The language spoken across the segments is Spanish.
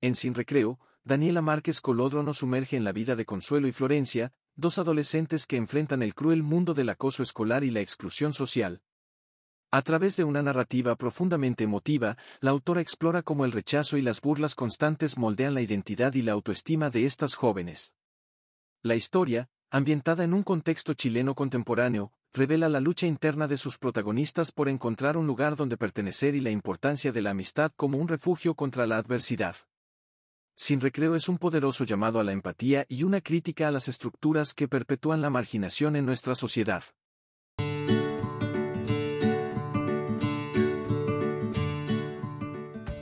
En Sin Recreo, Daniela Márquez Colodro nos sumerge en la vida de Consuelo y Florencia, dos adolescentes que enfrentan el cruel mundo del acoso escolar y la exclusión social. A través de una narrativa profundamente emotiva, la autora explora cómo el rechazo y las burlas constantes moldean la identidad y la autoestima de estas jóvenes. La historia, ambientada en un contexto chileno contemporáneo, revela la lucha interna de sus protagonistas por encontrar un lugar donde pertenecer y la importancia de la amistad como un refugio contra la adversidad. Sin Recreo es un poderoso llamado a la empatía y una crítica a las estructuras que perpetúan la marginación en nuestra sociedad.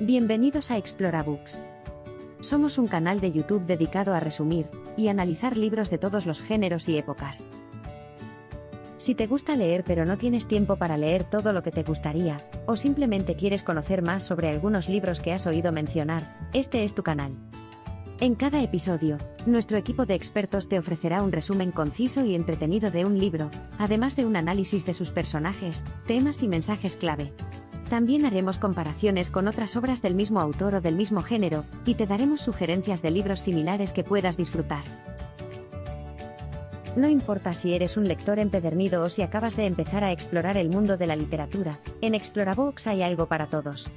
Bienvenidos a Explora Books. Somos un canal de YouTube dedicado a resumir y analizar libros de todos los géneros y épocas. Si te gusta leer pero no tienes tiempo para leer todo lo que te gustaría, o simplemente quieres conocer más sobre algunos libros que has oído mencionar, este es tu canal. En cada episodio, nuestro equipo de expertos te ofrecerá un resumen conciso y entretenido de un libro, además de un análisis de sus personajes, temas y mensajes clave. También haremos comparaciones con otras obras del mismo autor o del mismo género, y te daremos sugerencias de libros similares que puedas disfrutar. No importa si eres un lector empedernido o si acabas de empezar a explorar el mundo de la literatura, en Explorabox hay algo para todos.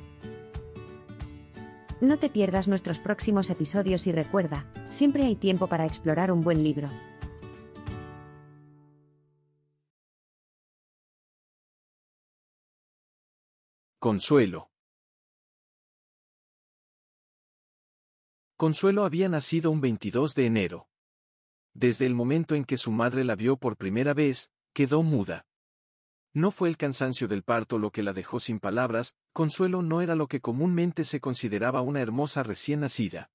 No te pierdas nuestros próximos episodios y recuerda, siempre hay tiempo para explorar un buen libro. Consuelo. Consuelo había nacido un 22 de enero desde el momento en que su madre la vio por primera vez, quedó muda. No fue el cansancio del parto lo que la dejó sin palabras, Consuelo no era lo que comúnmente se consideraba una hermosa recién nacida.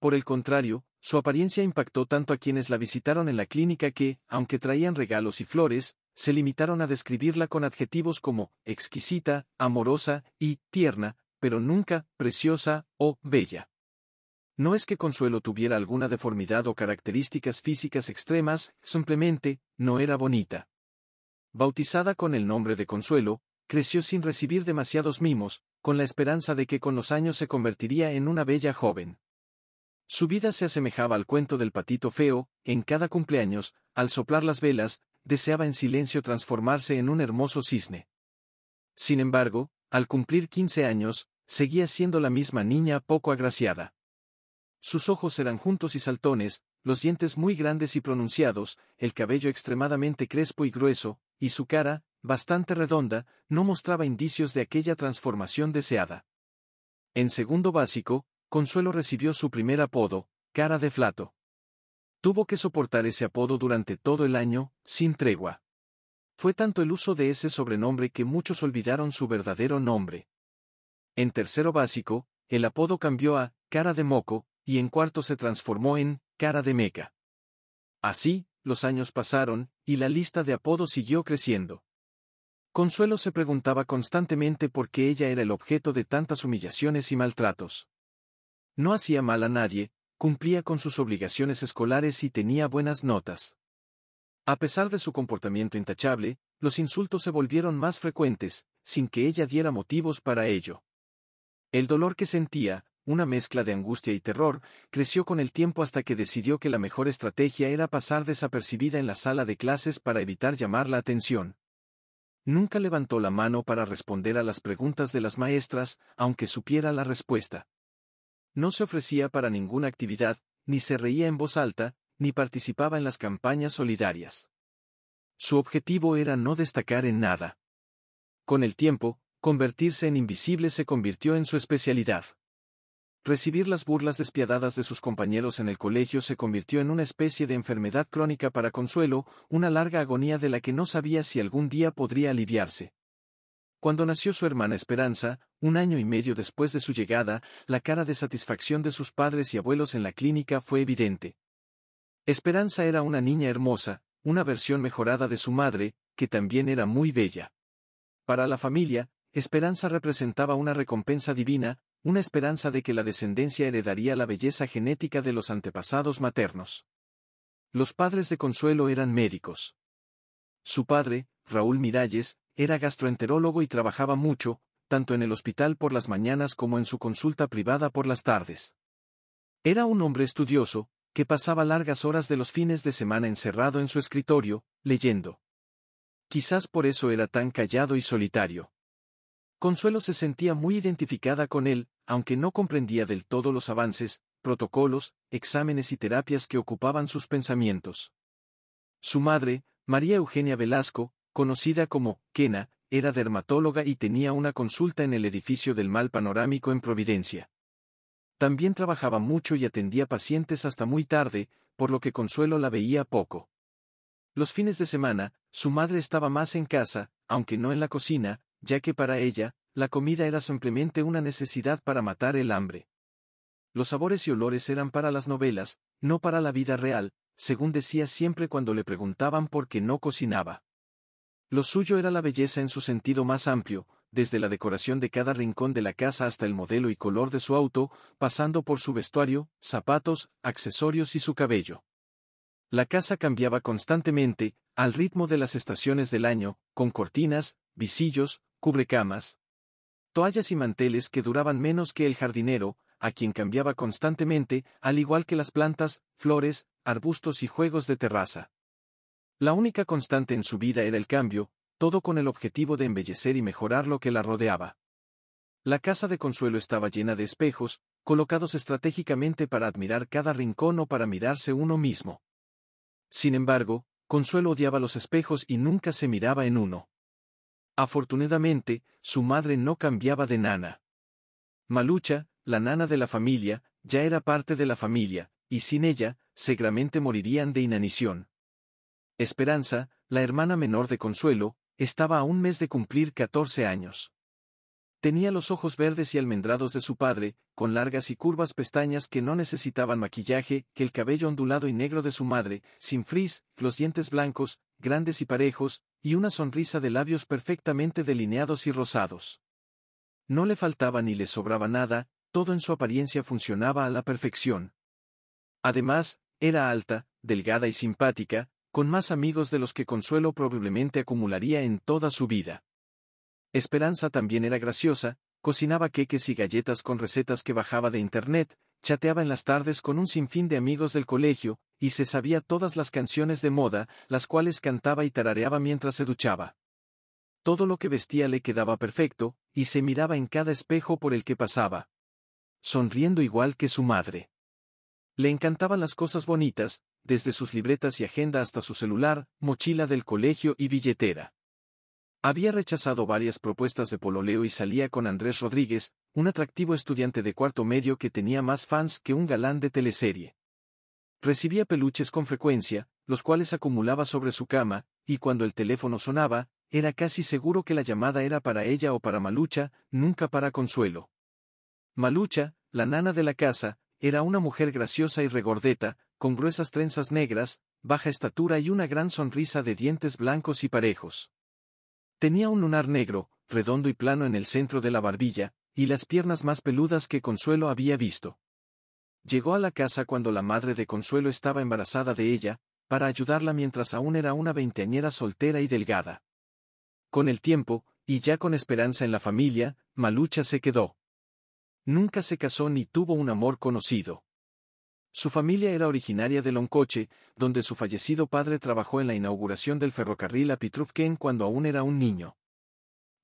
Por el contrario, su apariencia impactó tanto a quienes la visitaron en la clínica que, aunque traían regalos y flores, se limitaron a describirla con adjetivos como exquisita, amorosa y tierna, pero nunca preciosa o bella. No es que Consuelo tuviera alguna deformidad o características físicas extremas, simplemente, no era bonita. Bautizada con el nombre de Consuelo, creció sin recibir demasiados mimos, con la esperanza de que con los años se convertiría en una bella joven. Su vida se asemejaba al cuento del patito feo, en cada cumpleaños, al soplar las velas, deseaba en silencio transformarse en un hermoso cisne. Sin embargo, al cumplir 15 años, seguía siendo la misma niña poco agraciada. Sus ojos eran juntos y saltones, los dientes muy grandes y pronunciados, el cabello extremadamente crespo y grueso, y su cara, bastante redonda, no mostraba indicios de aquella transformación deseada. En segundo básico, Consuelo recibió su primer apodo, cara de flato. Tuvo que soportar ese apodo durante todo el año, sin tregua. Fue tanto el uso de ese sobrenombre que muchos olvidaron su verdadero nombre. En tercero básico, el apodo cambió a cara de moco, y en cuarto se transformó en Cara de Meca. Así, los años pasaron, y la lista de apodos siguió creciendo. Consuelo se preguntaba constantemente por qué ella era el objeto de tantas humillaciones y maltratos. No hacía mal a nadie, cumplía con sus obligaciones escolares y tenía buenas notas. A pesar de su comportamiento intachable, los insultos se volvieron más frecuentes, sin que ella diera motivos para ello. El dolor que sentía, una mezcla de angustia y terror, creció con el tiempo hasta que decidió que la mejor estrategia era pasar desapercibida en la sala de clases para evitar llamar la atención. Nunca levantó la mano para responder a las preguntas de las maestras, aunque supiera la respuesta. No se ofrecía para ninguna actividad, ni se reía en voz alta, ni participaba en las campañas solidarias. Su objetivo era no destacar en nada. Con el tiempo, convertirse en invisible se convirtió en su especialidad. Recibir las burlas despiadadas de sus compañeros en el colegio se convirtió en una especie de enfermedad crónica para Consuelo, una larga agonía de la que no sabía si algún día podría aliviarse. Cuando nació su hermana Esperanza, un año y medio después de su llegada, la cara de satisfacción de sus padres y abuelos en la clínica fue evidente. Esperanza era una niña hermosa, una versión mejorada de su madre, que también era muy bella. Para la familia, Esperanza representaba una recompensa divina, una esperanza de que la descendencia heredaría la belleza genética de los antepasados maternos. Los padres de Consuelo eran médicos. Su padre, Raúl Miralles, era gastroenterólogo y trabajaba mucho, tanto en el hospital por las mañanas como en su consulta privada por las tardes. Era un hombre estudioso, que pasaba largas horas de los fines de semana encerrado en su escritorio, leyendo. Quizás por eso era tan callado y solitario. Consuelo se sentía muy identificada con él, aunque no comprendía del todo los avances, protocolos, exámenes y terapias que ocupaban sus pensamientos. Su madre, María Eugenia Velasco, conocida como Kena, era dermatóloga y tenía una consulta en el edificio del Mal Panorámico en Providencia. También trabajaba mucho y atendía pacientes hasta muy tarde, por lo que Consuelo la veía poco. Los fines de semana, su madre estaba más en casa, aunque no en la cocina, ya que para ella, la comida era simplemente una necesidad para matar el hambre. Los sabores y olores eran para las novelas, no para la vida real, según decía siempre cuando le preguntaban por qué no cocinaba. Lo suyo era la belleza en su sentido más amplio, desde la decoración de cada rincón de la casa hasta el modelo y color de su auto, pasando por su vestuario, zapatos, accesorios y su cabello. La casa cambiaba constantemente, al ritmo de las estaciones del año, con cortinas, visillos, cubrecamas, toallas y manteles que duraban menos que el jardinero, a quien cambiaba constantemente, al igual que las plantas, flores, arbustos y juegos de terraza. La única constante en su vida era el cambio, todo con el objetivo de embellecer y mejorar lo que la rodeaba. La casa de Consuelo estaba llena de espejos, colocados estratégicamente para admirar cada rincón o para mirarse uno mismo. Sin embargo, Consuelo odiaba los espejos y nunca se miraba en uno. Afortunadamente, su madre no cambiaba de nana. Malucha, la nana de la familia, ya era parte de la familia, y sin ella, seguramente morirían de inanición. Esperanza, la hermana menor de Consuelo, estaba a un mes de cumplir 14 años. Tenía los ojos verdes y almendrados de su padre, con largas y curvas pestañas que no necesitaban maquillaje, que el cabello ondulado y negro de su madre, sin frizz, los dientes blancos, grandes y parejos, y una sonrisa de labios perfectamente delineados y rosados. No le faltaba ni le sobraba nada, todo en su apariencia funcionaba a la perfección. Además, era alta, delgada y simpática, con más amigos de los que Consuelo probablemente acumularía en toda su vida. Esperanza también era graciosa, cocinaba queques y galletas con recetas que bajaba de internet, chateaba en las tardes con un sinfín de amigos del colegio, y se sabía todas las canciones de moda, las cuales cantaba y tarareaba mientras se duchaba. Todo lo que vestía le quedaba perfecto, y se miraba en cada espejo por el que pasaba. Sonriendo igual que su madre. Le encantaban las cosas bonitas, desde sus libretas y agenda hasta su celular, mochila del colegio y billetera. Había rechazado varias propuestas de pololeo y salía con Andrés Rodríguez, un atractivo estudiante de cuarto medio que tenía más fans que un galán de teleserie. Recibía peluches con frecuencia, los cuales acumulaba sobre su cama, y cuando el teléfono sonaba, era casi seguro que la llamada era para ella o para Malucha, nunca para Consuelo. Malucha, la nana de la casa, era una mujer graciosa y regordeta, con gruesas trenzas negras, baja estatura y una gran sonrisa de dientes blancos y parejos. Tenía un lunar negro, redondo y plano en el centro de la barbilla, y las piernas más peludas que Consuelo había visto. Llegó a la casa cuando la madre de Consuelo estaba embarazada de ella, para ayudarla mientras aún era una veinteañera soltera y delgada. Con el tiempo, y ya con esperanza en la familia, Malucha se quedó. Nunca se casó ni tuvo un amor conocido. Su familia era originaria de Loncoche, donde su fallecido padre trabajó en la inauguración del ferrocarril a Pitrufquén cuando aún era un niño.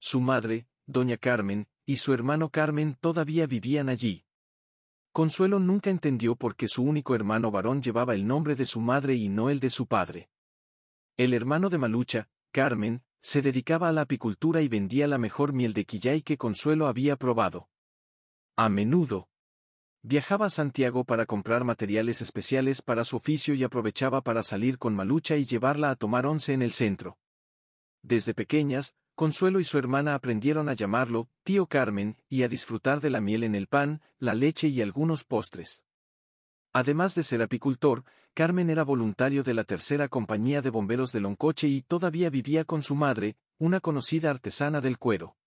Su madre, doña Carmen, y su hermano Carmen todavía vivían allí. Consuelo nunca entendió por qué su único hermano varón llevaba el nombre de su madre y no el de su padre. El hermano de Malucha, Carmen, se dedicaba a la apicultura y vendía la mejor miel de Quillay que Consuelo había probado. A menudo. Viajaba a Santiago para comprar materiales especiales para su oficio y aprovechaba para salir con Malucha y llevarla a tomar once en el centro. Desde pequeñas, Consuelo y su hermana aprendieron a llamarlo tío Carmen y a disfrutar de la miel en el pan, la leche y algunos postres. Además de ser apicultor, Carmen era voluntario de la tercera compañía de bomberos de Loncoche y todavía vivía con su madre, una conocida artesana del cuero.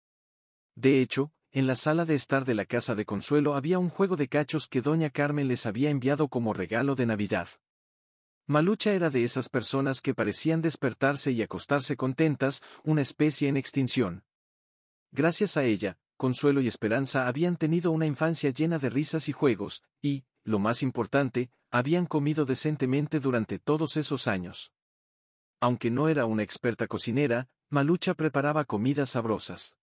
De hecho, en la sala de estar de la casa de Consuelo había un juego de cachos que doña Carmen les había enviado como regalo de Navidad. Malucha era de esas personas que parecían despertarse y acostarse contentas, una especie en extinción. Gracias a ella, Consuelo y Esperanza habían tenido una infancia llena de risas y juegos, y, lo más importante, habían comido decentemente durante todos esos años. Aunque no era una experta cocinera, Malucha preparaba comidas sabrosas.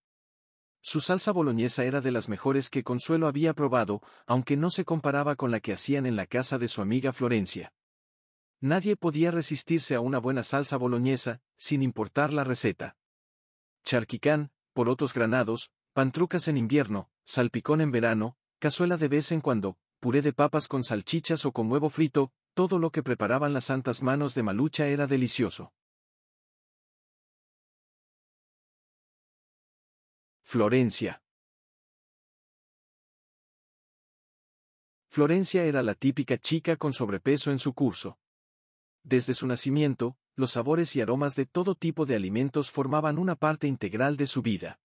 Su salsa boloñesa era de las mejores que Consuelo había probado, aunque no se comparaba con la que hacían en la casa de su amiga Florencia. Nadie podía resistirse a una buena salsa boloñesa, sin importar la receta. Charquicán, porotos granados, pantrucas en invierno, salpicón en verano, cazuela de vez en cuando, puré de papas con salchichas o con huevo frito, todo lo que preparaban las santas manos de Malucha era delicioso. Florencia. Florencia era la típica chica con sobrepeso en su curso. Desde su nacimiento, los sabores y aromas de todo tipo de alimentos formaban una parte integral de su vida.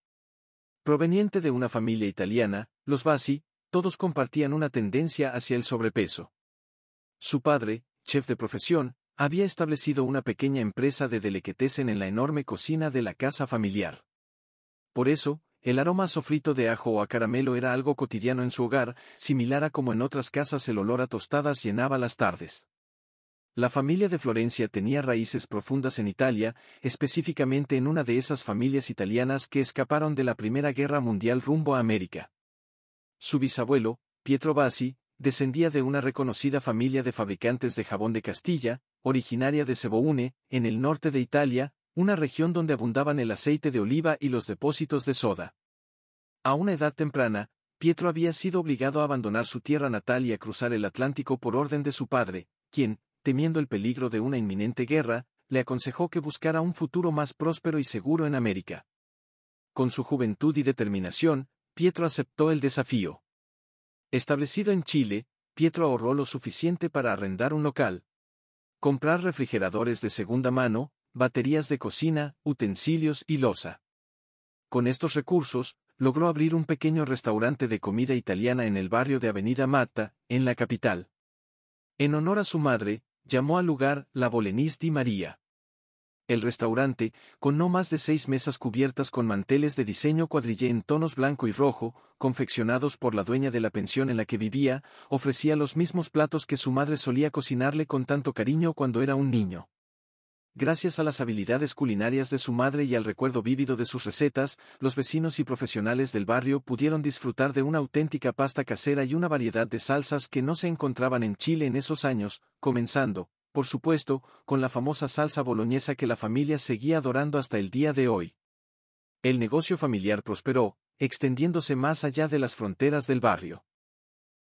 Proveniente de una familia italiana, los Bassi, todos compartían una tendencia hacia el sobrepeso. Su padre, chef de profesión, había establecido una pequeña empresa de delequetesen en la enorme cocina de la casa familiar. Por eso, el aroma sofrito de ajo o a caramelo era algo cotidiano en su hogar, similar a como en otras casas el olor a tostadas llenaba las tardes. La familia de Florencia tenía raíces profundas en Italia, específicamente en una de esas familias italianas que escaparon de la Primera Guerra Mundial rumbo a América. Su bisabuelo, Pietro Bassi, descendía de una reconocida familia de fabricantes de jabón de Castilla, originaria de Ceboune, en el norte de Italia, una región donde abundaban el aceite de oliva y los depósitos de soda. A una edad temprana, Pietro había sido obligado a abandonar su tierra natal y a cruzar el Atlántico por orden de su padre, quien, temiendo el peligro de una inminente guerra, le aconsejó que buscara un futuro más próspero y seguro en América. Con su juventud y determinación, Pietro aceptó el desafío. Establecido en Chile, Pietro ahorró lo suficiente para arrendar un local, comprar refrigeradores de segunda mano, baterías de cocina, utensilios y loza. Con estos recursos, logró abrir un pequeño restaurante de comida italiana en el barrio de Avenida Mata, en la capital. En honor a su madre, llamó al lugar La Bolenís di María. El restaurante, con no más de seis mesas cubiertas con manteles de diseño cuadrillé en tonos blanco y rojo, confeccionados por la dueña de la pensión en la que vivía, ofrecía los mismos platos que su madre solía cocinarle con tanto cariño cuando era un niño. Gracias a las habilidades culinarias de su madre y al recuerdo vívido de sus recetas, los vecinos y profesionales del barrio pudieron disfrutar de una auténtica pasta casera y una variedad de salsas que no se encontraban en Chile en esos años, comenzando, por supuesto, con la famosa salsa boloñesa que la familia seguía adorando hasta el día de hoy. El negocio familiar prosperó, extendiéndose más allá de las fronteras del barrio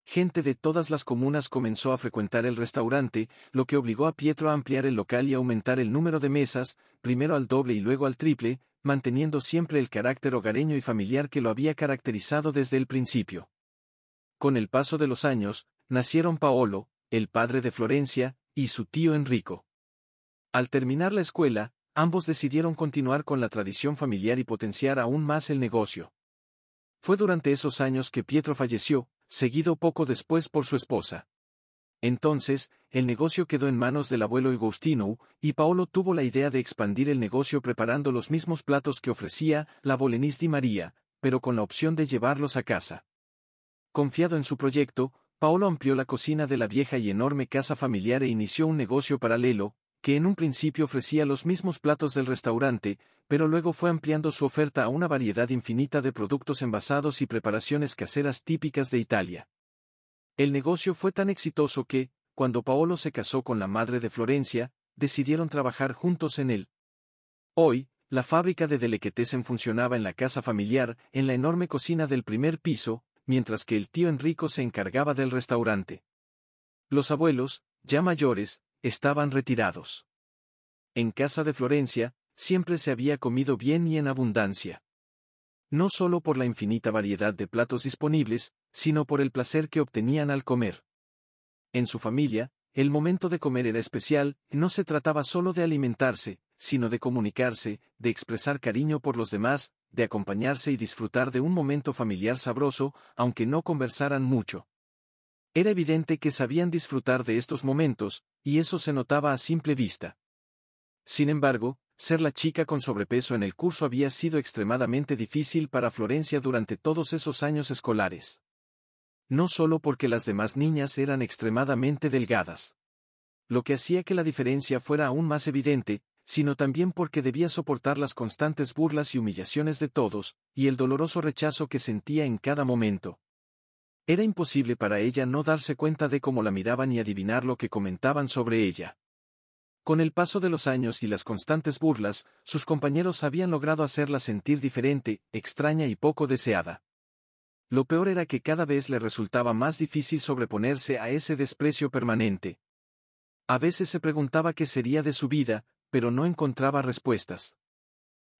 gente de todas las comunas comenzó a frecuentar el restaurante, lo que obligó a Pietro a ampliar el local y aumentar el número de mesas, primero al doble y luego al triple, manteniendo siempre el carácter hogareño y familiar que lo había caracterizado desde el principio. Con el paso de los años, nacieron Paolo, el padre de Florencia, y su tío Enrico. Al terminar la escuela, ambos decidieron continuar con la tradición familiar y potenciar aún más el negocio. Fue durante esos años que Pietro falleció, seguido poco después por su esposa. Entonces, el negocio quedó en manos del abuelo Agostino, y Paolo tuvo la idea de expandir el negocio preparando los mismos platos que ofrecía la Bolenís di María, pero con la opción de llevarlos a casa. Confiado en su proyecto, Paolo amplió la cocina de la vieja y enorme casa familiar e inició un negocio paralelo, que en un principio ofrecía los mismos platos del restaurante, pero luego fue ampliando su oferta a una variedad infinita de productos envasados y preparaciones caseras típicas de Italia. El negocio fue tan exitoso que, cuando Paolo se casó con la madre de Florencia, decidieron trabajar juntos en él. Hoy, la fábrica de Delequetesen funcionaba en la casa familiar, en la enorme cocina del primer piso, mientras que el tío Enrico se encargaba del restaurante. Los abuelos, ya mayores, estaban retirados. En casa de Florencia, siempre se había comido bien y en abundancia. No solo por la infinita variedad de platos disponibles, sino por el placer que obtenían al comer. En su familia, el momento de comer era especial, no se trataba solo de alimentarse, sino de comunicarse, de expresar cariño por los demás, de acompañarse y disfrutar de un momento familiar sabroso, aunque no conversaran mucho. Era evidente que sabían disfrutar de estos momentos, y eso se notaba a simple vista. Sin embargo, ser la chica con sobrepeso en el curso había sido extremadamente difícil para Florencia durante todos esos años escolares. No solo porque las demás niñas eran extremadamente delgadas. Lo que hacía que la diferencia fuera aún más evidente, sino también porque debía soportar las constantes burlas y humillaciones de todos, y el doloroso rechazo que sentía en cada momento. Era imposible para ella no darse cuenta de cómo la miraban y adivinar lo que comentaban sobre ella. Con el paso de los años y las constantes burlas, sus compañeros habían logrado hacerla sentir diferente, extraña y poco deseada. Lo peor era que cada vez le resultaba más difícil sobreponerse a ese desprecio permanente. A veces se preguntaba qué sería de su vida, pero no encontraba respuestas.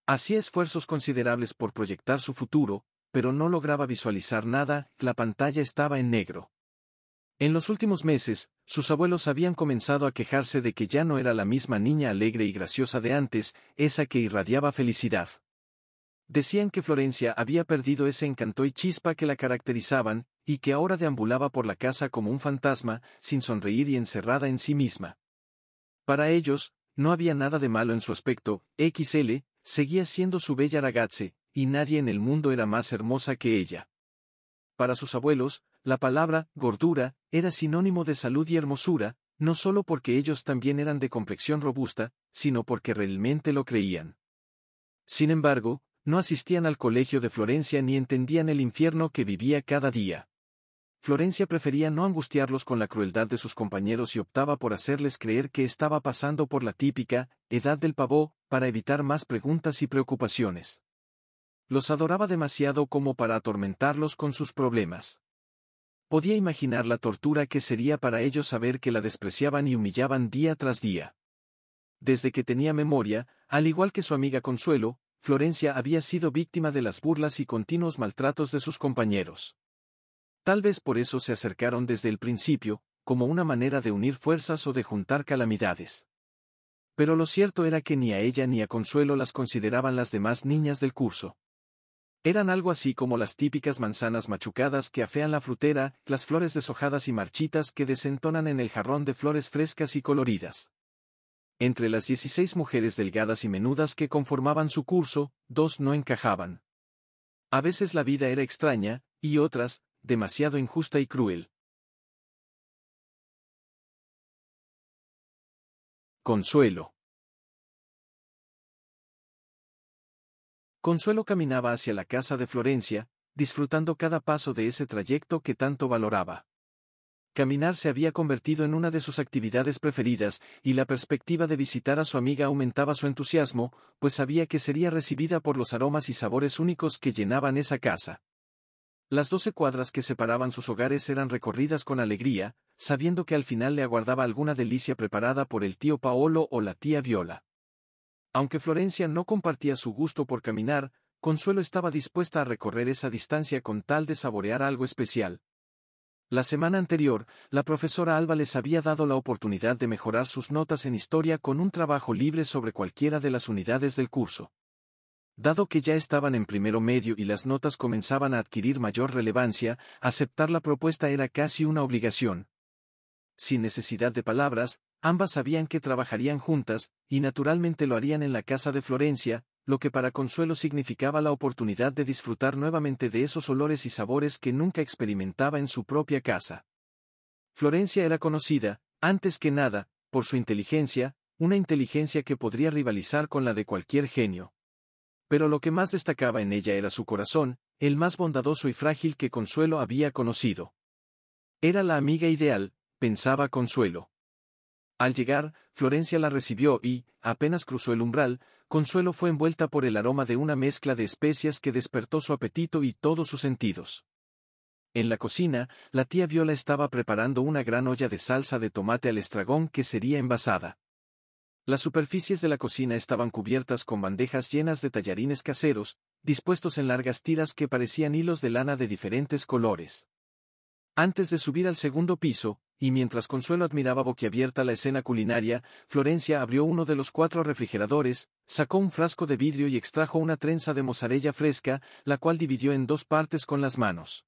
Hacía esfuerzos considerables por proyectar su futuro, pero no lograba visualizar nada, la pantalla estaba en negro. En los últimos meses, sus abuelos habían comenzado a quejarse de que ya no era la misma niña alegre y graciosa de antes, esa que irradiaba felicidad. Decían que Florencia había perdido ese encanto y chispa que la caracterizaban, y que ahora deambulaba por la casa como un fantasma, sin sonreír y encerrada en sí misma. Para ellos, no había nada de malo en su aspecto, XL, seguía siendo su bella ragazze, y nadie en el mundo era más hermosa que ella. Para sus abuelos, la palabra gordura era sinónimo de salud y hermosura, no solo porque ellos también eran de complexión robusta, sino porque realmente lo creían. Sin embargo, no asistían al colegio de Florencia ni entendían el infierno que vivía cada día. Florencia prefería no angustiarlos con la crueldad de sus compañeros y optaba por hacerles creer que estaba pasando por la típica edad del pavó, para evitar más preguntas y preocupaciones los adoraba demasiado como para atormentarlos con sus problemas. Podía imaginar la tortura que sería para ellos saber que la despreciaban y humillaban día tras día. Desde que tenía memoria, al igual que su amiga Consuelo, Florencia había sido víctima de las burlas y continuos maltratos de sus compañeros. Tal vez por eso se acercaron desde el principio, como una manera de unir fuerzas o de juntar calamidades. Pero lo cierto era que ni a ella ni a Consuelo las consideraban las demás niñas del curso. Eran algo así como las típicas manzanas machucadas que afean la frutera, las flores deshojadas y marchitas que desentonan en el jarrón de flores frescas y coloridas. Entre las 16 mujeres delgadas y menudas que conformaban su curso, dos no encajaban. A veces la vida era extraña, y otras, demasiado injusta y cruel. Consuelo. Consuelo caminaba hacia la casa de Florencia, disfrutando cada paso de ese trayecto que tanto valoraba. Caminar se había convertido en una de sus actividades preferidas, y la perspectiva de visitar a su amiga aumentaba su entusiasmo, pues sabía que sería recibida por los aromas y sabores únicos que llenaban esa casa. Las doce cuadras que separaban sus hogares eran recorridas con alegría, sabiendo que al final le aguardaba alguna delicia preparada por el tío Paolo o la tía Viola. Aunque Florencia no compartía su gusto por caminar, Consuelo estaba dispuesta a recorrer esa distancia con tal de saborear algo especial. La semana anterior, la profesora Alba les había dado la oportunidad de mejorar sus notas en historia con un trabajo libre sobre cualquiera de las unidades del curso. Dado que ya estaban en primero medio y las notas comenzaban a adquirir mayor relevancia, aceptar la propuesta era casi una obligación. Sin necesidad de palabras, Ambas sabían que trabajarían juntas, y naturalmente lo harían en la casa de Florencia, lo que para Consuelo significaba la oportunidad de disfrutar nuevamente de esos olores y sabores que nunca experimentaba en su propia casa. Florencia era conocida, antes que nada, por su inteligencia, una inteligencia que podría rivalizar con la de cualquier genio. Pero lo que más destacaba en ella era su corazón, el más bondadoso y frágil que Consuelo había conocido. Era la amiga ideal, pensaba Consuelo. Al llegar, Florencia la recibió y, apenas cruzó el umbral, Consuelo fue envuelta por el aroma de una mezcla de especias que despertó su apetito y todos sus sentidos. En la cocina, la tía Viola estaba preparando una gran olla de salsa de tomate al estragón que sería envasada. Las superficies de la cocina estaban cubiertas con bandejas llenas de tallarines caseros, dispuestos en largas tiras que parecían hilos de lana de diferentes colores. Antes de subir al segundo piso, y mientras Consuelo admiraba boquiabierta la escena culinaria, Florencia abrió uno de los cuatro refrigeradores, sacó un frasco de vidrio y extrajo una trenza de mozzarella fresca, la cual dividió en dos partes con las manos.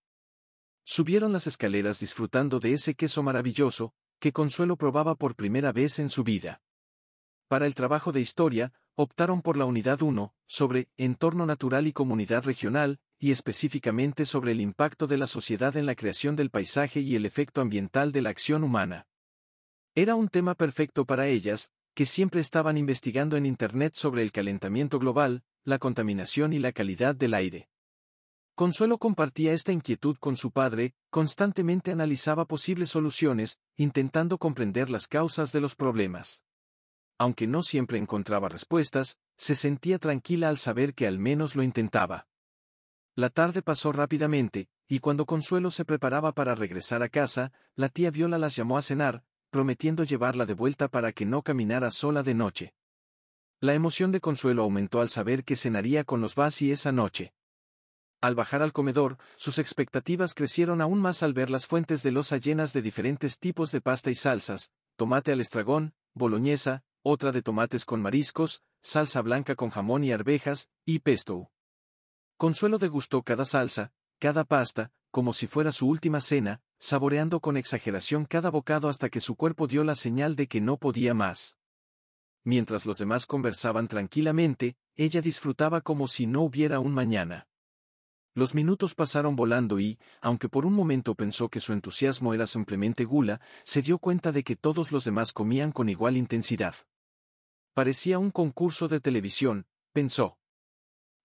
Subieron las escaleras disfrutando de ese queso maravilloso, que Consuelo probaba por primera vez en su vida. Para el trabajo de historia, optaron por la Unidad 1, sobre Entorno Natural y Comunidad Regional, y específicamente sobre el impacto de la sociedad en la creación del paisaje y el efecto ambiental de la acción humana. Era un tema perfecto para ellas, que siempre estaban investigando en Internet sobre el calentamiento global, la contaminación y la calidad del aire. Consuelo compartía esta inquietud con su padre, constantemente analizaba posibles soluciones, intentando comprender las causas de los problemas. Aunque no siempre encontraba respuestas, se sentía tranquila al saber que al menos lo intentaba. La tarde pasó rápidamente, y cuando Consuelo se preparaba para regresar a casa, la tía Viola las llamó a cenar, prometiendo llevarla de vuelta para que no caminara sola de noche. La emoción de Consuelo aumentó al saber que cenaría con los Basi esa noche. Al bajar al comedor, sus expectativas crecieron aún más al ver las fuentes de losa llenas de diferentes tipos de pasta y salsas, tomate al estragón, boloñesa, otra de tomates con mariscos, salsa blanca con jamón y arvejas, y pesto. Consuelo degustó cada salsa, cada pasta, como si fuera su última cena, saboreando con exageración cada bocado hasta que su cuerpo dio la señal de que no podía más. Mientras los demás conversaban tranquilamente, ella disfrutaba como si no hubiera un mañana. Los minutos pasaron volando y, aunque por un momento pensó que su entusiasmo era simplemente gula, se dio cuenta de que todos los demás comían con igual intensidad. Parecía un concurso de televisión, pensó.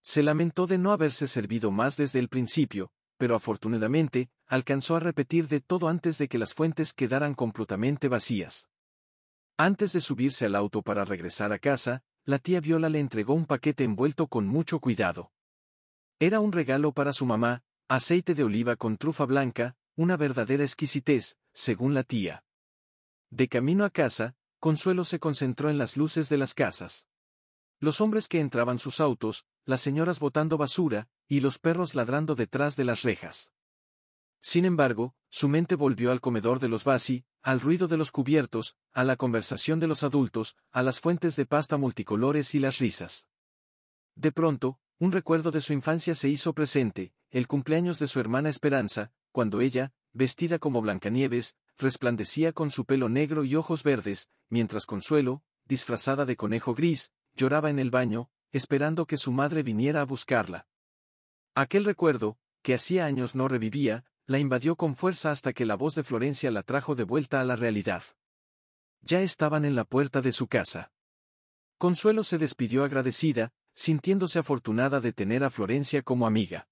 Se lamentó de no haberse servido más desde el principio, pero afortunadamente, alcanzó a repetir de todo antes de que las fuentes quedaran completamente vacías. Antes de subirse al auto para regresar a casa, la tía Viola le entregó un paquete envuelto con mucho cuidado. Era un regalo para su mamá, aceite de oliva con trufa blanca, una verdadera exquisitez, según la tía. De camino a casa, Consuelo se concentró en las luces de las casas. Los hombres que entraban sus autos, las señoras botando basura, y los perros ladrando detrás de las rejas. Sin embargo, su mente volvió al comedor de los Basi, al ruido de los cubiertos, a la conversación de los adultos, a las fuentes de pasta multicolores y las risas. De pronto, un recuerdo de su infancia se hizo presente, el cumpleaños de su hermana Esperanza, cuando ella, vestida como Blancanieves, resplandecía con su pelo negro y ojos verdes, mientras Consuelo, disfrazada de conejo gris, lloraba en el baño, esperando que su madre viniera a buscarla. Aquel recuerdo, que hacía años no revivía, la invadió con fuerza hasta que la voz de Florencia la trajo de vuelta a la realidad. Ya estaban en la puerta de su casa. Consuelo se despidió agradecida, sintiéndose afortunada de tener a Florencia como amiga.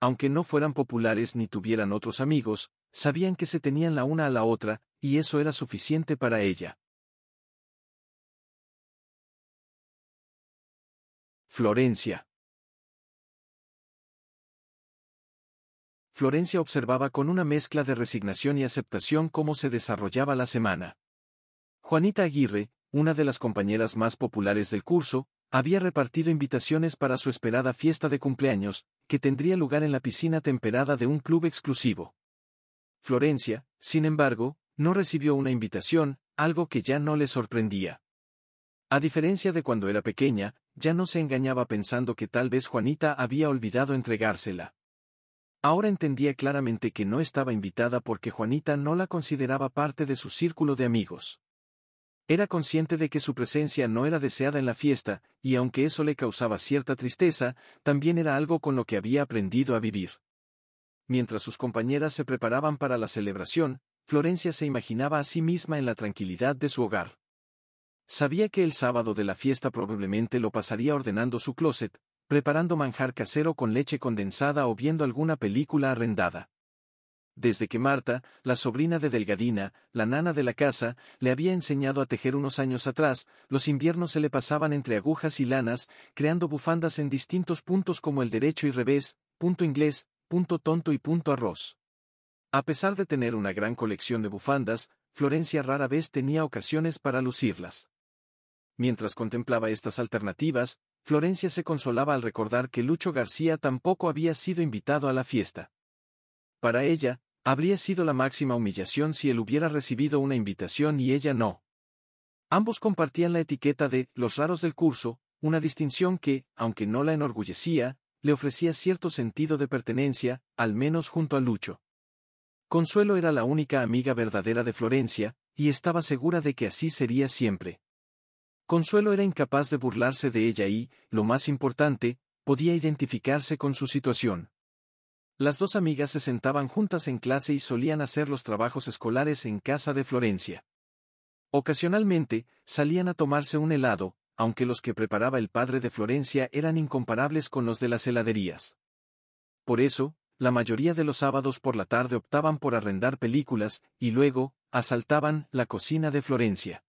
Aunque no fueran populares ni tuvieran otros amigos, sabían que se tenían la una a la otra, y eso era suficiente para ella. Florencia. Florencia observaba con una mezcla de resignación y aceptación cómo se desarrollaba la semana. Juanita Aguirre, una de las compañeras más populares del curso, había repartido invitaciones para su esperada fiesta de cumpleaños, que tendría lugar en la piscina temperada de un club exclusivo. Florencia, sin embargo, no recibió una invitación, algo que ya no le sorprendía. A diferencia de cuando era pequeña, ya no se engañaba pensando que tal vez Juanita había olvidado entregársela. Ahora entendía claramente que no estaba invitada porque Juanita no la consideraba parte de su círculo de amigos. Era consciente de que su presencia no era deseada en la fiesta, y aunque eso le causaba cierta tristeza, también era algo con lo que había aprendido a vivir. Mientras sus compañeras se preparaban para la celebración, Florencia se imaginaba a sí misma en la tranquilidad de su hogar. Sabía que el sábado de la fiesta probablemente lo pasaría ordenando su closet, preparando manjar casero con leche condensada o viendo alguna película arrendada. Desde que Marta, la sobrina de Delgadina, la nana de la casa, le había enseñado a tejer unos años atrás, los inviernos se le pasaban entre agujas y lanas, creando bufandas en distintos puntos como el derecho y revés, punto inglés, punto tonto y punto arroz. A pesar de tener una gran colección de bufandas, Florencia rara vez tenía ocasiones para lucirlas. Mientras contemplaba estas alternativas, Florencia se consolaba al recordar que Lucho García tampoco había sido invitado a la fiesta. Para ella, habría sido la máxima humillación si él hubiera recibido una invitación y ella no. Ambos compartían la etiqueta de los raros del curso, una distinción que, aunque no la enorgullecía, le ofrecía cierto sentido de pertenencia, al menos junto a Lucho. Consuelo era la única amiga verdadera de Florencia, y estaba segura de que así sería siempre. Consuelo era incapaz de burlarse de ella y, lo más importante, podía identificarse con su situación. Las dos amigas se sentaban juntas en clase y solían hacer los trabajos escolares en casa de Florencia. Ocasionalmente, salían a tomarse un helado, aunque los que preparaba el padre de Florencia eran incomparables con los de las heladerías. Por eso, la mayoría de los sábados por la tarde optaban por arrendar películas, y luego, asaltaban la cocina de Florencia.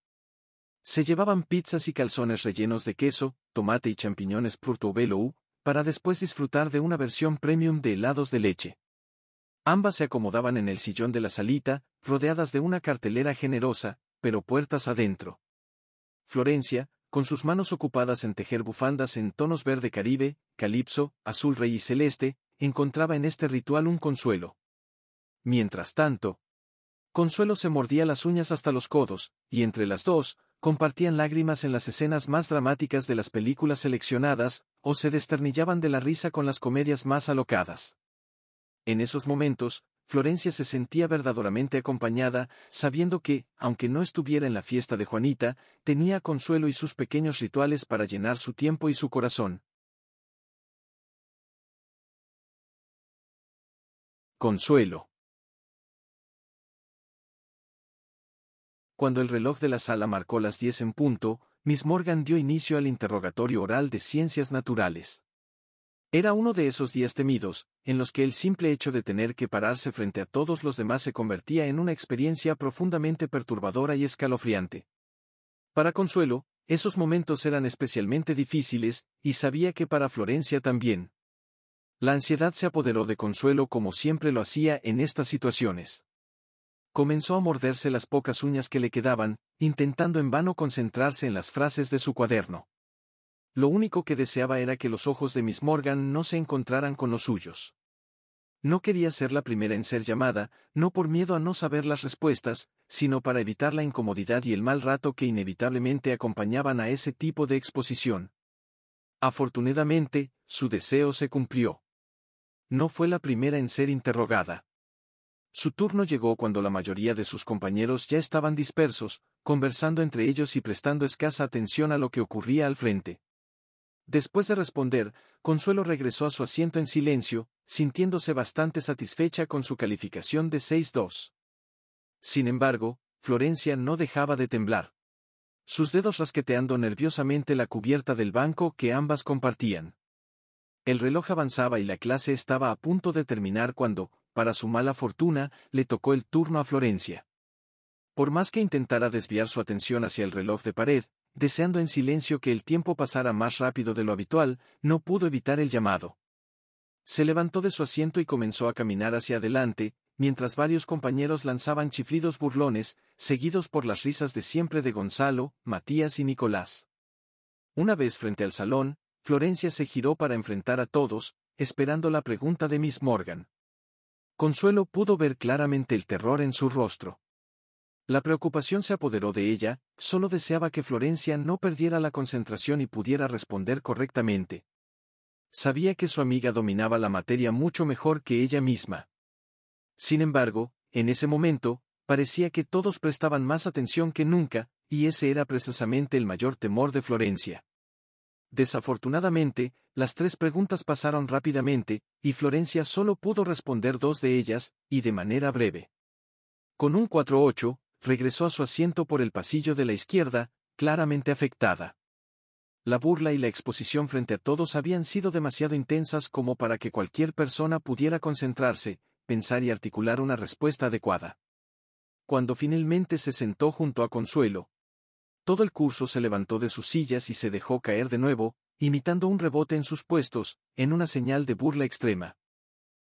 Se llevaban pizzas y calzones rellenos de queso, tomate y champiñones portobello, para después disfrutar de una versión premium de helados de leche. Ambas se acomodaban en el sillón de la salita, rodeadas de una cartelera generosa, pero puertas adentro. Florencia, con sus manos ocupadas en tejer bufandas en tonos verde caribe, calipso, azul rey y celeste, encontraba en este ritual un consuelo. Mientras tanto, Consuelo se mordía las uñas hasta los codos, y entre las dos, compartían lágrimas en las escenas más dramáticas de las películas seleccionadas, o se desternillaban de la risa con las comedias más alocadas. En esos momentos, Florencia se sentía verdaderamente acompañada, sabiendo que, aunque no estuviera en la fiesta de Juanita, tenía consuelo y sus pequeños rituales para llenar su tiempo y su corazón. Consuelo. cuando el reloj de la sala marcó las diez en punto, Miss Morgan dio inicio al interrogatorio oral de ciencias naturales. Era uno de esos días temidos, en los que el simple hecho de tener que pararse frente a todos los demás se convertía en una experiencia profundamente perturbadora y escalofriante. Para Consuelo, esos momentos eran especialmente difíciles, y sabía que para Florencia también. La ansiedad se apoderó de Consuelo como siempre lo hacía en estas situaciones comenzó a morderse las pocas uñas que le quedaban, intentando en vano concentrarse en las frases de su cuaderno. Lo único que deseaba era que los ojos de Miss Morgan no se encontraran con los suyos. No quería ser la primera en ser llamada, no por miedo a no saber las respuestas, sino para evitar la incomodidad y el mal rato que inevitablemente acompañaban a ese tipo de exposición. Afortunadamente, su deseo se cumplió. No fue la primera en ser interrogada. Su turno llegó cuando la mayoría de sus compañeros ya estaban dispersos, conversando entre ellos y prestando escasa atención a lo que ocurría al frente. Después de responder, Consuelo regresó a su asiento en silencio, sintiéndose bastante satisfecha con su calificación de 6-2. Sin embargo, Florencia no dejaba de temblar. Sus dedos rasqueteando nerviosamente la cubierta del banco que ambas compartían. El reloj avanzaba y la clase estaba a punto de terminar cuando, para su mala fortuna, le tocó el turno a Florencia. Por más que intentara desviar su atención hacia el reloj de pared, deseando en silencio que el tiempo pasara más rápido de lo habitual, no pudo evitar el llamado. Se levantó de su asiento y comenzó a caminar hacia adelante, mientras varios compañeros lanzaban chiflidos burlones, seguidos por las risas de siempre de Gonzalo, Matías y Nicolás. Una vez frente al salón, Florencia se giró para enfrentar a todos, esperando la pregunta de Miss Morgan. Consuelo pudo ver claramente el terror en su rostro. La preocupación se apoderó de ella, solo deseaba que Florencia no perdiera la concentración y pudiera responder correctamente. Sabía que su amiga dominaba la materia mucho mejor que ella misma. Sin embargo, en ese momento, parecía que todos prestaban más atención que nunca, y ese era precisamente el mayor temor de Florencia. Desafortunadamente, las tres preguntas pasaron rápidamente, y Florencia solo pudo responder dos de ellas, y de manera breve. Con un 4-8, regresó a su asiento por el pasillo de la izquierda, claramente afectada. La burla y la exposición frente a todos habían sido demasiado intensas como para que cualquier persona pudiera concentrarse, pensar y articular una respuesta adecuada. Cuando finalmente se sentó junto a Consuelo, todo el curso se levantó de sus sillas y se dejó caer de nuevo, imitando un rebote en sus puestos, en una señal de burla extrema.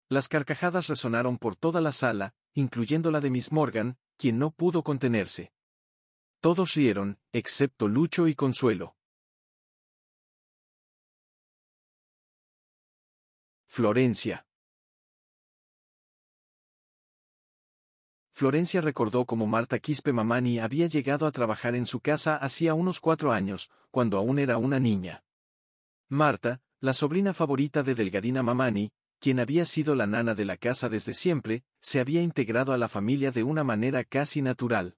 Las carcajadas resonaron por toda la sala, incluyendo la de Miss Morgan, quien no pudo contenerse. Todos rieron, excepto Lucho y Consuelo. Florencia. Florencia recordó cómo Marta Quispe Mamani había llegado a trabajar en su casa hacía unos cuatro años, cuando aún era una niña. Marta, la sobrina favorita de Delgadina Mamani, quien había sido la nana de la casa desde siempre, se había integrado a la familia de una manera casi natural.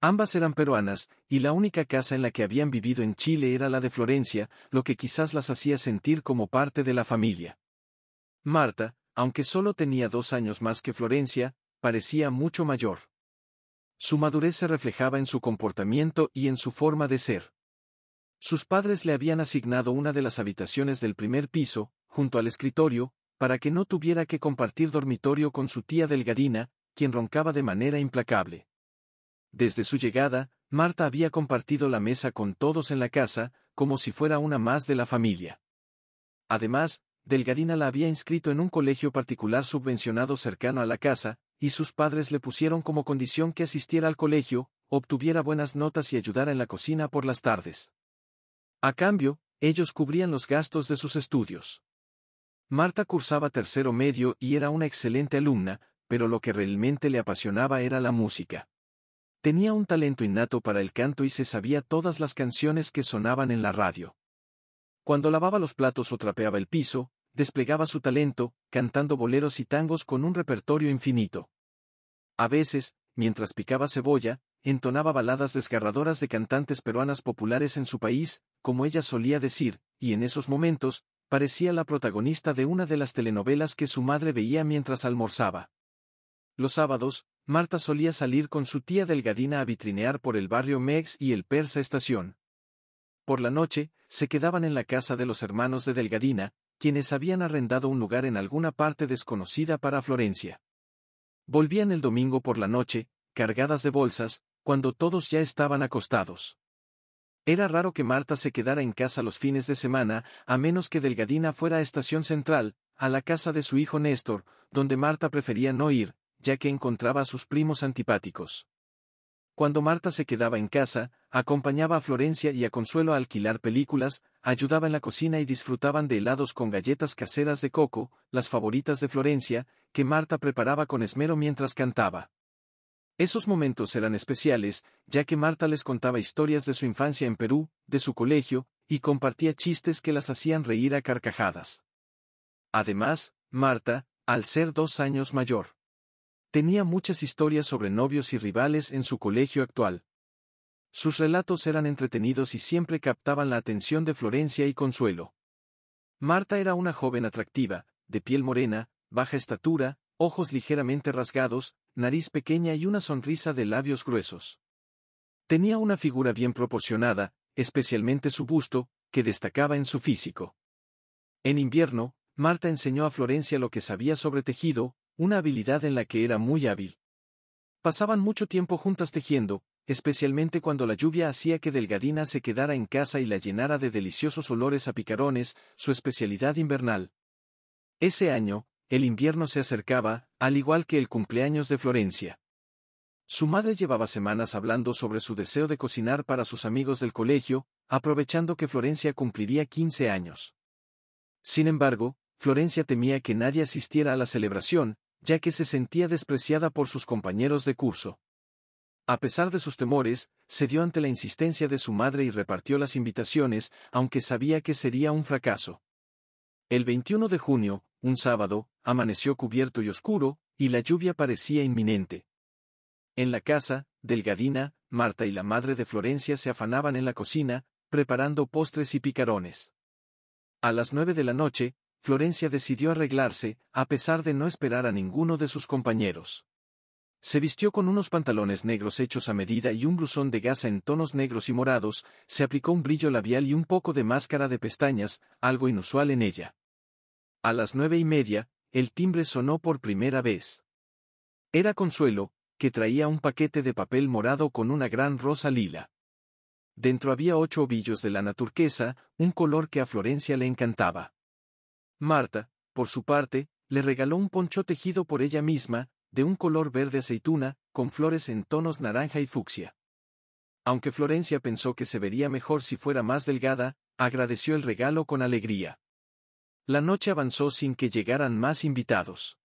Ambas eran peruanas, y la única casa en la que habían vivido en Chile era la de Florencia, lo que quizás las hacía sentir como parte de la familia. Marta, aunque solo tenía dos años más que Florencia, parecía mucho mayor. Su madurez se reflejaba en su comportamiento y en su forma de ser. Sus padres le habían asignado una de las habitaciones del primer piso, junto al escritorio, para que no tuviera que compartir dormitorio con su tía Delgadina, quien roncaba de manera implacable. Desde su llegada, Marta había compartido la mesa con todos en la casa, como si fuera una más de la familia. Además, Delgadina la había inscrito en un colegio particular subvencionado cercano a la casa, y sus padres le pusieron como condición que asistiera al colegio, obtuviera buenas notas y ayudara en la cocina por las tardes. A cambio, ellos cubrían los gastos de sus estudios. Marta cursaba tercero medio y era una excelente alumna, pero lo que realmente le apasionaba era la música. Tenía un talento innato para el canto y se sabía todas las canciones que sonaban en la radio. Cuando lavaba los platos o trapeaba el piso, desplegaba su talento, cantando boleros y tangos con un repertorio infinito. A veces, mientras picaba cebolla, entonaba baladas desgarradoras de cantantes peruanas populares en su país, como ella solía decir, y en esos momentos, parecía la protagonista de una de las telenovelas que su madre veía mientras almorzaba. Los sábados, Marta solía salir con su tía Delgadina a vitrinear por el barrio Mex y el Persa Estación. Por la noche, se quedaban en la casa de los hermanos de Delgadina, quienes habían arrendado un lugar en alguna parte desconocida para Florencia. Volvían el domingo por la noche, cargadas de bolsas, cuando todos ya estaban acostados. Era raro que Marta se quedara en casa los fines de semana, a menos que Delgadina fuera a Estación Central, a la casa de su hijo Néstor, donde Marta prefería no ir, ya que encontraba a sus primos antipáticos. Cuando Marta se quedaba en casa, acompañaba a Florencia y a Consuelo a alquilar películas, ayudaba en la cocina y disfrutaban de helados con galletas caseras de coco, las favoritas de Florencia, que Marta preparaba con esmero mientras cantaba. Esos momentos eran especiales, ya que Marta les contaba historias de su infancia en Perú, de su colegio, y compartía chistes que las hacían reír a carcajadas. Además, Marta, al ser dos años mayor, tenía muchas historias sobre novios y rivales en su colegio actual. Sus relatos eran entretenidos y siempre captaban la atención de Florencia y Consuelo. Marta era una joven atractiva, de piel morena, baja estatura, ojos ligeramente rasgados, nariz pequeña y una sonrisa de labios gruesos. Tenía una figura bien proporcionada, especialmente su busto, que destacaba en su físico. En invierno, Marta enseñó a Florencia lo que sabía sobre tejido, una habilidad en la que era muy hábil. Pasaban mucho tiempo juntas tejiendo, especialmente cuando la lluvia hacía que Delgadina se quedara en casa y la llenara de deliciosos olores a picarones, su especialidad invernal. Ese año, el invierno se acercaba, al igual que el cumpleaños de Florencia. Su madre llevaba semanas hablando sobre su deseo de cocinar para sus amigos del colegio, aprovechando que Florencia cumpliría 15 años. Sin embargo, Florencia temía que nadie asistiera a la celebración, ya que se sentía despreciada por sus compañeros de curso. A pesar de sus temores, cedió ante la insistencia de su madre y repartió las invitaciones, aunque sabía que sería un fracaso. El 21 de junio, un sábado, amaneció cubierto y oscuro, y la lluvia parecía inminente. En la casa, Delgadina, Marta y la madre de Florencia se afanaban en la cocina, preparando postres y picarones. A las nueve de la noche, Florencia decidió arreglarse, a pesar de no esperar a ninguno de sus compañeros. Se vistió con unos pantalones negros hechos a medida y un blusón de gasa en tonos negros y morados, se aplicó un brillo labial y un poco de máscara de pestañas, algo inusual en ella. A las nueve y media, el timbre sonó por primera vez. Era Consuelo, que traía un paquete de papel morado con una gran rosa lila. Dentro había ocho ovillos de lana turquesa, un color que a Florencia le encantaba. Marta, por su parte, le regaló un poncho tejido por ella misma, de un color verde aceituna, con flores en tonos naranja y fucsia. Aunque Florencia pensó que se vería mejor si fuera más delgada, agradeció el regalo con alegría. La noche avanzó sin que llegaran más invitados.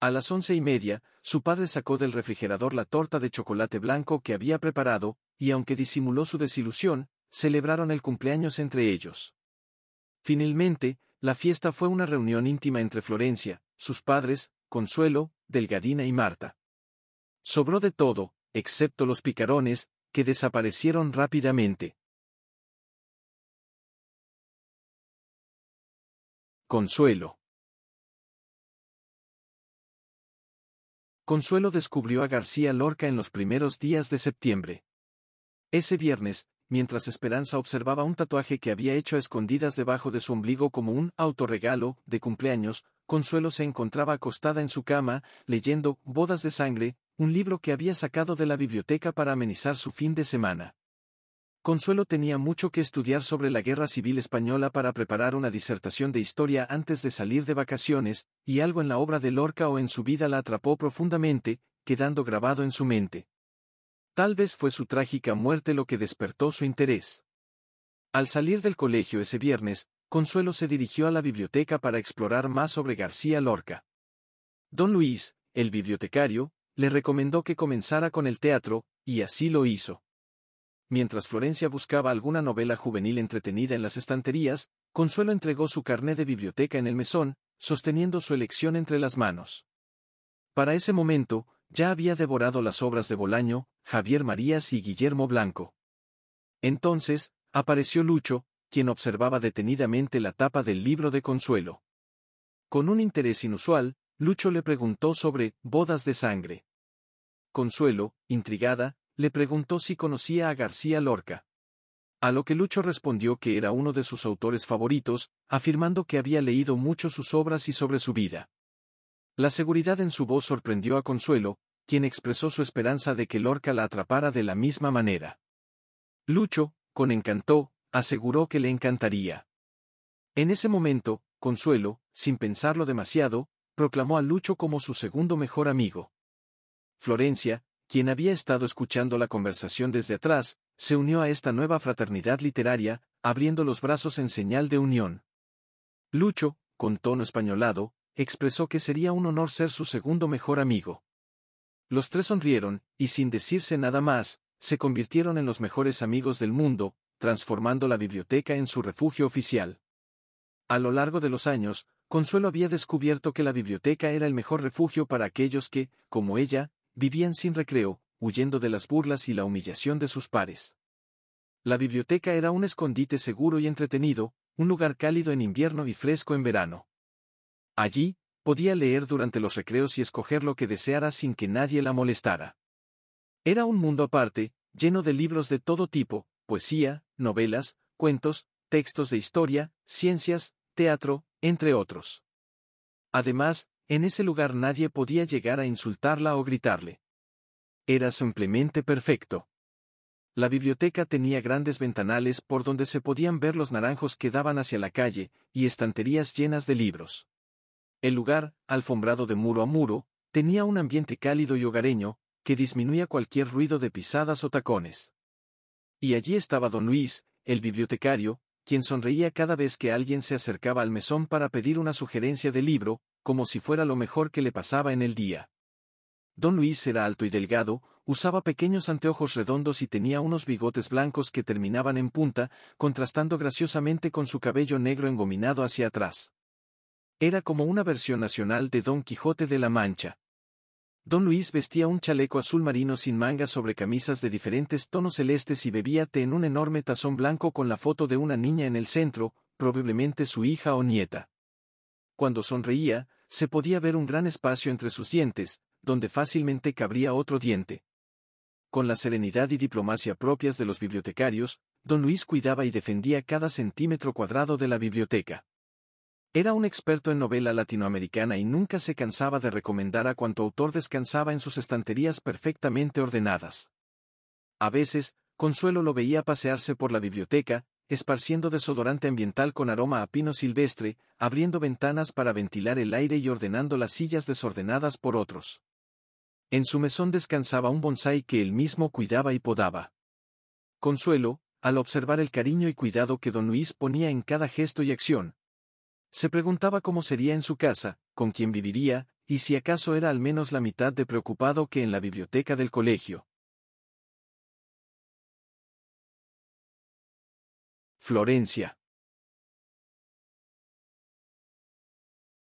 A las once y media, su padre sacó del refrigerador la torta de chocolate blanco que había preparado, y aunque disimuló su desilusión, celebraron el cumpleaños entre ellos. Finalmente, la fiesta fue una reunión íntima entre Florencia, sus padres, Consuelo, Delgadina y Marta. Sobró de todo, excepto los picarones, que desaparecieron rápidamente. Consuelo. Consuelo descubrió a García Lorca en los primeros días de septiembre. Ese viernes, mientras Esperanza observaba un tatuaje que había hecho a escondidas debajo de su ombligo como un autorregalo de cumpleaños, Consuelo se encontraba acostada en su cama, leyendo Bodas de Sangre, un libro que había sacado de la biblioteca para amenizar su fin de semana. Consuelo tenía mucho que estudiar sobre la Guerra Civil Española para preparar una disertación de historia antes de salir de vacaciones, y algo en la obra de Lorca o en su vida la atrapó profundamente, quedando grabado en su mente. Tal vez fue su trágica muerte lo que despertó su interés. Al salir del colegio ese viernes, Consuelo se dirigió a la biblioteca para explorar más sobre García Lorca. Don Luis, el bibliotecario, le recomendó que comenzara con el teatro, y así lo hizo. Mientras Florencia buscaba alguna novela juvenil entretenida en las estanterías, Consuelo entregó su carné de biblioteca en el mesón, sosteniendo su elección entre las manos. Para ese momento, ya había devorado las obras de Bolaño, Javier Marías y Guillermo Blanco. Entonces, apareció Lucho, quien observaba detenidamente la tapa del libro de Consuelo. Con un interés inusual, Lucho le preguntó sobre bodas de sangre. Consuelo, intrigada, le preguntó si conocía a García Lorca. A lo que Lucho respondió que era uno de sus autores favoritos, afirmando que había leído mucho sus obras y sobre su vida. La seguridad en su voz sorprendió a Consuelo, quien expresó su esperanza de que Lorca la atrapara de la misma manera. Lucho, con encanto, aseguró que le encantaría. En ese momento, Consuelo, sin pensarlo demasiado, proclamó a Lucho como su segundo mejor amigo. Florencia, quien había estado escuchando la conversación desde atrás, se unió a esta nueva fraternidad literaria, abriendo los brazos en señal de unión. Lucho, con tono españolado, expresó que sería un honor ser su segundo mejor amigo. Los tres sonrieron, y sin decirse nada más, se convirtieron en los mejores amigos del mundo, transformando la biblioteca en su refugio oficial. A lo largo de los años, Consuelo había descubierto que la biblioteca era el mejor refugio para aquellos que, como ella, Vivían sin recreo, huyendo de las burlas y la humillación de sus pares. La biblioteca era un escondite seguro y entretenido, un lugar cálido en invierno y fresco en verano. Allí, podía leer durante los recreos y escoger lo que deseara sin que nadie la molestara. Era un mundo aparte, lleno de libros de todo tipo, poesía, novelas, cuentos, textos de historia, ciencias, teatro, entre otros. Además, en ese lugar nadie podía llegar a insultarla o gritarle. Era simplemente perfecto. La biblioteca tenía grandes ventanales por donde se podían ver los naranjos que daban hacia la calle, y estanterías llenas de libros. El lugar, alfombrado de muro a muro, tenía un ambiente cálido y hogareño, que disminuía cualquier ruido de pisadas o tacones. Y allí estaba don Luis, el bibliotecario, quien sonreía cada vez que alguien se acercaba al mesón para pedir una sugerencia de libro, como si fuera lo mejor que le pasaba en el día. Don Luis era alto y delgado, usaba pequeños anteojos redondos y tenía unos bigotes blancos que terminaban en punta, contrastando graciosamente con su cabello negro engominado hacia atrás. Era como una versión nacional de Don Quijote de la Mancha. Don Luis vestía un chaleco azul marino sin mangas sobre camisas de diferentes tonos celestes y bebía té en un enorme tazón blanco con la foto de una niña en el centro, probablemente su hija o nieta. Cuando sonreía, se podía ver un gran espacio entre sus dientes, donde fácilmente cabría otro diente. Con la serenidad y diplomacia propias de los bibliotecarios, don Luis cuidaba y defendía cada centímetro cuadrado de la biblioteca. Era un experto en novela latinoamericana y nunca se cansaba de recomendar a cuanto autor descansaba en sus estanterías perfectamente ordenadas. A veces, Consuelo lo veía pasearse por la biblioteca, esparciendo desodorante ambiental con aroma a pino silvestre, abriendo ventanas para ventilar el aire y ordenando las sillas desordenadas por otros. En su mesón descansaba un bonsai que él mismo cuidaba y podaba. Consuelo, al observar el cariño y cuidado que don Luis ponía en cada gesto y acción, se preguntaba cómo sería en su casa, con quién viviría, y si acaso era al menos la mitad de preocupado que en la biblioteca del colegio. Florencia.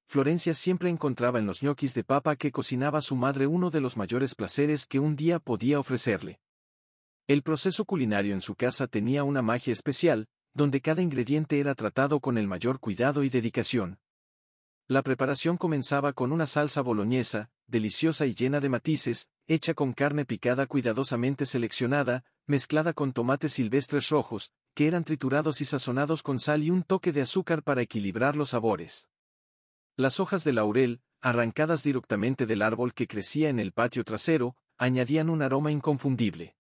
Florencia siempre encontraba en los ñoquis de papa que cocinaba su madre uno de los mayores placeres que un día podía ofrecerle. El proceso culinario en su casa tenía una magia especial, donde cada ingrediente era tratado con el mayor cuidado y dedicación. La preparación comenzaba con una salsa boloñesa, deliciosa y llena de matices, hecha con carne picada cuidadosamente seleccionada, mezclada con tomates silvestres rojos, que eran triturados y sazonados con sal y un toque de azúcar para equilibrar los sabores. Las hojas de laurel, arrancadas directamente del árbol que crecía en el patio trasero, añadían un aroma inconfundible.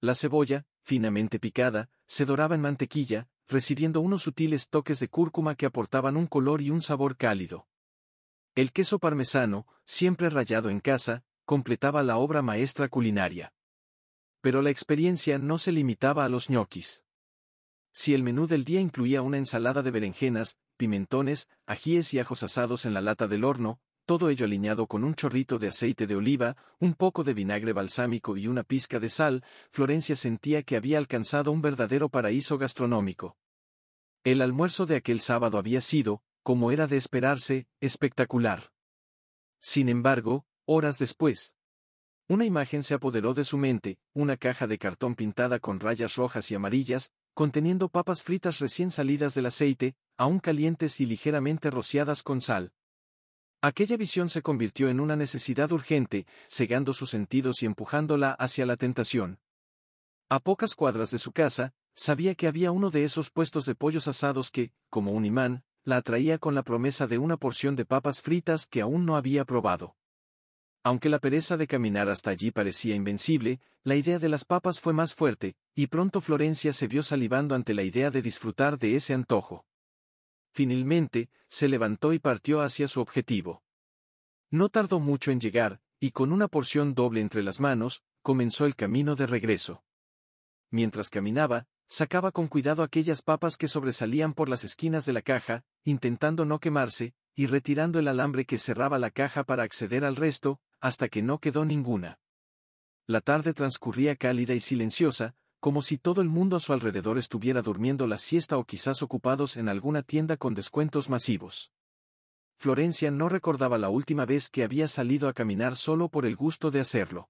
La cebolla, finamente picada, se doraba en mantequilla, recibiendo unos sutiles toques de cúrcuma que aportaban un color y un sabor cálido. El queso parmesano, siempre rallado en casa, completaba la obra maestra culinaria. Pero la experiencia no se limitaba a los ñoquis. Si el menú del día incluía una ensalada de berenjenas, pimentones, ajíes y ajos asados en la lata del horno, todo ello alineado con un chorrito de aceite de oliva, un poco de vinagre balsámico y una pizca de sal, Florencia sentía que había alcanzado un verdadero paraíso gastronómico. El almuerzo de aquel sábado había sido, como era de esperarse, espectacular. Sin embargo, horas después, una imagen se apoderó de su mente, una caja de cartón pintada con rayas rojas y amarillas, conteniendo papas fritas recién salidas del aceite, aún calientes y ligeramente rociadas con sal. Aquella visión se convirtió en una necesidad urgente, cegando sus sentidos y empujándola hacia la tentación. A pocas cuadras de su casa, sabía que había uno de esos puestos de pollos asados que, como un imán, la atraía con la promesa de una porción de papas fritas que aún no había probado. Aunque la pereza de caminar hasta allí parecía invencible, la idea de las papas fue más fuerte, y pronto Florencia se vio salivando ante la idea de disfrutar de ese antojo. Finalmente, se levantó y partió hacia su objetivo. No tardó mucho en llegar, y con una porción doble entre las manos, comenzó el camino de regreso. Mientras caminaba, sacaba con cuidado aquellas papas que sobresalían por las esquinas de la caja, intentando no quemarse, y retirando el alambre que cerraba la caja para acceder al resto, hasta que no quedó ninguna. La tarde transcurría cálida y silenciosa, como si todo el mundo a su alrededor estuviera durmiendo la siesta o quizás ocupados en alguna tienda con descuentos masivos. Florencia no recordaba la última vez que había salido a caminar solo por el gusto de hacerlo.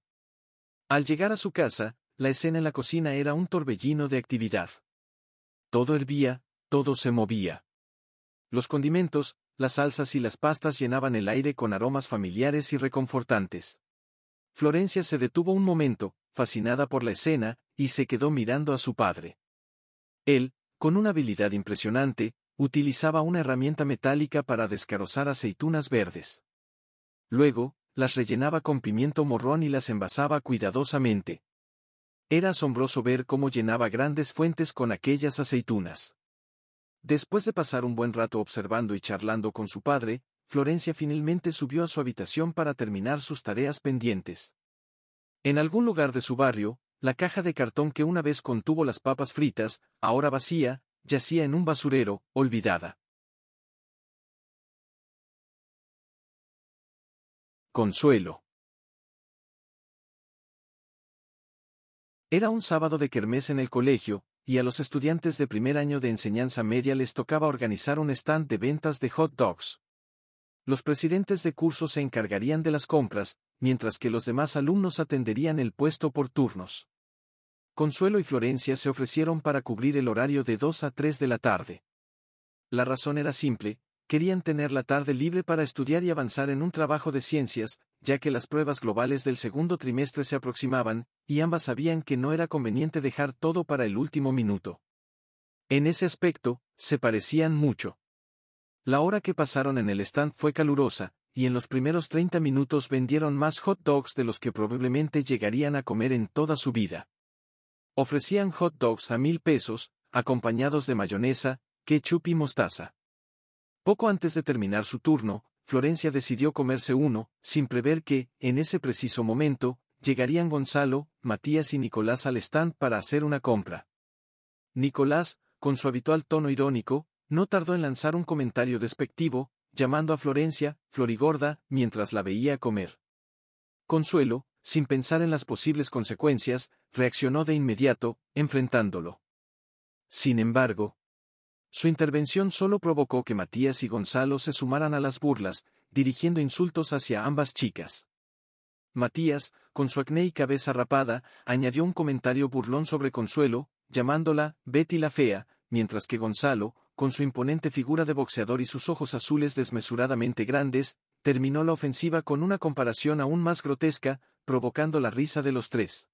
Al llegar a su casa, la escena en la cocina era un torbellino de actividad. Todo hervía, todo se movía. Los condimentos, las salsas y las pastas llenaban el aire con aromas familiares y reconfortantes. Florencia se detuvo un momento, fascinada por la escena, y se quedó mirando a su padre. Él, con una habilidad impresionante, utilizaba una herramienta metálica para descarozar aceitunas verdes. Luego, las rellenaba con pimiento morrón y las envasaba cuidadosamente. Era asombroso ver cómo llenaba grandes fuentes con aquellas aceitunas. Después de pasar un buen rato observando y charlando con su padre, Florencia finalmente subió a su habitación para terminar sus tareas pendientes. En algún lugar de su barrio, la caja de cartón que una vez contuvo las papas fritas, ahora vacía, yacía en un basurero, olvidada. Consuelo. Era un sábado de kermés en el colegio, y a los estudiantes de primer año de enseñanza media les tocaba organizar un stand de ventas de hot dogs. Los presidentes de curso se encargarían de las compras, mientras que los demás alumnos atenderían el puesto por turnos. Consuelo y Florencia se ofrecieron para cubrir el horario de 2 a 3 de la tarde. La razón era simple, querían tener la tarde libre para estudiar y avanzar en un trabajo de ciencias, ya que las pruebas globales del segundo trimestre se aproximaban, y ambas sabían que no era conveniente dejar todo para el último minuto. En ese aspecto, se parecían mucho. La hora que pasaron en el stand fue calurosa, y en los primeros 30 minutos vendieron más hot dogs de los que probablemente llegarían a comer en toda su vida. Ofrecían hot dogs a mil pesos, acompañados de mayonesa, ketchup y mostaza. Poco antes de terminar su turno, Florencia decidió comerse uno, sin prever que, en ese preciso momento, llegarían Gonzalo, Matías y Nicolás al stand para hacer una compra. Nicolás, con su habitual tono irónico, no tardó en lanzar un comentario despectivo, llamando a Florencia, Florigorda, mientras la veía comer. Consuelo, sin pensar en las posibles consecuencias, reaccionó de inmediato, enfrentándolo. Sin embargo, su intervención solo provocó que Matías y Gonzalo se sumaran a las burlas, dirigiendo insultos hacia ambas chicas. Matías, con su acné y cabeza rapada, añadió un comentario burlón sobre Consuelo, llamándola Betty la Fea, mientras que Gonzalo, con su imponente figura de boxeador y sus ojos azules desmesuradamente grandes, terminó la ofensiva con una comparación aún más grotesca, provocando la risa de los tres.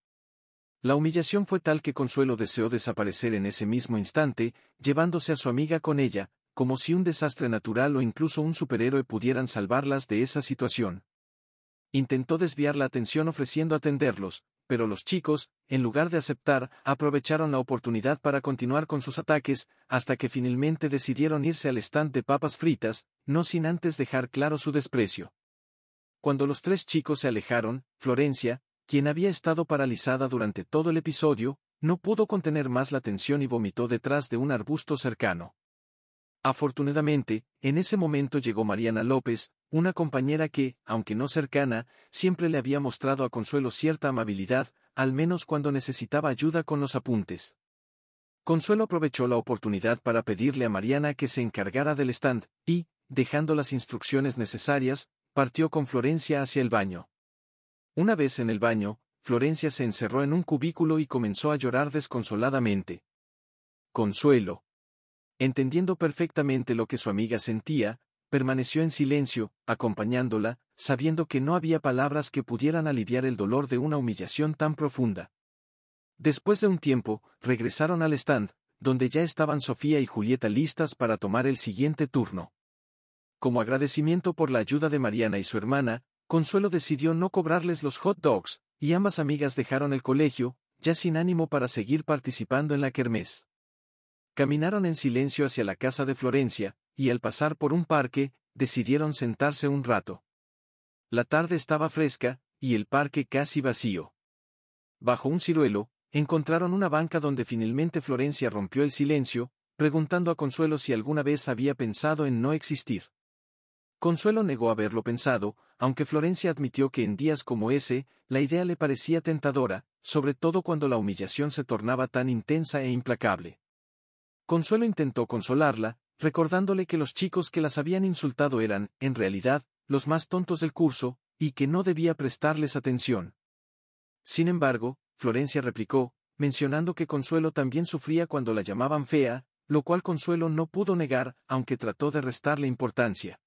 La humillación fue tal que Consuelo deseó desaparecer en ese mismo instante, llevándose a su amiga con ella, como si un desastre natural o incluso un superhéroe pudieran salvarlas de esa situación. Intentó desviar la atención ofreciendo atenderlos, pero los chicos, en lugar de aceptar, aprovecharon la oportunidad para continuar con sus ataques, hasta que finalmente decidieron irse al stand de papas fritas, no sin antes dejar claro su desprecio. Cuando los tres chicos se alejaron, Florencia, quien había estado paralizada durante todo el episodio, no pudo contener más la tensión y vomitó detrás de un arbusto cercano. Afortunadamente, en ese momento llegó Mariana López, una compañera que, aunque no cercana, siempre le había mostrado a Consuelo cierta amabilidad, al menos cuando necesitaba ayuda con los apuntes. Consuelo aprovechó la oportunidad para pedirle a Mariana que se encargara del stand, y, dejando las instrucciones necesarias, partió con Florencia hacia el baño. Una vez en el baño, Florencia se encerró en un cubículo y comenzó a llorar desconsoladamente. Consuelo. Entendiendo perfectamente lo que su amiga sentía, permaneció en silencio, acompañándola, sabiendo que no había palabras que pudieran aliviar el dolor de una humillación tan profunda. Después de un tiempo, regresaron al stand, donde ya estaban Sofía y Julieta listas para tomar el siguiente turno. Como agradecimiento por la ayuda de Mariana y su hermana, Consuelo decidió no cobrarles los hot dogs, y ambas amigas dejaron el colegio, ya sin ánimo para seguir participando en la kermés. Caminaron en silencio hacia la casa de Florencia, y al pasar por un parque, decidieron sentarse un rato. La tarde estaba fresca, y el parque casi vacío. Bajo un ciruelo, encontraron una banca donde finalmente Florencia rompió el silencio, preguntando a Consuelo si alguna vez había pensado en no existir. Consuelo negó haberlo pensado, aunque Florencia admitió que en días como ese, la idea le parecía tentadora, sobre todo cuando la humillación se tornaba tan intensa e implacable. Consuelo intentó consolarla, recordándole que los chicos que las habían insultado eran, en realidad, los más tontos del curso, y que no debía prestarles atención. Sin embargo, Florencia replicó, mencionando que Consuelo también sufría cuando la llamaban fea, lo cual Consuelo no pudo negar, aunque trató de restarle importancia.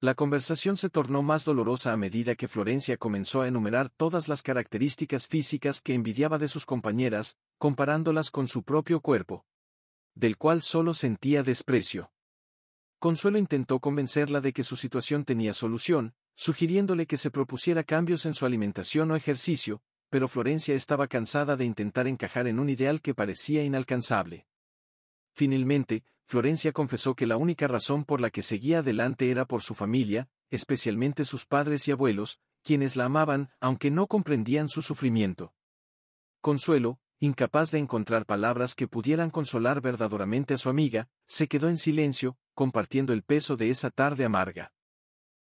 La conversación se tornó más dolorosa a medida que Florencia comenzó a enumerar todas las características físicas que envidiaba de sus compañeras, comparándolas con su propio cuerpo, del cual solo sentía desprecio. Consuelo intentó convencerla de que su situación tenía solución, sugiriéndole que se propusiera cambios en su alimentación o ejercicio, pero Florencia estaba cansada de intentar encajar en un ideal que parecía inalcanzable. Finalmente, Florencia confesó que la única razón por la que seguía adelante era por su familia, especialmente sus padres y abuelos, quienes la amaban, aunque no comprendían su sufrimiento. Consuelo, incapaz de encontrar palabras que pudieran consolar verdaderamente a su amiga, se quedó en silencio, compartiendo el peso de esa tarde amarga.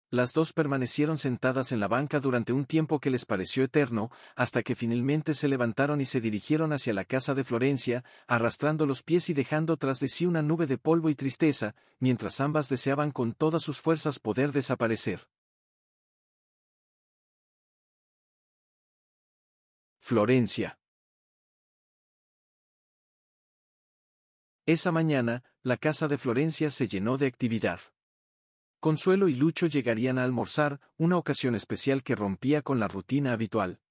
Las dos permanecieron sentadas en la banca durante un tiempo que les pareció eterno, hasta que finalmente se levantaron y se dirigieron hacia la casa de Florencia, arrastrando los pies y dejando tras de sí una nube de polvo y tristeza, mientras ambas deseaban con todas sus fuerzas poder desaparecer. Florencia. Esa mañana, la casa de Florencia se llenó de actividad. Consuelo y Lucho llegarían a almorzar, una ocasión especial que rompía con la rutina habitual.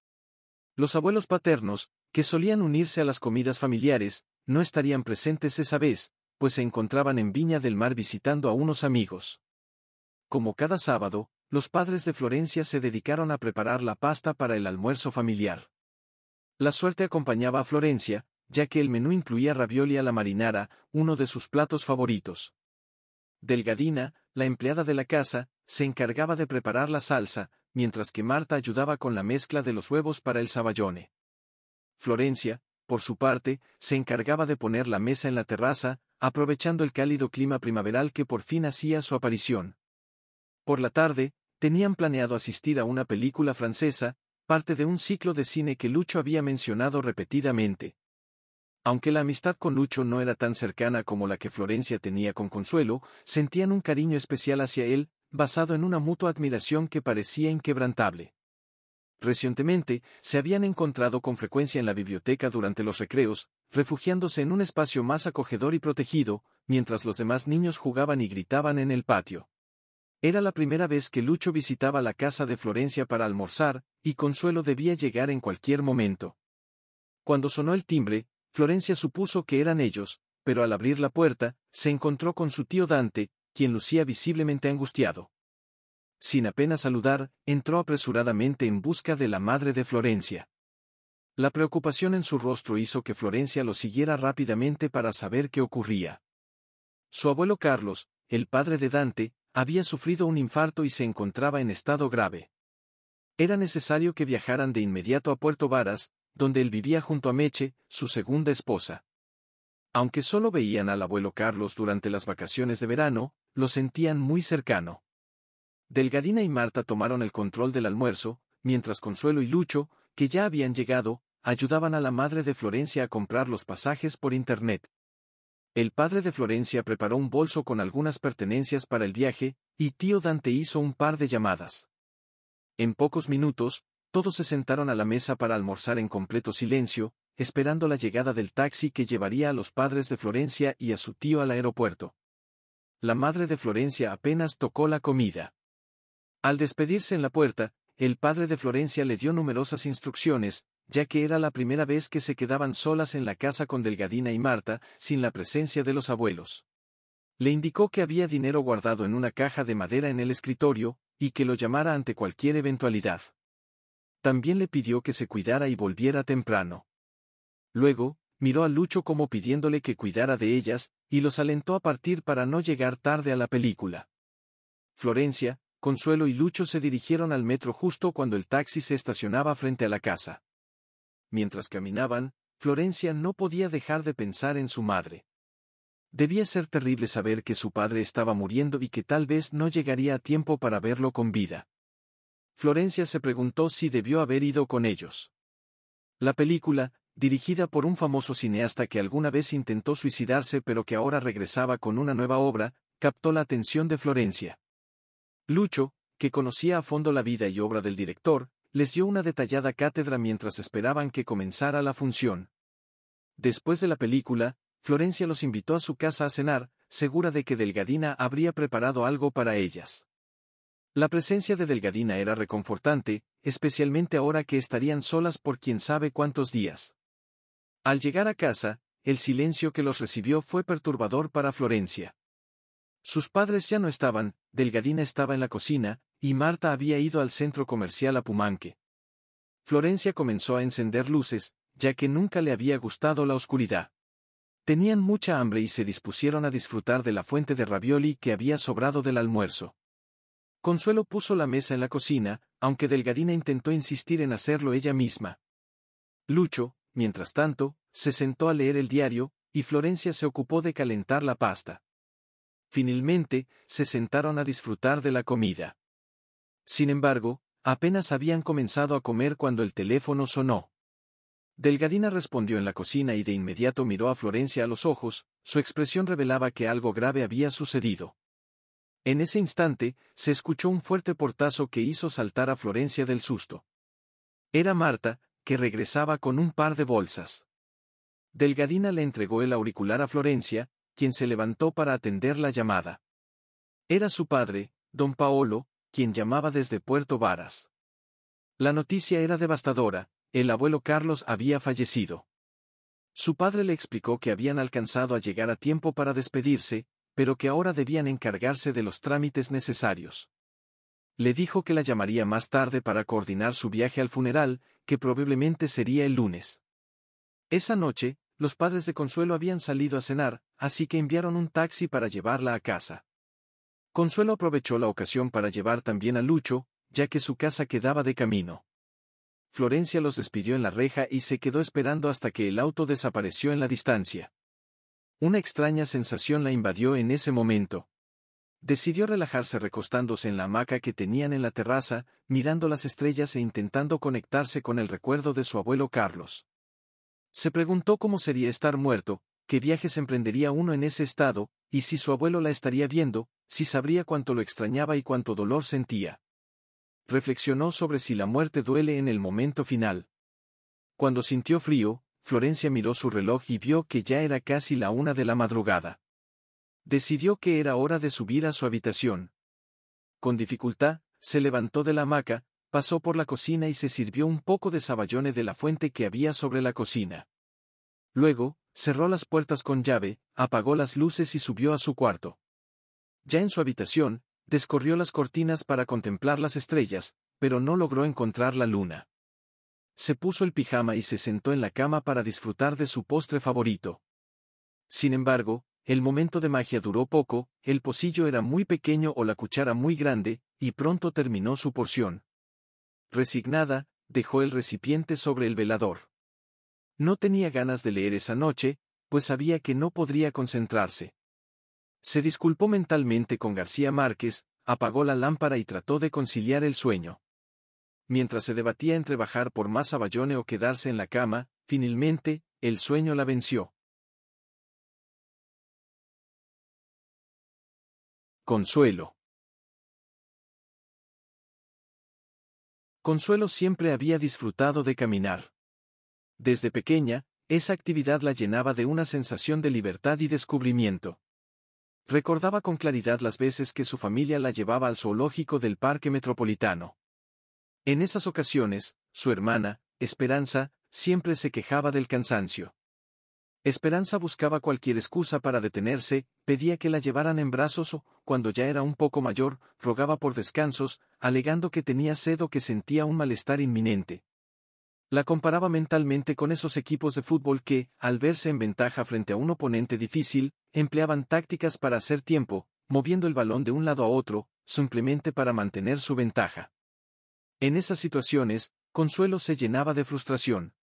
Los abuelos paternos, que solían unirse a las comidas familiares, no estarían presentes esa vez, pues se encontraban en Viña del Mar visitando a unos amigos. Como cada sábado, los padres de Florencia se dedicaron a preparar la pasta para el almuerzo familiar. La suerte acompañaba a Florencia, ya que el menú incluía ravioli a la marinara, uno de sus platos favoritos. Delgadina, la empleada de la casa, se encargaba de preparar la salsa, mientras que Marta ayudaba con la mezcla de los huevos para el saballone. Florencia, por su parte, se encargaba de poner la mesa en la terraza, aprovechando el cálido clima primaveral que por fin hacía su aparición. Por la tarde, tenían planeado asistir a una película francesa, parte de un ciclo de cine que Lucho había mencionado repetidamente. Aunque la amistad con Lucho no era tan cercana como la que Florencia tenía con Consuelo, sentían un cariño especial hacia él, basado en una mutua admiración que parecía inquebrantable. Recientemente, se habían encontrado con frecuencia en la biblioteca durante los recreos, refugiándose en un espacio más acogedor y protegido, mientras los demás niños jugaban y gritaban en el patio. Era la primera vez que Lucho visitaba la casa de Florencia para almorzar, y Consuelo debía llegar en cualquier momento. Cuando sonó el timbre, Florencia supuso que eran ellos, pero al abrir la puerta, se encontró con su tío Dante, quien lucía visiblemente angustiado. Sin apenas saludar, entró apresuradamente en busca de la madre de Florencia. La preocupación en su rostro hizo que Florencia lo siguiera rápidamente para saber qué ocurría. Su abuelo Carlos, el padre de Dante, había sufrido un infarto y se encontraba en estado grave. Era necesario que viajaran de inmediato a Puerto Varas, donde él vivía junto a Meche, su segunda esposa. Aunque solo veían al abuelo Carlos durante las vacaciones de verano, lo sentían muy cercano. Delgadina y Marta tomaron el control del almuerzo, mientras Consuelo y Lucho, que ya habían llegado, ayudaban a la madre de Florencia a comprar los pasajes por Internet. El padre de Florencia preparó un bolso con algunas pertenencias para el viaje, y tío Dante hizo un par de llamadas. En pocos minutos, todos se sentaron a la mesa para almorzar en completo silencio, esperando la llegada del taxi que llevaría a los padres de Florencia y a su tío al aeropuerto. La madre de Florencia apenas tocó la comida. Al despedirse en la puerta, el padre de Florencia le dio numerosas instrucciones, ya que era la primera vez que se quedaban solas en la casa con Delgadina y Marta, sin la presencia de los abuelos. Le indicó que había dinero guardado en una caja de madera en el escritorio, y que lo llamara ante cualquier eventualidad. También le pidió que se cuidara y volviera temprano. Luego, miró a Lucho como pidiéndole que cuidara de ellas, y los alentó a partir para no llegar tarde a la película. Florencia, Consuelo y Lucho se dirigieron al metro justo cuando el taxi se estacionaba frente a la casa. Mientras caminaban, Florencia no podía dejar de pensar en su madre. Debía ser terrible saber que su padre estaba muriendo y que tal vez no llegaría a tiempo para verlo con vida. Florencia se preguntó si debió haber ido con ellos. La película, dirigida por un famoso cineasta que alguna vez intentó suicidarse pero que ahora regresaba con una nueva obra, captó la atención de Florencia. Lucho, que conocía a fondo la vida y obra del director, les dio una detallada cátedra mientras esperaban que comenzara la función. Después de la película, Florencia los invitó a su casa a cenar, segura de que Delgadina habría preparado algo para ellas. La presencia de Delgadina era reconfortante, especialmente ahora que estarían solas por quién sabe cuántos días. Al llegar a casa, el silencio que los recibió fue perturbador para Florencia. Sus padres ya no estaban, Delgadina estaba en la cocina, y Marta había ido al centro comercial a Pumanque. Florencia comenzó a encender luces, ya que nunca le había gustado la oscuridad. Tenían mucha hambre y se dispusieron a disfrutar de la fuente de ravioli que había sobrado del almuerzo. Consuelo puso la mesa en la cocina, aunque Delgadina intentó insistir en hacerlo ella misma. Lucho, mientras tanto, se sentó a leer el diario, y Florencia se ocupó de calentar la pasta. Finalmente, se sentaron a disfrutar de la comida. Sin embargo, apenas habían comenzado a comer cuando el teléfono sonó. Delgadina respondió en la cocina y de inmediato miró a Florencia a los ojos, su expresión revelaba que algo grave había sucedido. En ese instante, se escuchó un fuerte portazo que hizo saltar a Florencia del susto. Era Marta, que regresaba con un par de bolsas. Delgadina le entregó el auricular a Florencia, quien se levantó para atender la llamada. Era su padre, don Paolo, quien llamaba desde Puerto Varas. La noticia era devastadora, el abuelo Carlos había fallecido. Su padre le explicó que habían alcanzado a llegar a tiempo para despedirse, pero que ahora debían encargarse de los trámites necesarios. Le dijo que la llamaría más tarde para coordinar su viaje al funeral, que probablemente sería el lunes. Esa noche, los padres de Consuelo habían salido a cenar, así que enviaron un taxi para llevarla a casa. Consuelo aprovechó la ocasión para llevar también a Lucho, ya que su casa quedaba de camino. Florencia los despidió en la reja y se quedó esperando hasta que el auto desapareció en la distancia. Una extraña sensación la invadió en ese momento. Decidió relajarse recostándose en la hamaca que tenían en la terraza, mirando las estrellas e intentando conectarse con el recuerdo de su abuelo Carlos. Se preguntó cómo sería estar muerto, qué viajes emprendería uno en ese estado, y si su abuelo la estaría viendo, si sabría cuánto lo extrañaba y cuánto dolor sentía. Reflexionó sobre si la muerte duele en el momento final. Cuando sintió frío, Florencia miró su reloj y vio que ya era casi la una de la madrugada. Decidió que era hora de subir a su habitación. Con dificultad, se levantó de la hamaca, pasó por la cocina y se sirvió un poco de sabayone de la fuente que había sobre la cocina. Luego, cerró las puertas con llave, apagó las luces y subió a su cuarto. Ya en su habitación, descorrió las cortinas para contemplar las estrellas, pero no logró encontrar la luna se puso el pijama y se sentó en la cama para disfrutar de su postre favorito. Sin embargo, el momento de magia duró poco, el pocillo era muy pequeño o la cuchara muy grande, y pronto terminó su porción. Resignada, dejó el recipiente sobre el velador. No tenía ganas de leer esa noche, pues sabía que no podría concentrarse. Se disculpó mentalmente con García Márquez, apagó la lámpara y trató de conciliar el sueño mientras se debatía entre bajar por más saballone o quedarse en la cama, finalmente, el sueño la venció. Consuelo. Consuelo siempre había disfrutado de caminar. Desde pequeña, esa actividad la llenaba de una sensación de libertad y descubrimiento. Recordaba con claridad las veces que su familia la llevaba al zoológico del parque metropolitano. En esas ocasiones, su hermana, Esperanza, siempre se quejaba del cansancio. Esperanza buscaba cualquier excusa para detenerse, pedía que la llevaran en brazos o, cuando ya era un poco mayor, rogaba por descansos, alegando que tenía sed o que sentía un malestar inminente. La comparaba mentalmente con esos equipos de fútbol que, al verse en ventaja frente a un oponente difícil, empleaban tácticas para hacer tiempo, moviendo el balón de un lado a otro, simplemente para mantener su ventaja. En esas situaciones, Consuelo se llenaba de frustración.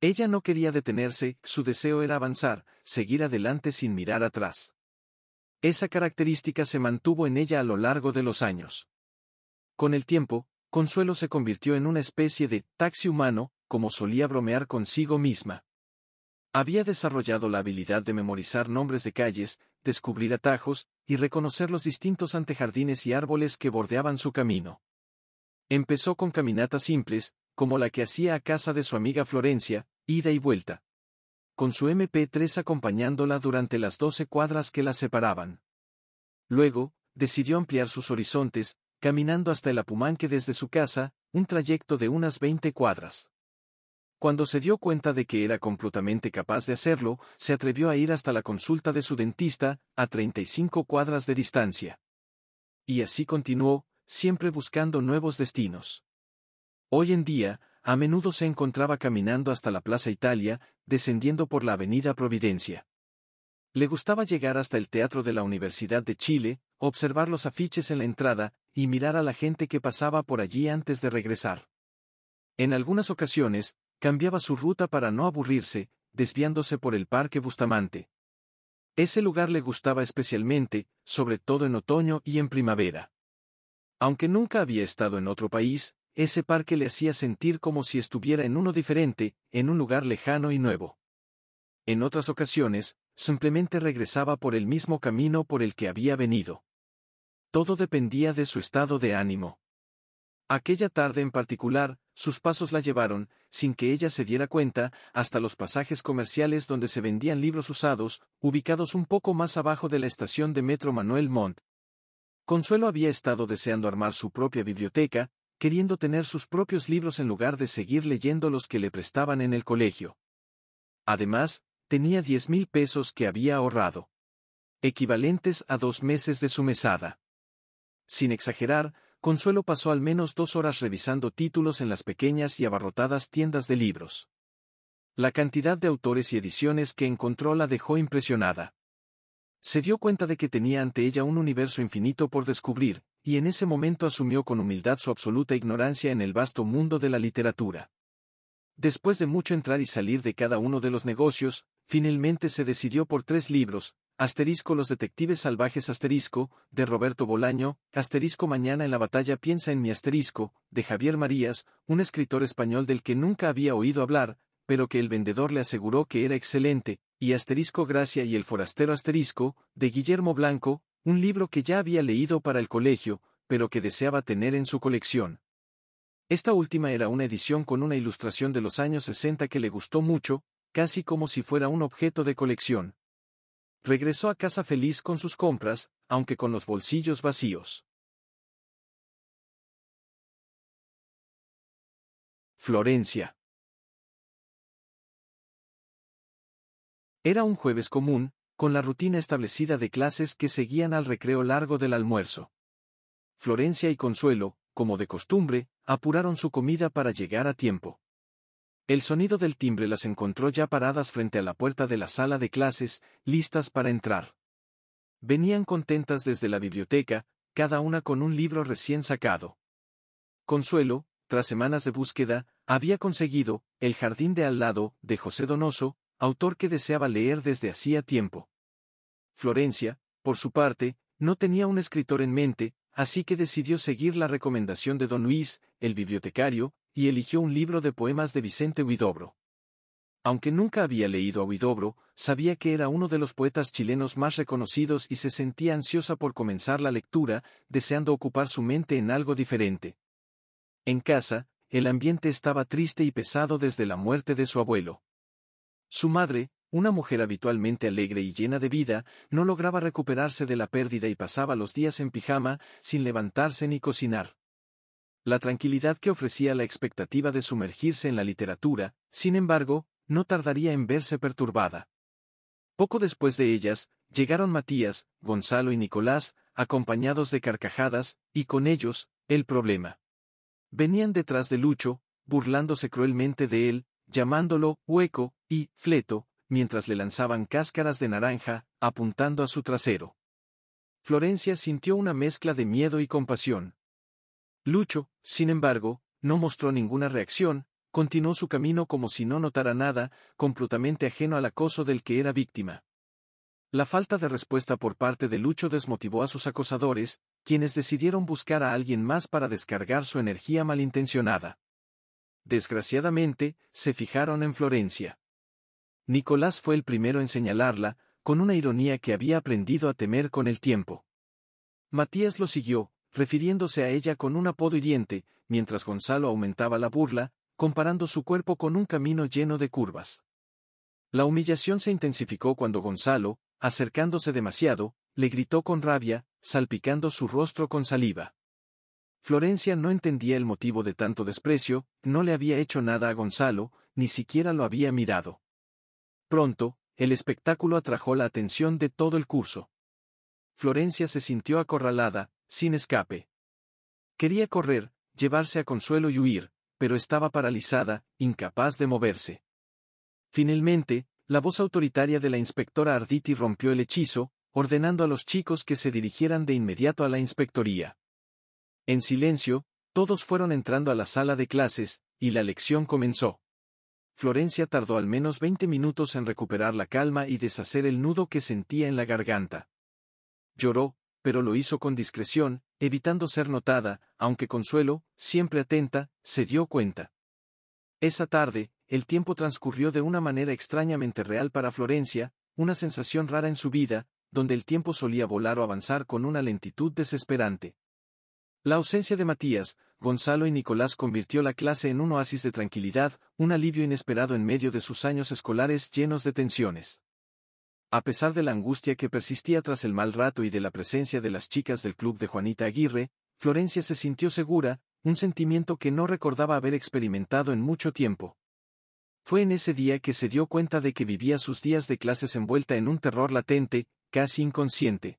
Ella no quería detenerse, su deseo era avanzar, seguir adelante sin mirar atrás. Esa característica se mantuvo en ella a lo largo de los años. Con el tiempo, Consuelo se convirtió en una especie de taxi humano, como solía bromear consigo misma. Había desarrollado la habilidad de memorizar nombres de calles, descubrir atajos, y reconocer los distintos antejardines y árboles que bordeaban su camino. Empezó con caminatas simples, como la que hacía a casa de su amiga Florencia, ida y vuelta. Con su MP3 acompañándola durante las doce cuadras que la separaban. Luego, decidió ampliar sus horizontes, caminando hasta el Apumanque desde su casa, un trayecto de unas 20 cuadras. Cuando se dio cuenta de que era completamente capaz de hacerlo, se atrevió a ir hasta la consulta de su dentista, a 35 cuadras de distancia. Y así continuó, siempre buscando nuevos destinos. Hoy en día, a menudo se encontraba caminando hasta la Plaza Italia, descendiendo por la Avenida Providencia. Le gustaba llegar hasta el Teatro de la Universidad de Chile, observar los afiches en la entrada, y mirar a la gente que pasaba por allí antes de regresar. En algunas ocasiones, cambiaba su ruta para no aburrirse, desviándose por el Parque Bustamante. Ese lugar le gustaba especialmente, sobre todo en otoño y en primavera. Aunque nunca había estado en otro país, ese parque le hacía sentir como si estuviera en uno diferente, en un lugar lejano y nuevo. En otras ocasiones, simplemente regresaba por el mismo camino por el que había venido. Todo dependía de su estado de ánimo. Aquella tarde en particular, sus pasos la llevaron, sin que ella se diera cuenta, hasta los pasajes comerciales donde se vendían libros usados, ubicados un poco más abajo de la estación de Metro Manuel Montt, Consuelo había estado deseando armar su propia biblioteca, queriendo tener sus propios libros en lugar de seguir leyendo los que le prestaban en el colegio. Además, tenía diez mil pesos que había ahorrado. Equivalentes a dos meses de su mesada. Sin exagerar, Consuelo pasó al menos dos horas revisando títulos en las pequeñas y abarrotadas tiendas de libros. La cantidad de autores y ediciones que encontró la dejó impresionada se dio cuenta de que tenía ante ella un universo infinito por descubrir, y en ese momento asumió con humildad su absoluta ignorancia en el vasto mundo de la literatura. Después de mucho entrar y salir de cada uno de los negocios, finalmente se decidió por tres libros, asterisco Los Detectives Salvajes asterisco, de Roberto Bolaño, asterisco Mañana en la batalla piensa en mi asterisco, de Javier Marías, un escritor español del que nunca había oído hablar, pero que el vendedor le aseguró que era excelente, y Asterisco Gracia y El Forastero Asterisco, de Guillermo Blanco, un libro que ya había leído para el colegio, pero que deseaba tener en su colección. Esta última era una edición con una ilustración de los años 60 que le gustó mucho, casi como si fuera un objeto de colección. Regresó a casa feliz con sus compras, aunque con los bolsillos vacíos. Florencia. Era un jueves común, con la rutina establecida de clases que seguían al recreo largo del almuerzo. Florencia y Consuelo, como de costumbre, apuraron su comida para llegar a tiempo. El sonido del timbre las encontró ya paradas frente a la puerta de la sala de clases, listas para entrar. Venían contentas desde la biblioteca, cada una con un libro recién sacado. Consuelo, tras semanas de búsqueda, había conseguido El jardín de al lado, de José Donoso, autor que deseaba leer desde hacía tiempo. Florencia, por su parte, no tenía un escritor en mente, así que decidió seguir la recomendación de don Luis, el bibliotecario, y eligió un libro de poemas de Vicente Huidobro. Aunque nunca había leído a Huidobro, sabía que era uno de los poetas chilenos más reconocidos y se sentía ansiosa por comenzar la lectura, deseando ocupar su mente en algo diferente. En casa, el ambiente estaba triste y pesado desde la muerte de su abuelo. Su madre, una mujer habitualmente alegre y llena de vida, no lograba recuperarse de la pérdida y pasaba los días en pijama, sin levantarse ni cocinar. La tranquilidad que ofrecía la expectativa de sumergirse en la literatura, sin embargo, no tardaría en verse perturbada. Poco después de ellas, llegaron Matías, Gonzalo y Nicolás, acompañados de carcajadas, y con ellos, el problema. Venían detrás de Lucho, burlándose cruelmente de él, llamándolo hueco y fleto, mientras le lanzaban cáscaras de naranja, apuntando a su trasero. Florencia sintió una mezcla de miedo y compasión. Lucho, sin embargo, no mostró ninguna reacción, continuó su camino como si no notara nada, completamente ajeno al acoso del que era víctima. La falta de respuesta por parte de Lucho desmotivó a sus acosadores, quienes decidieron buscar a alguien más para descargar su energía malintencionada desgraciadamente, se fijaron en Florencia. Nicolás fue el primero en señalarla, con una ironía que había aprendido a temer con el tiempo. Matías lo siguió, refiriéndose a ella con un apodo hiriente, mientras Gonzalo aumentaba la burla, comparando su cuerpo con un camino lleno de curvas. La humillación se intensificó cuando Gonzalo, acercándose demasiado, le gritó con rabia, salpicando su rostro con saliva. Florencia no entendía el motivo de tanto desprecio, no le había hecho nada a Gonzalo, ni siquiera lo había mirado. Pronto, el espectáculo atrajo la atención de todo el curso. Florencia se sintió acorralada, sin escape. Quería correr, llevarse a Consuelo y huir, pero estaba paralizada, incapaz de moverse. Finalmente, la voz autoritaria de la inspectora Arditi rompió el hechizo, ordenando a los chicos que se dirigieran de inmediato a la inspectoría. En silencio, todos fueron entrando a la sala de clases, y la lección comenzó. Florencia tardó al menos veinte minutos en recuperar la calma y deshacer el nudo que sentía en la garganta. Lloró, pero lo hizo con discreción, evitando ser notada, aunque Consuelo, siempre atenta, se dio cuenta. Esa tarde, el tiempo transcurrió de una manera extrañamente real para Florencia, una sensación rara en su vida, donde el tiempo solía volar o avanzar con una lentitud desesperante. La ausencia de Matías, Gonzalo y Nicolás convirtió la clase en un oasis de tranquilidad, un alivio inesperado en medio de sus años escolares llenos de tensiones. A pesar de la angustia que persistía tras el mal rato y de la presencia de las chicas del club de Juanita Aguirre, Florencia se sintió segura, un sentimiento que no recordaba haber experimentado en mucho tiempo. Fue en ese día que se dio cuenta de que vivía sus días de clases envuelta en un terror latente, casi inconsciente.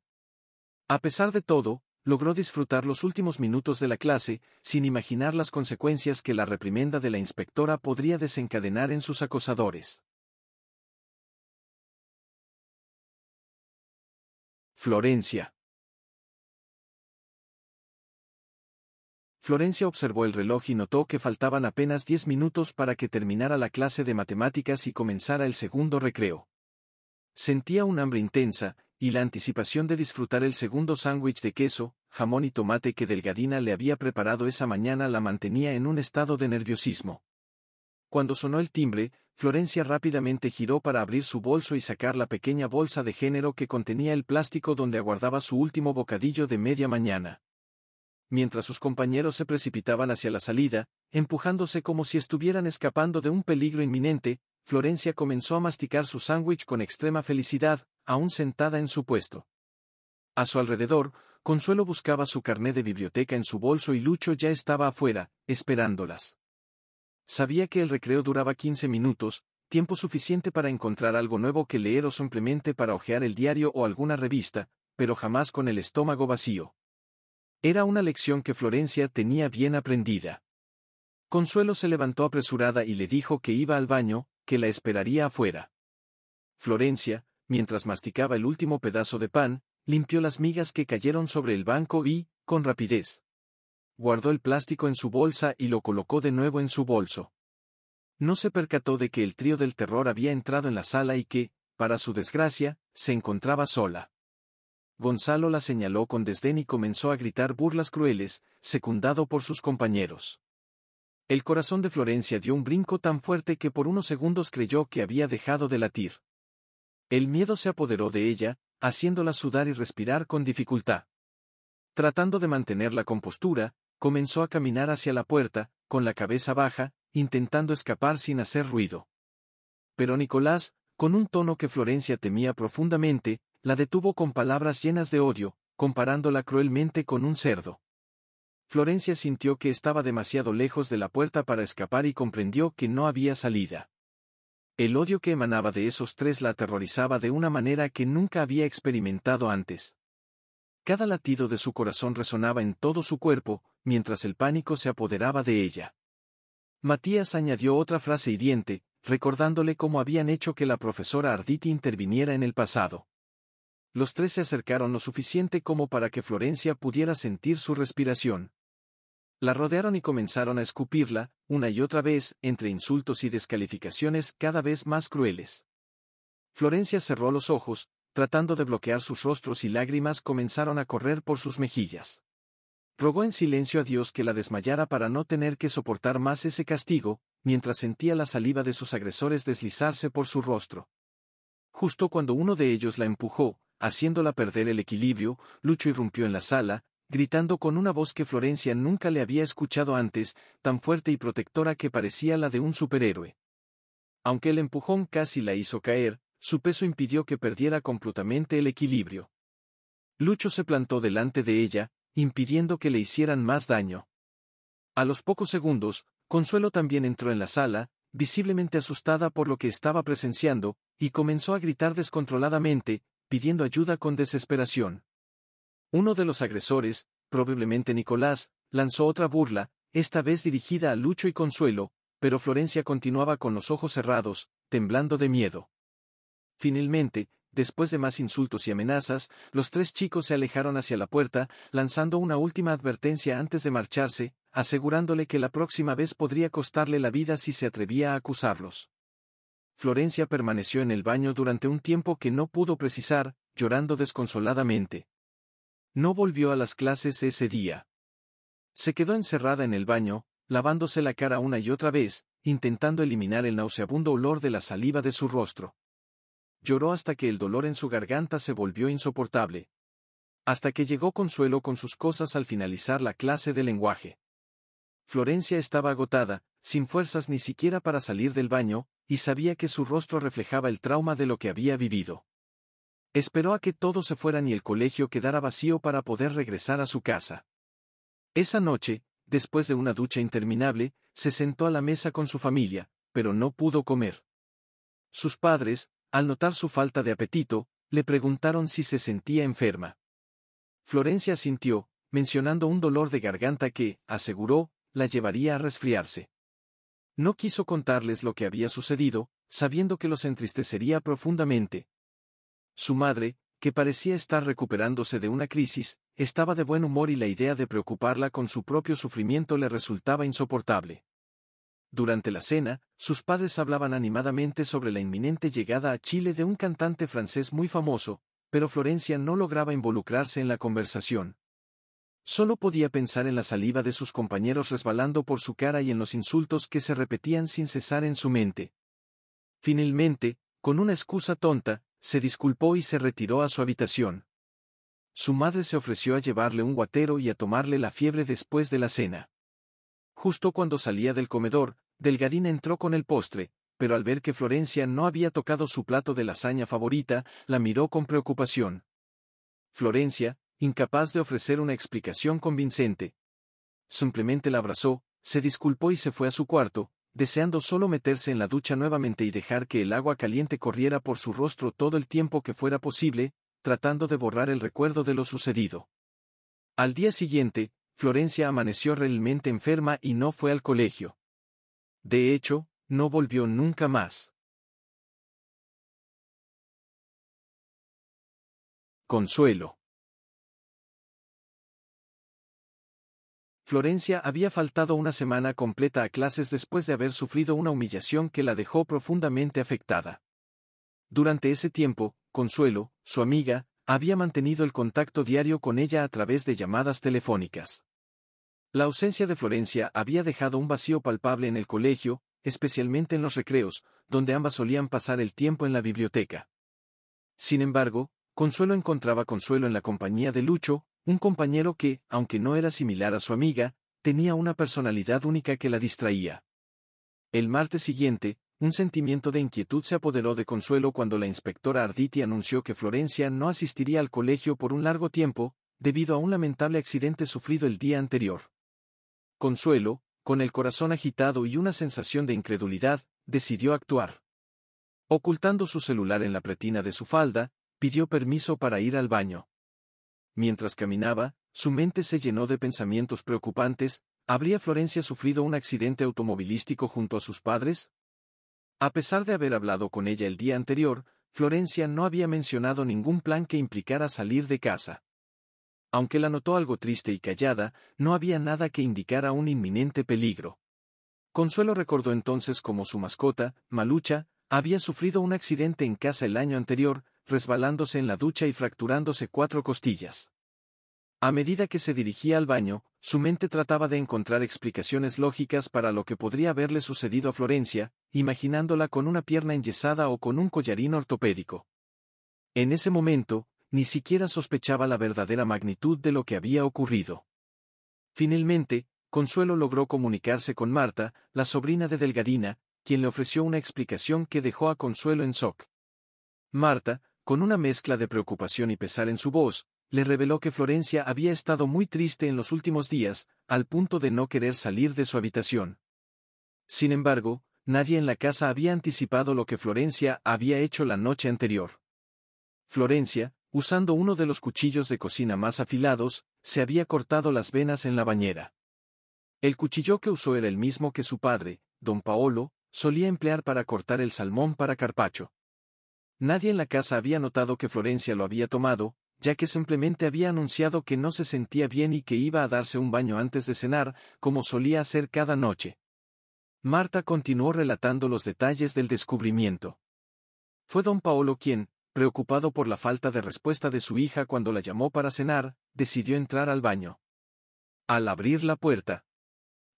A pesar de todo, logró disfrutar los últimos minutos de la clase, sin imaginar las consecuencias que la reprimenda de la inspectora podría desencadenar en sus acosadores. Florencia. Florencia observó el reloj y notó que faltaban apenas diez minutos para que terminara la clase de matemáticas y comenzara el segundo recreo. Sentía un hambre intensa, y la anticipación de disfrutar el segundo sándwich de queso, jamón y tomate que Delgadina le había preparado esa mañana la mantenía en un estado de nerviosismo. Cuando sonó el timbre, Florencia rápidamente giró para abrir su bolso y sacar la pequeña bolsa de género que contenía el plástico donde aguardaba su último bocadillo de media mañana. Mientras sus compañeros se precipitaban hacia la salida, empujándose como si estuvieran escapando de un peligro inminente, Florencia comenzó a masticar su sándwich con extrema felicidad, aún sentada en su puesto. A su alrededor, Consuelo buscaba su carné de biblioteca en su bolso y Lucho ya estaba afuera, esperándolas. Sabía que el recreo duraba 15 minutos, tiempo suficiente para encontrar algo nuevo que leer o simplemente para hojear el diario o alguna revista, pero jamás con el estómago vacío. Era una lección que Florencia tenía bien aprendida. Consuelo se levantó apresurada y le dijo que iba al baño, que la esperaría afuera. Florencia, mientras masticaba el último pedazo de pan, limpió las migas que cayeron sobre el banco y, con rapidez, guardó el plástico en su bolsa y lo colocó de nuevo en su bolso. No se percató de que el trío del terror había entrado en la sala y que, para su desgracia, se encontraba sola. Gonzalo la señaló con desdén y comenzó a gritar burlas crueles, secundado por sus compañeros. El corazón de Florencia dio un brinco tan fuerte que por unos segundos creyó que había dejado de latir. El miedo se apoderó de ella, haciéndola sudar y respirar con dificultad. Tratando de mantener la compostura, comenzó a caminar hacia la puerta, con la cabeza baja, intentando escapar sin hacer ruido. Pero Nicolás, con un tono que Florencia temía profundamente, la detuvo con palabras llenas de odio, comparándola cruelmente con un cerdo. Florencia sintió que estaba demasiado lejos de la puerta para escapar y comprendió que no había salida. El odio que emanaba de esos tres la aterrorizaba de una manera que nunca había experimentado antes. Cada latido de su corazón resonaba en todo su cuerpo, mientras el pánico se apoderaba de ella. Matías añadió otra frase hiriente, recordándole cómo habían hecho que la profesora Arditi interviniera en el pasado. Los tres se acercaron lo suficiente como para que Florencia pudiera sentir su respiración, la rodearon y comenzaron a escupirla, una y otra vez, entre insultos y descalificaciones cada vez más crueles. Florencia cerró los ojos, tratando de bloquear sus rostros y lágrimas comenzaron a correr por sus mejillas. Rogó en silencio a Dios que la desmayara para no tener que soportar más ese castigo, mientras sentía la saliva de sus agresores deslizarse por su rostro. Justo cuando uno de ellos la empujó, haciéndola perder el equilibrio, Lucho irrumpió en la sala, gritando con una voz que Florencia nunca le había escuchado antes, tan fuerte y protectora que parecía la de un superhéroe. Aunque el empujón casi la hizo caer, su peso impidió que perdiera completamente el equilibrio. Lucho se plantó delante de ella, impidiendo que le hicieran más daño. A los pocos segundos, Consuelo también entró en la sala, visiblemente asustada por lo que estaba presenciando, y comenzó a gritar descontroladamente, pidiendo ayuda con desesperación. Uno de los agresores, probablemente Nicolás, lanzó otra burla, esta vez dirigida a Lucho y Consuelo, pero Florencia continuaba con los ojos cerrados, temblando de miedo. Finalmente, después de más insultos y amenazas, los tres chicos se alejaron hacia la puerta, lanzando una última advertencia antes de marcharse, asegurándole que la próxima vez podría costarle la vida si se atrevía a acusarlos. Florencia permaneció en el baño durante un tiempo que no pudo precisar, llorando desconsoladamente. No volvió a las clases ese día. Se quedó encerrada en el baño, lavándose la cara una y otra vez, intentando eliminar el nauseabundo olor de la saliva de su rostro. Lloró hasta que el dolor en su garganta se volvió insoportable. Hasta que llegó Consuelo con sus cosas al finalizar la clase de lenguaje. Florencia estaba agotada, sin fuerzas ni siquiera para salir del baño, y sabía que su rostro reflejaba el trauma de lo que había vivido. Esperó a que todos se fueran y el colegio quedara vacío para poder regresar a su casa. Esa noche, después de una ducha interminable, se sentó a la mesa con su familia, pero no pudo comer. Sus padres, al notar su falta de apetito, le preguntaron si se sentía enferma. Florencia sintió, mencionando un dolor de garganta que, aseguró, la llevaría a resfriarse. No quiso contarles lo que había sucedido, sabiendo que los entristecería profundamente, su madre, que parecía estar recuperándose de una crisis, estaba de buen humor y la idea de preocuparla con su propio sufrimiento le resultaba insoportable. Durante la cena, sus padres hablaban animadamente sobre la inminente llegada a Chile de un cantante francés muy famoso, pero Florencia no lograba involucrarse en la conversación. Solo podía pensar en la saliva de sus compañeros resbalando por su cara y en los insultos que se repetían sin cesar en su mente. Finalmente, con una excusa tonta, se disculpó y se retiró a su habitación. Su madre se ofreció a llevarle un guatero y a tomarle la fiebre después de la cena. Justo cuando salía del comedor, Delgadín entró con el postre, pero al ver que Florencia no había tocado su plato de lasaña favorita, la miró con preocupación. Florencia, incapaz de ofrecer una explicación convincente, simplemente la abrazó, se disculpó y se fue a su cuarto, deseando solo meterse en la ducha nuevamente y dejar que el agua caliente corriera por su rostro todo el tiempo que fuera posible, tratando de borrar el recuerdo de lo sucedido. Al día siguiente, Florencia amaneció realmente enferma y no fue al colegio. De hecho, no volvió nunca más. Consuelo. Florencia había faltado una semana completa a clases después de haber sufrido una humillación que la dejó profundamente afectada. Durante ese tiempo, Consuelo, su amiga, había mantenido el contacto diario con ella a través de llamadas telefónicas. La ausencia de Florencia había dejado un vacío palpable en el colegio, especialmente en los recreos, donde ambas solían pasar el tiempo en la biblioteca. Sin embargo, Consuelo encontraba consuelo en la compañía de Lucho, un compañero que, aunque no era similar a su amiga, tenía una personalidad única que la distraía. El martes siguiente, un sentimiento de inquietud se apoderó de Consuelo cuando la inspectora Arditi anunció que Florencia no asistiría al colegio por un largo tiempo, debido a un lamentable accidente sufrido el día anterior. Consuelo, con el corazón agitado y una sensación de incredulidad, decidió actuar. Ocultando su celular en la pretina de su falda, pidió permiso para ir al baño. Mientras caminaba, su mente se llenó de pensamientos preocupantes, ¿habría Florencia sufrido un accidente automovilístico junto a sus padres? A pesar de haber hablado con ella el día anterior, Florencia no había mencionado ningún plan que implicara salir de casa. Aunque la notó algo triste y callada, no había nada que indicara un inminente peligro. Consuelo recordó entonces cómo su mascota, Malucha, había sufrido un accidente en casa el año anterior, resbalándose en la ducha y fracturándose cuatro costillas. A medida que se dirigía al baño, su mente trataba de encontrar explicaciones lógicas para lo que podría haberle sucedido a Florencia, imaginándola con una pierna enyesada o con un collarín ortopédico. En ese momento, ni siquiera sospechaba la verdadera magnitud de lo que había ocurrido. Finalmente, Consuelo logró comunicarse con Marta, la sobrina de Delgadina, quien le ofreció una explicación que dejó a Consuelo en shock. Marta, con una mezcla de preocupación y pesar en su voz, le reveló que Florencia había estado muy triste en los últimos días, al punto de no querer salir de su habitación. Sin embargo, nadie en la casa había anticipado lo que Florencia había hecho la noche anterior. Florencia, usando uno de los cuchillos de cocina más afilados, se había cortado las venas en la bañera. El cuchillo que usó era el mismo que su padre, don Paolo, solía emplear para cortar el salmón para carpacho. Nadie en la casa había notado que Florencia lo había tomado, ya que simplemente había anunciado que no se sentía bien y que iba a darse un baño antes de cenar, como solía hacer cada noche. Marta continuó relatando los detalles del descubrimiento. Fue don Paolo quien, preocupado por la falta de respuesta de su hija cuando la llamó para cenar, decidió entrar al baño. Al abrir la puerta,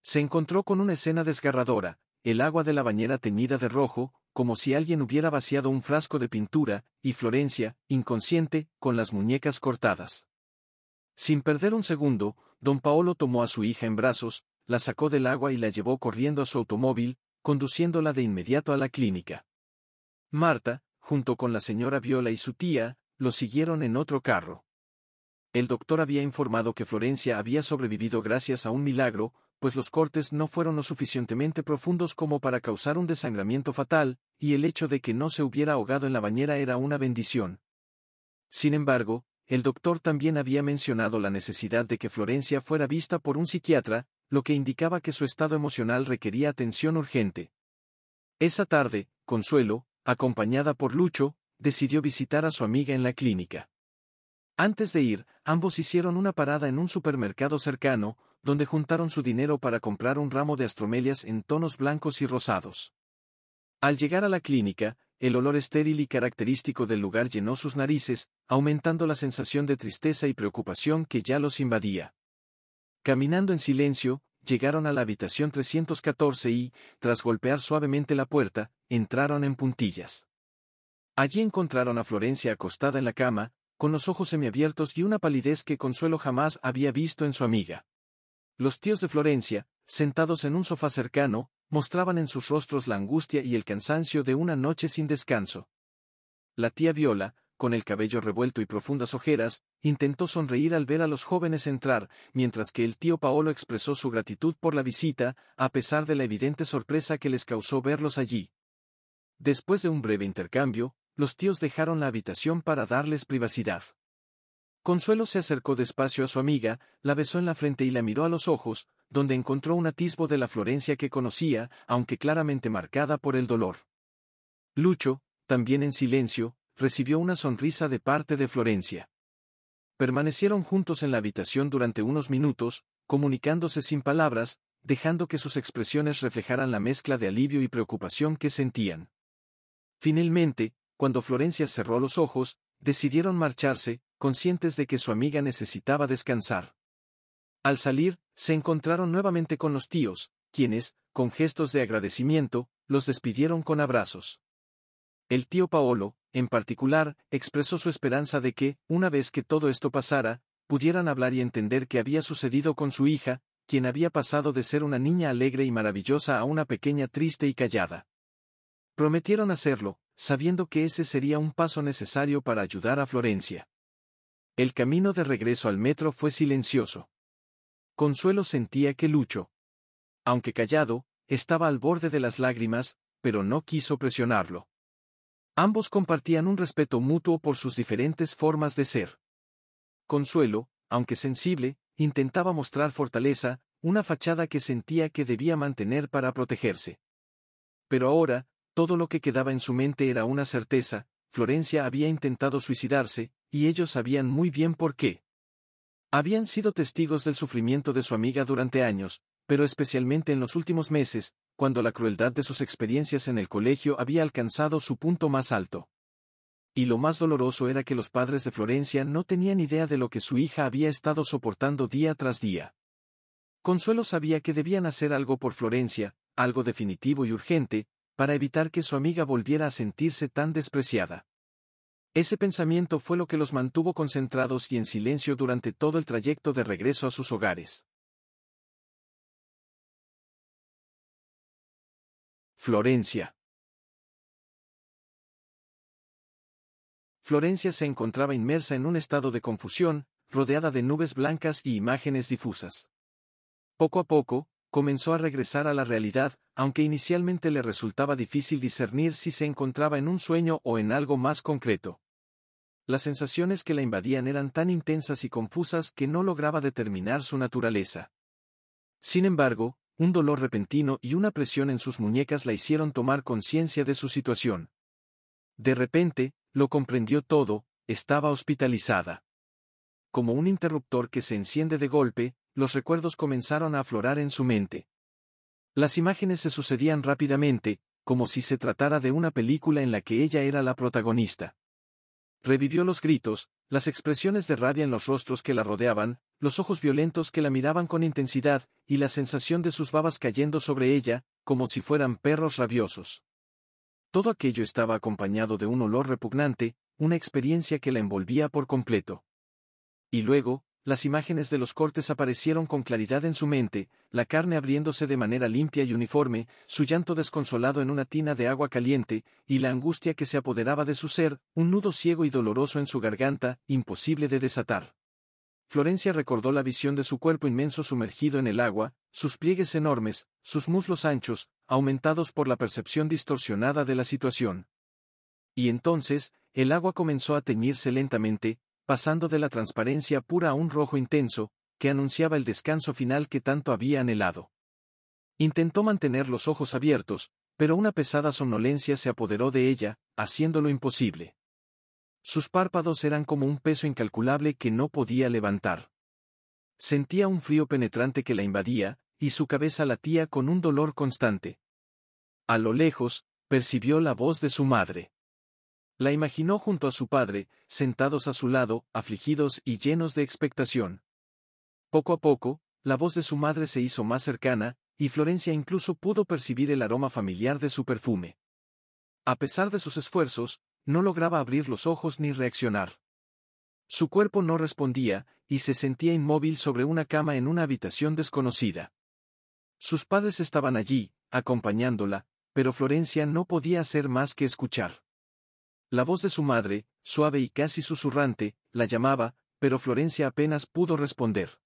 se encontró con una escena desgarradora, el agua de la bañera teñida de rojo, como si alguien hubiera vaciado un frasco de pintura, y Florencia, inconsciente, con las muñecas cortadas. Sin perder un segundo, don Paolo tomó a su hija en brazos, la sacó del agua y la llevó corriendo a su automóvil, conduciéndola de inmediato a la clínica. Marta, junto con la señora Viola y su tía, lo siguieron en otro carro. El doctor había informado que Florencia había sobrevivido gracias a un milagro, pues los cortes no fueron lo suficientemente profundos como para causar un desangramiento fatal, y el hecho de que no se hubiera ahogado en la bañera era una bendición. Sin embargo, el doctor también había mencionado la necesidad de que Florencia fuera vista por un psiquiatra, lo que indicaba que su estado emocional requería atención urgente. Esa tarde, Consuelo, acompañada por Lucho, decidió visitar a su amiga en la clínica. Antes de ir, ambos hicieron una parada en un supermercado cercano, donde juntaron su dinero para comprar un ramo de astromelias en tonos blancos y rosados. Al llegar a la clínica, el olor estéril y característico del lugar llenó sus narices, aumentando la sensación de tristeza y preocupación que ya los invadía. Caminando en silencio, llegaron a la habitación 314 y, tras golpear suavemente la puerta, entraron en puntillas. Allí encontraron a Florencia acostada en la cama, con los ojos semiabiertos y una palidez que Consuelo jamás había visto en su amiga. Los tíos de Florencia, sentados en un sofá cercano, mostraban en sus rostros la angustia y el cansancio de una noche sin descanso. La tía Viola, con el cabello revuelto y profundas ojeras, intentó sonreír al ver a los jóvenes entrar, mientras que el tío Paolo expresó su gratitud por la visita, a pesar de la evidente sorpresa que les causó verlos allí. Después de un breve intercambio, los tíos dejaron la habitación para darles privacidad. Consuelo se acercó despacio a su amiga, la besó en la frente y la miró a los ojos, donde encontró un atisbo de la Florencia que conocía, aunque claramente marcada por el dolor. Lucho, también en silencio, recibió una sonrisa de parte de Florencia. Permanecieron juntos en la habitación durante unos minutos, comunicándose sin palabras, dejando que sus expresiones reflejaran la mezcla de alivio y preocupación que sentían. Finalmente, cuando Florencia cerró los ojos, decidieron marcharse, conscientes de que su amiga necesitaba descansar. Al salir, se encontraron nuevamente con los tíos, quienes, con gestos de agradecimiento, los despidieron con abrazos. El tío Paolo, en particular, expresó su esperanza de que, una vez que todo esto pasara, pudieran hablar y entender qué había sucedido con su hija, quien había pasado de ser una niña alegre y maravillosa a una pequeña triste y callada. Prometieron hacerlo, sabiendo que ese sería un paso necesario para ayudar a Florencia. El camino de regreso al metro fue silencioso. Consuelo sentía que Lucho, aunque callado, estaba al borde de las lágrimas, pero no quiso presionarlo. Ambos compartían un respeto mutuo por sus diferentes formas de ser. Consuelo, aunque sensible, intentaba mostrar fortaleza, una fachada que sentía que debía mantener para protegerse. Pero ahora, todo lo que quedaba en su mente era una certeza, Florencia había intentado suicidarse, y ellos sabían muy bien por qué. Habían sido testigos del sufrimiento de su amiga durante años, pero especialmente en los últimos meses, cuando la crueldad de sus experiencias en el colegio había alcanzado su punto más alto. Y lo más doloroso era que los padres de Florencia no tenían idea de lo que su hija había estado soportando día tras día. Consuelo sabía que debían hacer algo por Florencia, algo definitivo y urgente, para evitar que su amiga volviera a sentirse tan despreciada. Ese pensamiento fue lo que los mantuvo concentrados y en silencio durante todo el trayecto de regreso a sus hogares. Florencia. Florencia se encontraba inmersa en un estado de confusión, rodeada de nubes blancas y imágenes difusas. Poco a poco, comenzó a regresar a la realidad, aunque inicialmente le resultaba difícil discernir si se encontraba en un sueño o en algo más concreto las sensaciones que la invadían eran tan intensas y confusas que no lograba determinar su naturaleza. Sin embargo, un dolor repentino y una presión en sus muñecas la hicieron tomar conciencia de su situación. De repente, lo comprendió todo, estaba hospitalizada. Como un interruptor que se enciende de golpe, los recuerdos comenzaron a aflorar en su mente. Las imágenes se sucedían rápidamente, como si se tratara de una película en la que ella era la protagonista revivió los gritos, las expresiones de rabia en los rostros que la rodeaban, los ojos violentos que la miraban con intensidad, y la sensación de sus babas cayendo sobre ella, como si fueran perros rabiosos. Todo aquello estaba acompañado de un olor repugnante, una experiencia que la envolvía por completo. Y luego, las imágenes de los cortes aparecieron con claridad en su mente, la carne abriéndose de manera limpia y uniforme, su llanto desconsolado en una tina de agua caliente, y la angustia que se apoderaba de su ser, un nudo ciego y doloroso en su garganta, imposible de desatar. Florencia recordó la visión de su cuerpo inmenso sumergido en el agua, sus pliegues enormes, sus muslos anchos, aumentados por la percepción distorsionada de la situación. Y entonces, el agua comenzó a teñirse lentamente, pasando de la transparencia pura a un rojo intenso, que anunciaba el descanso final que tanto había anhelado. Intentó mantener los ojos abiertos, pero una pesada somnolencia se apoderó de ella, haciéndolo imposible. Sus párpados eran como un peso incalculable que no podía levantar. Sentía un frío penetrante que la invadía, y su cabeza latía con un dolor constante. A lo lejos, percibió la voz de su madre. La imaginó junto a su padre, sentados a su lado, afligidos y llenos de expectación. Poco a poco, la voz de su madre se hizo más cercana, y Florencia incluso pudo percibir el aroma familiar de su perfume. A pesar de sus esfuerzos, no lograba abrir los ojos ni reaccionar. Su cuerpo no respondía, y se sentía inmóvil sobre una cama en una habitación desconocida. Sus padres estaban allí, acompañándola, pero Florencia no podía hacer más que escuchar. La voz de su madre, suave y casi susurrante, la llamaba, pero Florencia apenas pudo responder.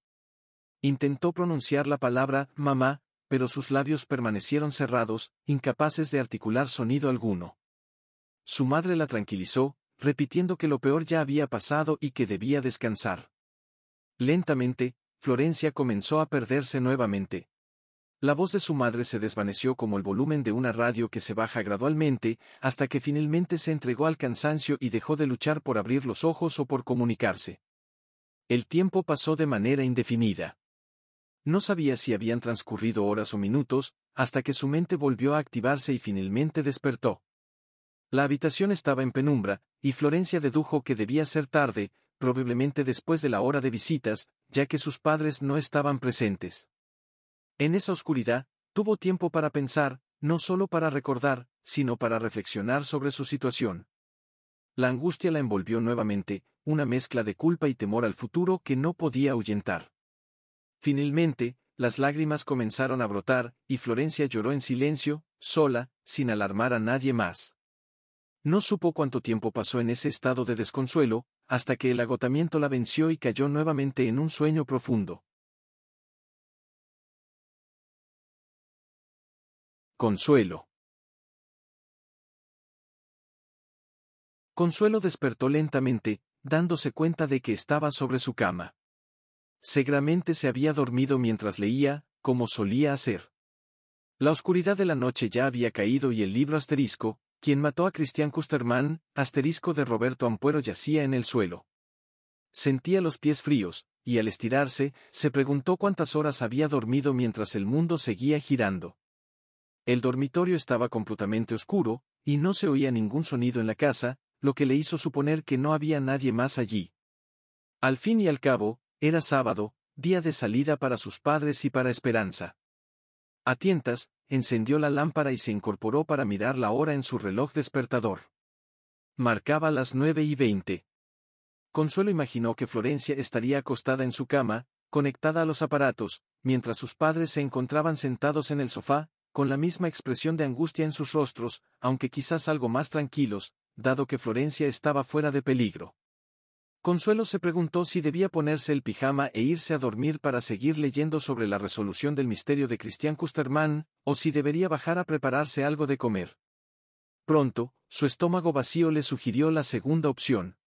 Intentó pronunciar la palabra mamá, pero sus labios permanecieron cerrados, incapaces de articular sonido alguno. Su madre la tranquilizó, repitiendo que lo peor ya había pasado y que debía descansar. Lentamente, Florencia comenzó a perderse nuevamente, la voz de su madre se desvaneció como el volumen de una radio que se baja gradualmente, hasta que finalmente se entregó al cansancio y dejó de luchar por abrir los ojos o por comunicarse. El tiempo pasó de manera indefinida. No sabía si habían transcurrido horas o minutos, hasta que su mente volvió a activarse y finalmente despertó. La habitación estaba en penumbra, y Florencia dedujo que debía ser tarde, probablemente después de la hora de visitas, ya que sus padres no estaban presentes. En esa oscuridad, tuvo tiempo para pensar, no solo para recordar, sino para reflexionar sobre su situación. La angustia la envolvió nuevamente, una mezcla de culpa y temor al futuro que no podía ahuyentar. Finalmente, las lágrimas comenzaron a brotar, y Florencia lloró en silencio, sola, sin alarmar a nadie más. No supo cuánto tiempo pasó en ese estado de desconsuelo, hasta que el agotamiento la venció y cayó nuevamente en un sueño profundo. Consuelo. Consuelo despertó lentamente, dándose cuenta de que estaba sobre su cama. Segramente se había dormido mientras leía, como solía hacer. La oscuridad de la noche ya había caído y el libro asterisco, quien mató a Cristian Custerman, asterisco de Roberto Ampuero yacía en el suelo. Sentía los pies fríos, y al estirarse, se preguntó cuántas horas había dormido mientras el mundo seguía girando. El dormitorio estaba completamente oscuro, y no se oía ningún sonido en la casa, lo que le hizo suponer que no había nadie más allí. Al fin y al cabo, era sábado, día de salida para sus padres y para Esperanza. A tientas, encendió la lámpara y se incorporó para mirar la hora en su reloj despertador. Marcaba las nueve y veinte. Consuelo imaginó que Florencia estaría acostada en su cama, conectada a los aparatos, mientras sus padres se encontraban sentados en el sofá, con la misma expresión de angustia en sus rostros, aunque quizás algo más tranquilos, dado que Florencia estaba fuera de peligro. Consuelo se preguntó si debía ponerse el pijama e irse a dormir para seguir leyendo sobre la resolución del misterio de Christian Custerman, o si debería bajar a prepararse algo de comer. Pronto, su estómago vacío le sugirió la segunda opción.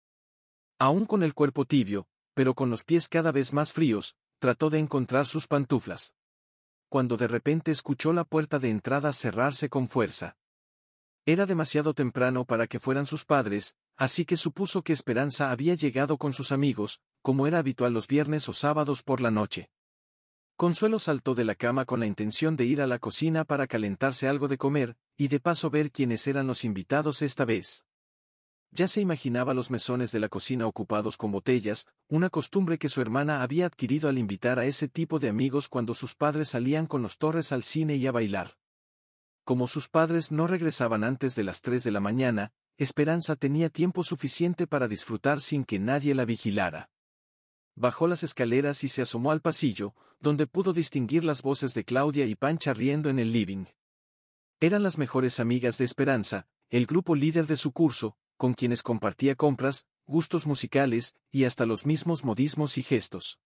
Aún con el cuerpo tibio, pero con los pies cada vez más fríos, trató de encontrar sus pantuflas cuando de repente escuchó la puerta de entrada cerrarse con fuerza. Era demasiado temprano para que fueran sus padres, así que supuso que Esperanza había llegado con sus amigos, como era habitual los viernes o sábados por la noche. Consuelo saltó de la cama con la intención de ir a la cocina para calentarse algo de comer, y de paso ver quiénes eran los invitados esta vez. Ya se imaginaba los mesones de la cocina ocupados con botellas, una costumbre que su hermana había adquirido al invitar a ese tipo de amigos cuando sus padres salían con los torres al cine y a bailar. Como sus padres no regresaban antes de las tres de la mañana, Esperanza tenía tiempo suficiente para disfrutar sin que nadie la vigilara. Bajó las escaleras y se asomó al pasillo, donde pudo distinguir las voces de Claudia y Pancha riendo en el living. Eran las mejores amigas de Esperanza, el grupo líder de su curso, con quienes compartía compras, gustos musicales, y hasta los mismos modismos y gestos.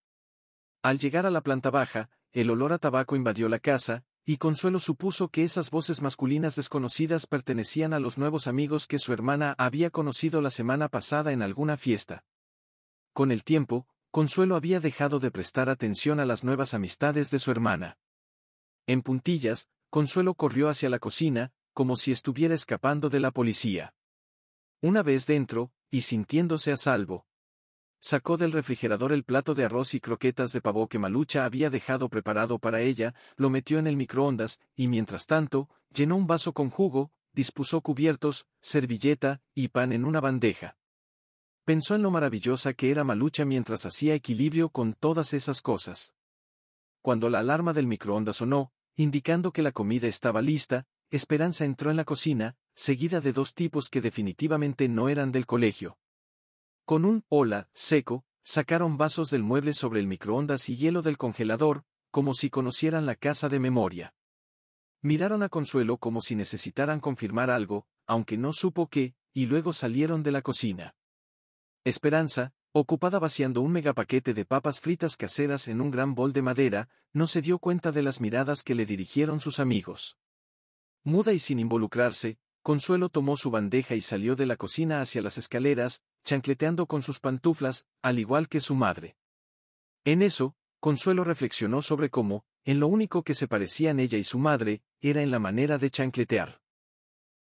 Al llegar a la planta baja, el olor a tabaco invadió la casa, y Consuelo supuso que esas voces masculinas desconocidas pertenecían a los nuevos amigos que su hermana había conocido la semana pasada en alguna fiesta. Con el tiempo, Consuelo había dejado de prestar atención a las nuevas amistades de su hermana. En puntillas, Consuelo corrió hacia la cocina, como si estuviera escapando de la policía. Una vez dentro, y sintiéndose a salvo, sacó del refrigerador el plato de arroz y croquetas de pavo que Malucha había dejado preparado para ella, lo metió en el microondas, y mientras tanto, llenó un vaso con jugo, dispuso cubiertos, servilleta, y pan en una bandeja. Pensó en lo maravillosa que era Malucha mientras hacía equilibrio con todas esas cosas. Cuando la alarma del microondas sonó, indicando que la comida estaba lista, Esperanza entró en la cocina, seguida de dos tipos que definitivamente no eran del colegio. Con un hola seco, sacaron vasos del mueble sobre el microondas y hielo del congelador, como si conocieran la casa de memoria. Miraron a Consuelo como si necesitaran confirmar algo, aunque no supo qué, y luego salieron de la cocina. Esperanza, ocupada vaciando un megapaquete de papas fritas caseras en un gran bol de madera, no se dio cuenta de las miradas que le dirigieron sus amigos. Muda y sin involucrarse, Consuelo tomó su bandeja y salió de la cocina hacia las escaleras, chancleteando con sus pantuflas, al igual que su madre. En eso, Consuelo reflexionó sobre cómo, en lo único que se parecían ella y su madre, era en la manera de chancletear.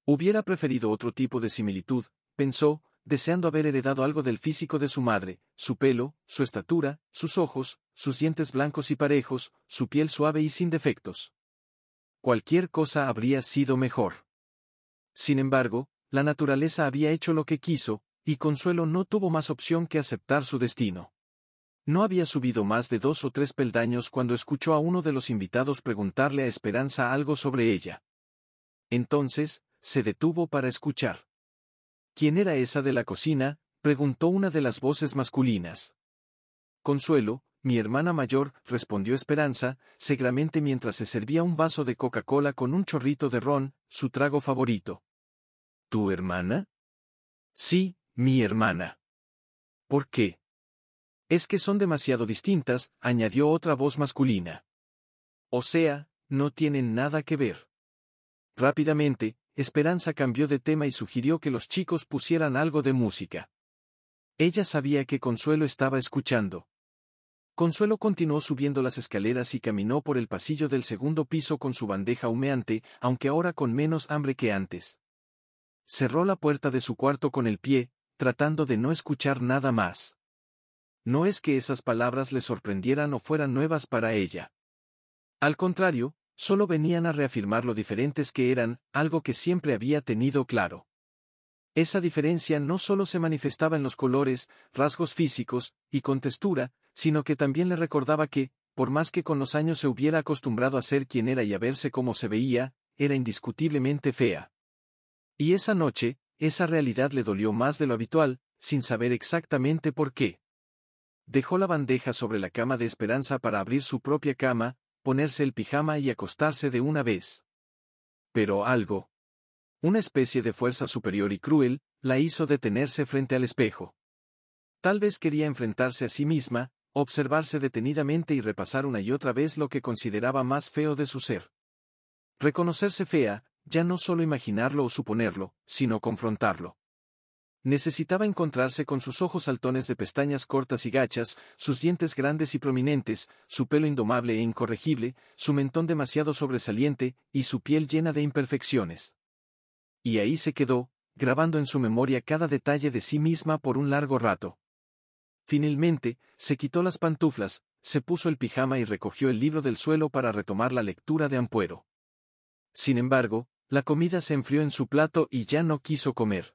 Hubiera preferido otro tipo de similitud, pensó, deseando haber heredado algo del físico de su madre, su pelo, su estatura, sus ojos, sus dientes blancos y parejos, su piel suave y sin defectos cualquier cosa habría sido mejor. Sin embargo, la naturaleza había hecho lo que quiso, y Consuelo no tuvo más opción que aceptar su destino. No había subido más de dos o tres peldaños cuando escuchó a uno de los invitados preguntarle a Esperanza algo sobre ella. Entonces, se detuvo para escuchar. ¿Quién era esa de la cocina? preguntó una de las voces masculinas. Consuelo, mi hermana mayor, respondió Esperanza, seguramente mientras se servía un vaso de Coca-Cola con un chorrito de ron, su trago favorito. ¿Tu hermana? Sí, mi hermana. ¿Por qué? Es que son demasiado distintas, añadió otra voz masculina. O sea, no tienen nada que ver. Rápidamente, Esperanza cambió de tema y sugirió que los chicos pusieran algo de música. Ella sabía que Consuelo estaba escuchando. Consuelo continuó subiendo las escaleras y caminó por el pasillo del segundo piso con su bandeja humeante, aunque ahora con menos hambre que antes. Cerró la puerta de su cuarto con el pie, tratando de no escuchar nada más. No es que esas palabras le sorprendieran o fueran nuevas para ella. Al contrario, solo venían a reafirmar lo diferentes que eran, algo que siempre había tenido claro. Esa diferencia no solo se manifestaba en los colores, rasgos físicos, y con textura, sino que también le recordaba que, por más que con los años se hubiera acostumbrado a ser quien era y a verse como se veía, era indiscutiblemente fea. Y esa noche, esa realidad le dolió más de lo habitual, sin saber exactamente por qué. Dejó la bandeja sobre la cama de Esperanza para abrir su propia cama, ponerse el pijama y acostarse de una vez. Pero algo. Una especie de fuerza superior y cruel, la hizo detenerse frente al espejo. Tal vez quería enfrentarse a sí misma, observarse detenidamente y repasar una y otra vez lo que consideraba más feo de su ser. Reconocerse fea, ya no solo imaginarlo o suponerlo, sino confrontarlo. Necesitaba encontrarse con sus ojos saltones de pestañas cortas y gachas, sus dientes grandes y prominentes, su pelo indomable e incorregible, su mentón demasiado sobresaliente, y su piel llena de imperfecciones. Y ahí se quedó, grabando en su memoria cada detalle de sí misma por un largo rato. Finalmente, se quitó las pantuflas, se puso el pijama y recogió el libro del suelo para retomar la lectura de Ampuero. Sin embargo, la comida se enfrió en su plato y ya no quiso comer.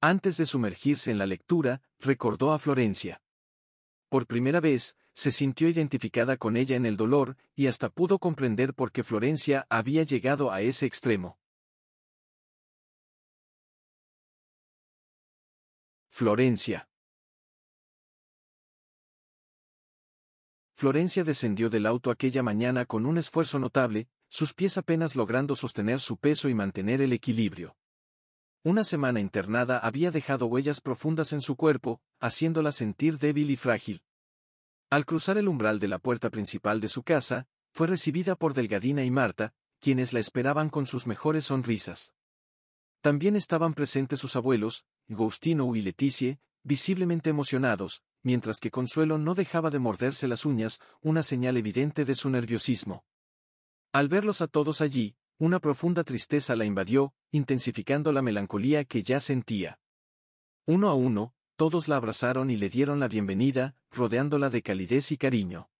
Antes de sumergirse en la lectura, recordó a Florencia. Por primera vez, se sintió identificada con ella en el dolor, y hasta pudo comprender por qué Florencia había llegado a ese extremo. Florencia. Florencia descendió del auto aquella mañana con un esfuerzo notable, sus pies apenas logrando sostener su peso y mantener el equilibrio. Una semana internada había dejado huellas profundas en su cuerpo, haciéndola sentir débil y frágil. Al cruzar el umbral de la puerta principal de su casa, fue recibida por Delgadina y Marta, quienes la esperaban con sus mejores sonrisas. También estaban presentes sus abuelos, Agostino y Leticie, visiblemente emocionados, mientras que Consuelo no dejaba de morderse las uñas, una señal evidente de su nerviosismo. Al verlos a todos allí, una profunda tristeza la invadió, intensificando la melancolía que ya sentía. Uno a uno, todos la abrazaron y le dieron la bienvenida, rodeándola de calidez y cariño.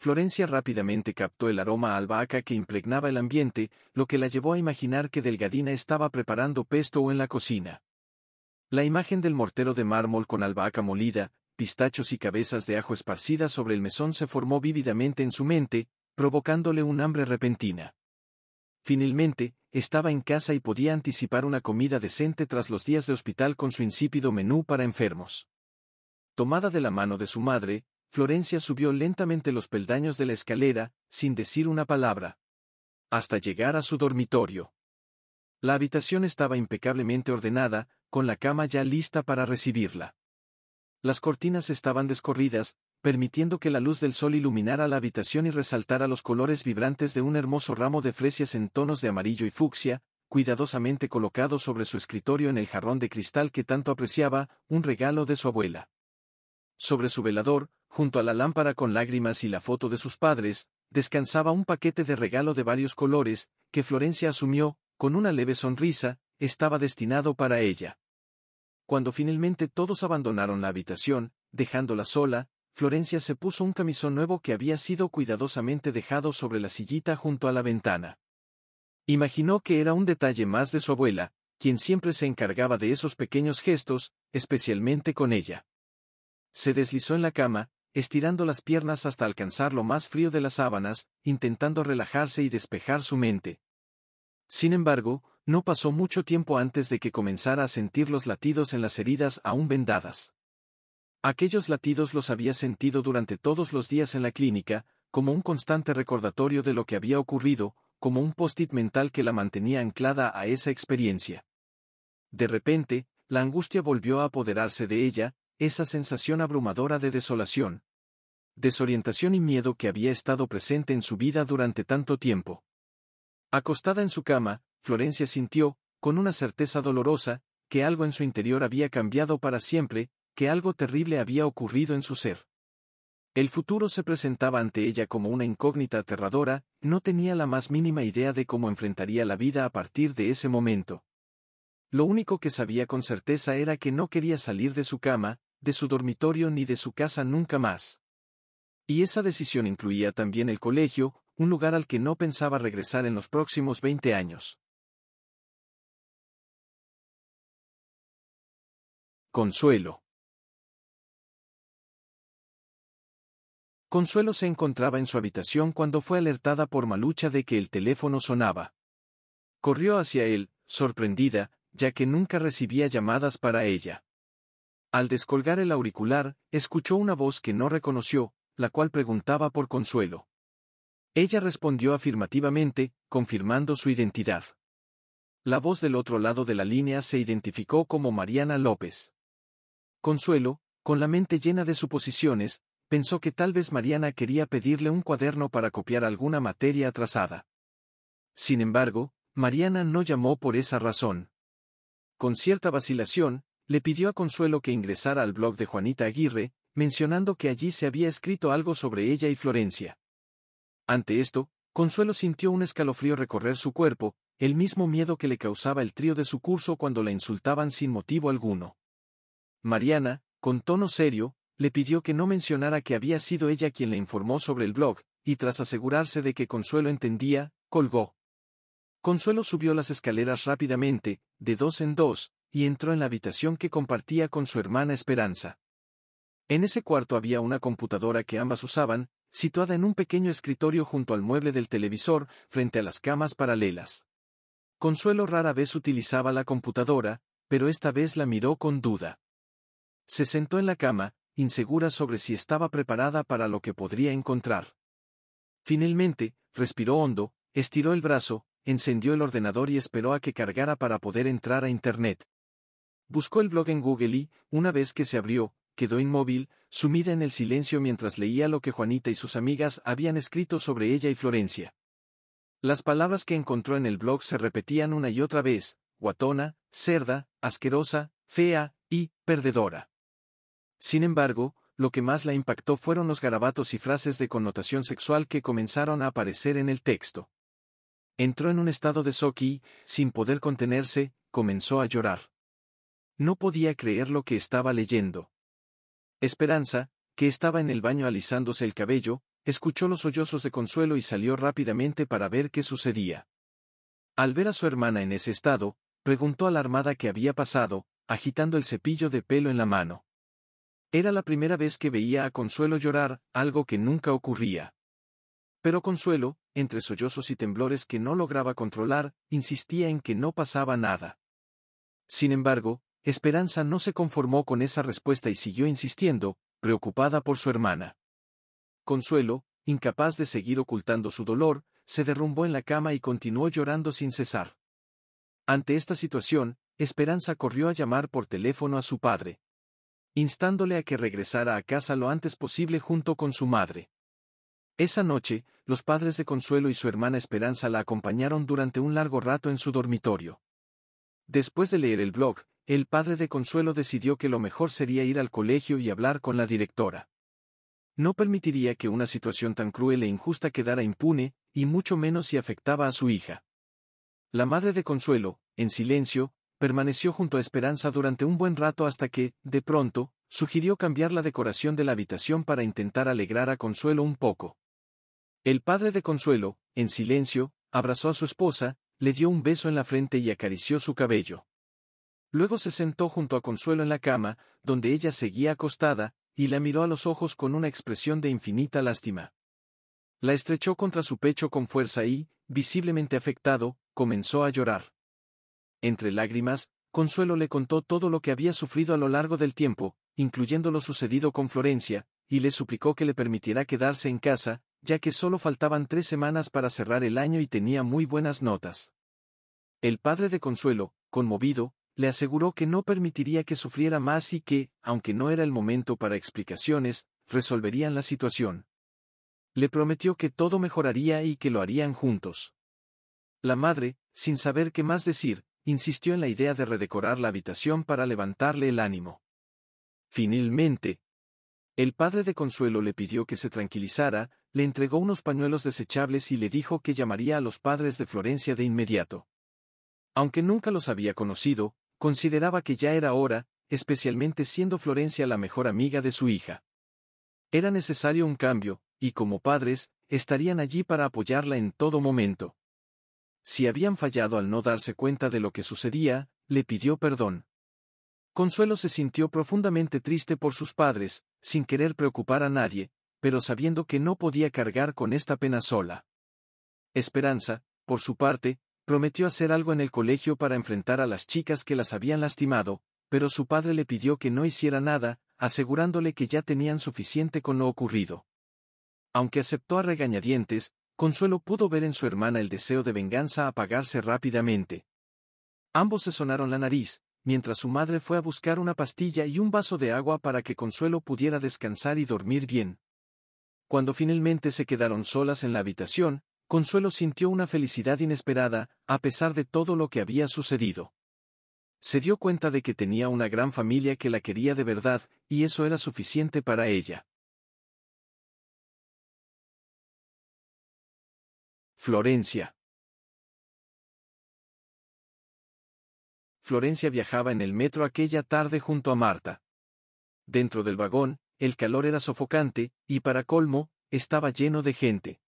Florencia rápidamente captó el aroma a albahaca que impregnaba el ambiente, lo que la llevó a imaginar que Delgadina estaba preparando pesto o en la cocina. La imagen del mortero de mármol con albahaca molida, pistachos y cabezas de ajo esparcidas sobre el mesón se formó vívidamente en su mente, provocándole un hambre repentina. Finalmente, estaba en casa y podía anticipar una comida decente tras los días de hospital con su insípido menú para enfermos. Tomada de la mano de su madre, Florencia subió lentamente los peldaños de la escalera, sin decir una palabra, hasta llegar a su dormitorio. La habitación estaba impecablemente ordenada, con la cama ya lista para recibirla las cortinas estaban descorridas, permitiendo que la luz del sol iluminara la habitación y resaltara los colores vibrantes de un hermoso ramo de fresias en tonos de amarillo y fucsia, cuidadosamente colocado sobre su escritorio en el jarrón de cristal que tanto apreciaba, un regalo de su abuela. Sobre su velador, junto a la lámpara con lágrimas y la foto de sus padres, descansaba un paquete de regalo de varios colores, que Florencia asumió, con una leve sonrisa, estaba destinado para ella. Cuando finalmente todos abandonaron la habitación, dejándola sola, Florencia se puso un camisón nuevo que había sido cuidadosamente dejado sobre la sillita junto a la ventana. Imaginó que era un detalle más de su abuela, quien siempre se encargaba de esos pequeños gestos, especialmente con ella. Se deslizó en la cama, estirando las piernas hasta alcanzar lo más frío de las sábanas, intentando relajarse y despejar su mente. Sin embargo, no pasó mucho tiempo antes de que comenzara a sentir los latidos en las heridas aún vendadas. Aquellos latidos los había sentido durante todos los días en la clínica, como un constante recordatorio de lo que había ocurrido, como un post-it mental que la mantenía anclada a esa experiencia. De repente, la angustia volvió a apoderarse de ella, esa sensación abrumadora de desolación, desorientación y miedo que había estado presente en su vida durante tanto tiempo. Acostada en su cama, Florencia sintió, con una certeza dolorosa, que algo en su interior había cambiado para siempre, que algo terrible había ocurrido en su ser. El futuro se presentaba ante ella como una incógnita aterradora, no tenía la más mínima idea de cómo enfrentaría la vida a partir de ese momento. Lo único que sabía con certeza era que no quería salir de su cama, de su dormitorio ni de su casa nunca más. Y esa decisión incluía también el colegio, un lugar al que no pensaba regresar en los próximos 20 años. Consuelo. Consuelo se encontraba en su habitación cuando fue alertada por Malucha de que el teléfono sonaba. Corrió hacia él, sorprendida, ya que nunca recibía llamadas para ella. Al descolgar el auricular, escuchó una voz que no reconoció, la cual preguntaba por Consuelo. Ella respondió afirmativamente, confirmando su identidad. La voz del otro lado de la línea se identificó como Mariana López. Consuelo, con la mente llena de suposiciones, pensó que tal vez Mariana quería pedirle un cuaderno para copiar alguna materia atrasada. Sin embargo, Mariana no llamó por esa razón. Con cierta vacilación, le pidió a Consuelo que ingresara al blog de Juanita Aguirre, mencionando que allí se había escrito algo sobre ella y Florencia. Ante esto, Consuelo sintió un escalofrío recorrer su cuerpo, el mismo miedo que le causaba el trío de su curso cuando la insultaban sin motivo alguno. Mariana, con tono serio, le pidió que no mencionara que había sido ella quien le informó sobre el blog, y tras asegurarse de que Consuelo entendía, colgó. Consuelo subió las escaleras rápidamente, de dos en dos, y entró en la habitación que compartía con su hermana Esperanza. En ese cuarto había una computadora que ambas usaban, situada en un pequeño escritorio junto al mueble del televisor, frente a las camas paralelas. Consuelo rara vez utilizaba la computadora, pero esta vez la miró con duda. Se sentó en la cama, insegura sobre si estaba preparada para lo que podría encontrar. Finalmente, respiró hondo, estiró el brazo, encendió el ordenador y esperó a que cargara para poder entrar a Internet. Buscó el blog en Google y, una vez que se abrió, quedó inmóvil, sumida en el silencio mientras leía lo que Juanita y sus amigas habían escrito sobre ella y Florencia. Las palabras que encontró en el blog se repetían una y otra vez, guatona, cerda, asquerosa, fea, y perdedora. Sin embargo, lo que más la impactó fueron los garabatos y frases de connotación sexual que comenzaron a aparecer en el texto. Entró en un estado de shock y, sin poder contenerse, comenzó a llorar. No podía creer lo que estaba leyendo. Esperanza, que estaba en el baño alisándose el cabello, escuchó los sollozos de consuelo y salió rápidamente para ver qué sucedía. Al ver a su hermana en ese estado, preguntó alarmada qué había pasado, agitando el cepillo de pelo en la mano. Era la primera vez que veía a Consuelo llorar, algo que nunca ocurría. Pero Consuelo, entre sollozos y temblores que no lograba controlar, insistía en que no pasaba nada. Sin embargo, Esperanza no se conformó con esa respuesta y siguió insistiendo, preocupada por su hermana. Consuelo, incapaz de seguir ocultando su dolor, se derrumbó en la cama y continuó llorando sin cesar. Ante esta situación, Esperanza corrió a llamar por teléfono a su padre instándole a que regresara a casa lo antes posible junto con su madre. Esa noche, los padres de Consuelo y su hermana Esperanza la acompañaron durante un largo rato en su dormitorio. Después de leer el blog, el padre de Consuelo decidió que lo mejor sería ir al colegio y hablar con la directora. No permitiría que una situación tan cruel e injusta quedara impune, y mucho menos si afectaba a su hija. La madre de Consuelo, en silencio, permaneció junto a Esperanza durante un buen rato hasta que, de pronto, sugirió cambiar la decoración de la habitación para intentar alegrar a Consuelo un poco. El padre de Consuelo, en silencio, abrazó a su esposa, le dio un beso en la frente y acarició su cabello. Luego se sentó junto a Consuelo en la cama, donde ella seguía acostada, y la miró a los ojos con una expresión de infinita lástima. La estrechó contra su pecho con fuerza y, visiblemente afectado, comenzó a llorar. Entre lágrimas, Consuelo le contó todo lo que había sufrido a lo largo del tiempo, incluyendo lo sucedido con Florencia, y le suplicó que le permitiera quedarse en casa, ya que solo faltaban tres semanas para cerrar el año y tenía muy buenas notas. El padre de Consuelo, conmovido, le aseguró que no permitiría que sufriera más y que, aunque no era el momento para explicaciones, resolverían la situación. Le prometió que todo mejoraría y que lo harían juntos. La madre, sin saber qué más decir, insistió en la idea de redecorar la habitación para levantarle el ánimo. Finalmente, el padre de Consuelo le pidió que se tranquilizara, le entregó unos pañuelos desechables y le dijo que llamaría a los padres de Florencia de inmediato. Aunque nunca los había conocido, consideraba que ya era hora, especialmente siendo Florencia la mejor amiga de su hija. Era necesario un cambio, y como padres, estarían allí para apoyarla en todo momento si habían fallado al no darse cuenta de lo que sucedía, le pidió perdón. Consuelo se sintió profundamente triste por sus padres, sin querer preocupar a nadie, pero sabiendo que no podía cargar con esta pena sola. Esperanza, por su parte, prometió hacer algo en el colegio para enfrentar a las chicas que las habían lastimado, pero su padre le pidió que no hiciera nada, asegurándole que ya tenían suficiente con lo ocurrido. Aunque aceptó a regañadientes, Consuelo pudo ver en su hermana el deseo de venganza apagarse rápidamente. Ambos se sonaron la nariz, mientras su madre fue a buscar una pastilla y un vaso de agua para que Consuelo pudiera descansar y dormir bien. Cuando finalmente se quedaron solas en la habitación, Consuelo sintió una felicidad inesperada, a pesar de todo lo que había sucedido. Se dio cuenta de que tenía una gran familia que la quería de verdad, y eso era suficiente para ella. Florencia. Florencia viajaba en el metro aquella tarde junto a Marta. Dentro del vagón, el calor era sofocante, y para colmo, estaba lleno de gente.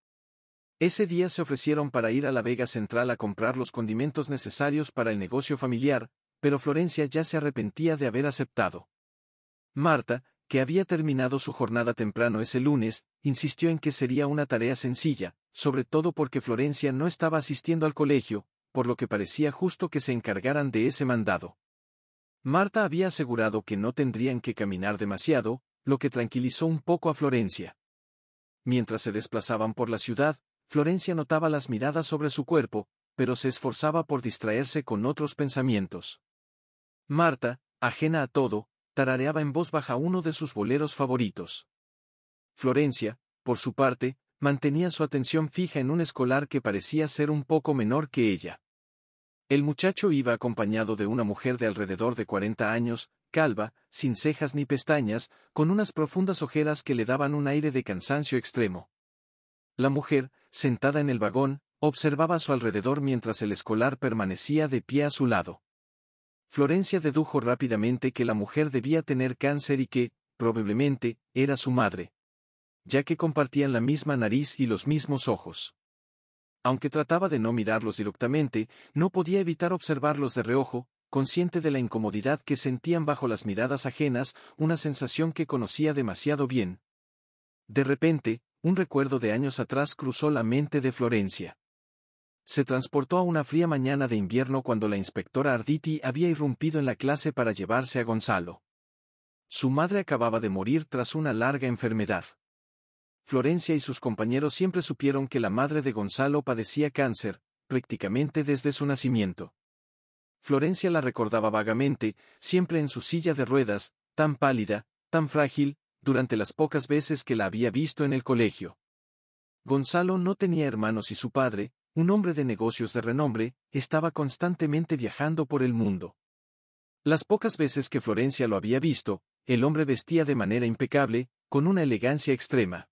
Ese día se ofrecieron para ir a la Vega Central a comprar los condimentos necesarios para el negocio familiar, pero Florencia ya se arrepentía de haber aceptado. Marta, que había terminado su jornada temprano ese lunes, insistió en que sería una tarea sencilla, sobre todo porque Florencia no estaba asistiendo al colegio, por lo que parecía justo que se encargaran de ese mandado. Marta había asegurado que no tendrían que caminar demasiado, lo que tranquilizó un poco a Florencia. Mientras se desplazaban por la ciudad, Florencia notaba las miradas sobre su cuerpo, pero se esforzaba por distraerse con otros pensamientos. Marta, ajena a todo, tarareaba en voz baja uno de sus boleros favoritos. Florencia, por su parte, mantenía su atención fija en un escolar que parecía ser un poco menor que ella. El muchacho iba acompañado de una mujer de alrededor de 40 años, calva, sin cejas ni pestañas, con unas profundas ojeras que le daban un aire de cansancio extremo. La mujer, sentada en el vagón, observaba a su alrededor mientras el escolar permanecía de pie a su lado. Florencia dedujo rápidamente que la mujer debía tener cáncer y que, probablemente, era su madre. Ya que compartían la misma nariz y los mismos ojos. Aunque trataba de no mirarlos directamente, no podía evitar observarlos de reojo, consciente de la incomodidad que sentían bajo las miradas ajenas, una sensación que conocía demasiado bien. De repente, un recuerdo de años atrás cruzó la mente de Florencia se transportó a una fría mañana de invierno cuando la inspectora Arditi había irrumpido en la clase para llevarse a Gonzalo. Su madre acababa de morir tras una larga enfermedad. Florencia y sus compañeros siempre supieron que la madre de Gonzalo padecía cáncer, prácticamente desde su nacimiento. Florencia la recordaba vagamente, siempre en su silla de ruedas, tan pálida, tan frágil, durante las pocas veces que la había visto en el colegio. Gonzalo no tenía hermanos y su padre, un hombre de negocios de renombre, estaba constantemente viajando por el mundo. Las pocas veces que Florencia lo había visto, el hombre vestía de manera impecable, con una elegancia extrema.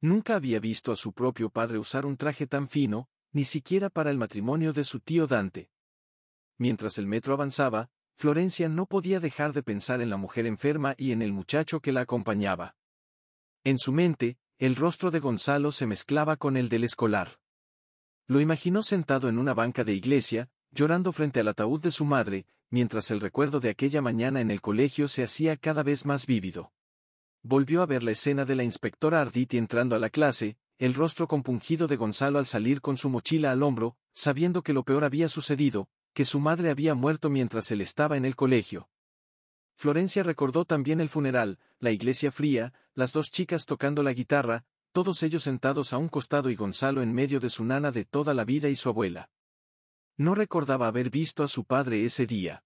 Nunca había visto a su propio padre usar un traje tan fino, ni siquiera para el matrimonio de su tío Dante. Mientras el metro avanzaba, Florencia no podía dejar de pensar en la mujer enferma y en el muchacho que la acompañaba. En su mente, el rostro de Gonzalo se mezclaba con el del escolar. Lo imaginó sentado en una banca de iglesia, llorando frente al ataúd de su madre, mientras el recuerdo de aquella mañana en el colegio se hacía cada vez más vívido. Volvió a ver la escena de la inspectora Arditi entrando a la clase, el rostro compungido de Gonzalo al salir con su mochila al hombro, sabiendo que lo peor había sucedido, que su madre había muerto mientras él estaba en el colegio. Florencia recordó también el funeral, la iglesia fría, las dos chicas tocando la guitarra, todos ellos sentados a un costado y Gonzalo en medio de su nana de toda la vida y su abuela. No recordaba haber visto a su padre ese día.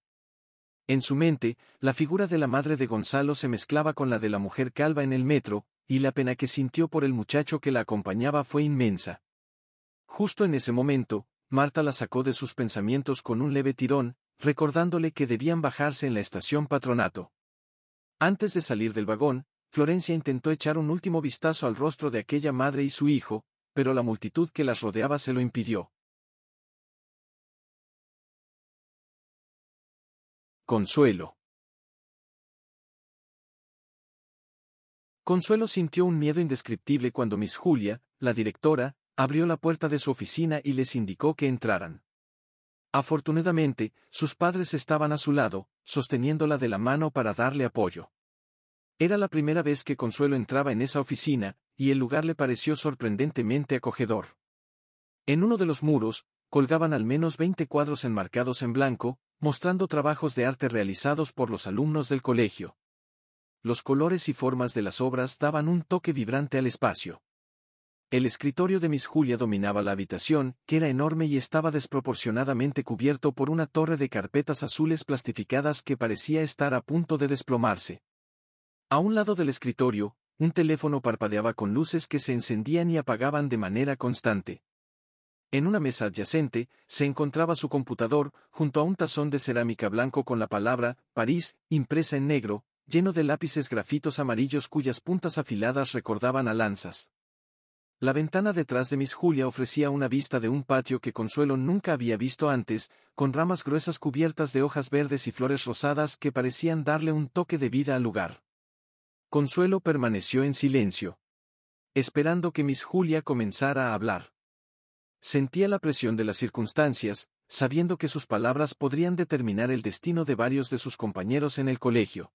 En su mente, la figura de la madre de Gonzalo se mezclaba con la de la mujer calva en el metro, y la pena que sintió por el muchacho que la acompañaba fue inmensa. Justo en ese momento, Marta la sacó de sus pensamientos con un leve tirón, recordándole que debían bajarse en la estación patronato. Antes de salir del vagón, Florencia intentó echar un último vistazo al rostro de aquella madre y su hijo, pero la multitud que las rodeaba se lo impidió. Consuelo. Consuelo sintió un miedo indescriptible cuando Miss Julia, la directora, abrió la puerta de su oficina y les indicó que entraran. Afortunadamente, sus padres estaban a su lado, sosteniéndola de la mano para darle apoyo. Era la primera vez que Consuelo entraba en esa oficina, y el lugar le pareció sorprendentemente acogedor. En uno de los muros, colgaban al menos 20 cuadros enmarcados en blanco, mostrando trabajos de arte realizados por los alumnos del colegio. Los colores y formas de las obras daban un toque vibrante al espacio. El escritorio de Miss Julia dominaba la habitación, que era enorme y estaba desproporcionadamente cubierto por una torre de carpetas azules plastificadas que parecía estar a punto de desplomarse. A un lado del escritorio, un teléfono parpadeaba con luces que se encendían y apagaban de manera constante. En una mesa adyacente, se encontraba su computador, junto a un tazón de cerámica blanco con la palabra, París, impresa en negro, lleno de lápices grafitos amarillos cuyas puntas afiladas recordaban a lanzas. La ventana detrás de Miss Julia ofrecía una vista de un patio que Consuelo nunca había visto antes, con ramas gruesas cubiertas de hojas verdes y flores rosadas que parecían darle un toque de vida al lugar. Consuelo permaneció en silencio, esperando que Miss Julia comenzara a hablar. Sentía la presión de las circunstancias, sabiendo que sus palabras podrían determinar el destino de varios de sus compañeros en el colegio.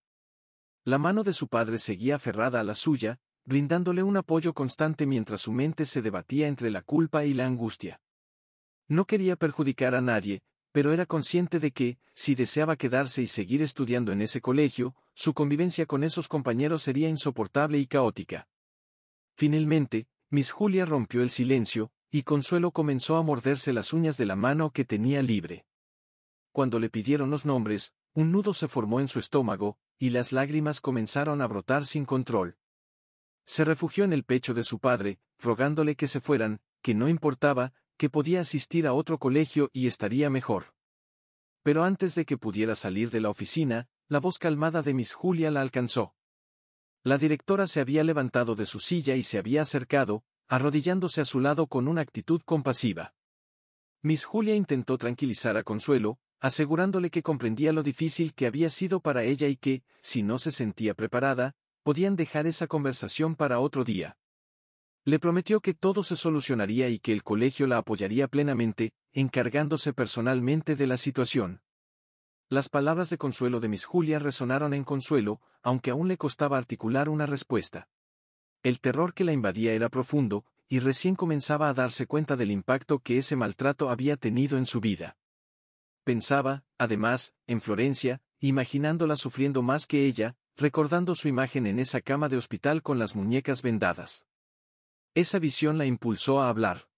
La mano de su padre seguía aferrada a la suya, brindándole un apoyo constante mientras su mente se debatía entre la culpa y la angustia. No quería perjudicar a nadie, pero era consciente de que, si deseaba quedarse y seguir estudiando en ese colegio, su convivencia con esos compañeros sería insoportable y caótica. Finalmente, Miss Julia rompió el silencio, y Consuelo comenzó a morderse las uñas de la mano que tenía libre. Cuando le pidieron los nombres, un nudo se formó en su estómago, y las lágrimas comenzaron a brotar sin control. Se refugió en el pecho de su padre, rogándole que se fueran, que no importaba, que podía asistir a otro colegio y estaría mejor. Pero antes de que pudiera salir de la oficina, la voz calmada de Miss Julia la alcanzó. La directora se había levantado de su silla y se había acercado, arrodillándose a su lado con una actitud compasiva. Miss Julia intentó tranquilizar a Consuelo, asegurándole que comprendía lo difícil que había sido para ella y que, si no se sentía preparada, podían dejar esa conversación para otro día. Le prometió que todo se solucionaría y que el colegio la apoyaría plenamente, encargándose personalmente de la situación. Las palabras de consuelo de Miss Julia resonaron en consuelo, aunque aún le costaba articular una respuesta. El terror que la invadía era profundo, y recién comenzaba a darse cuenta del impacto que ese maltrato había tenido en su vida. Pensaba, además, en Florencia, imaginándola sufriendo más que ella, recordando su imagen en esa cama de hospital con las muñecas vendadas. Esa visión la impulsó a hablar.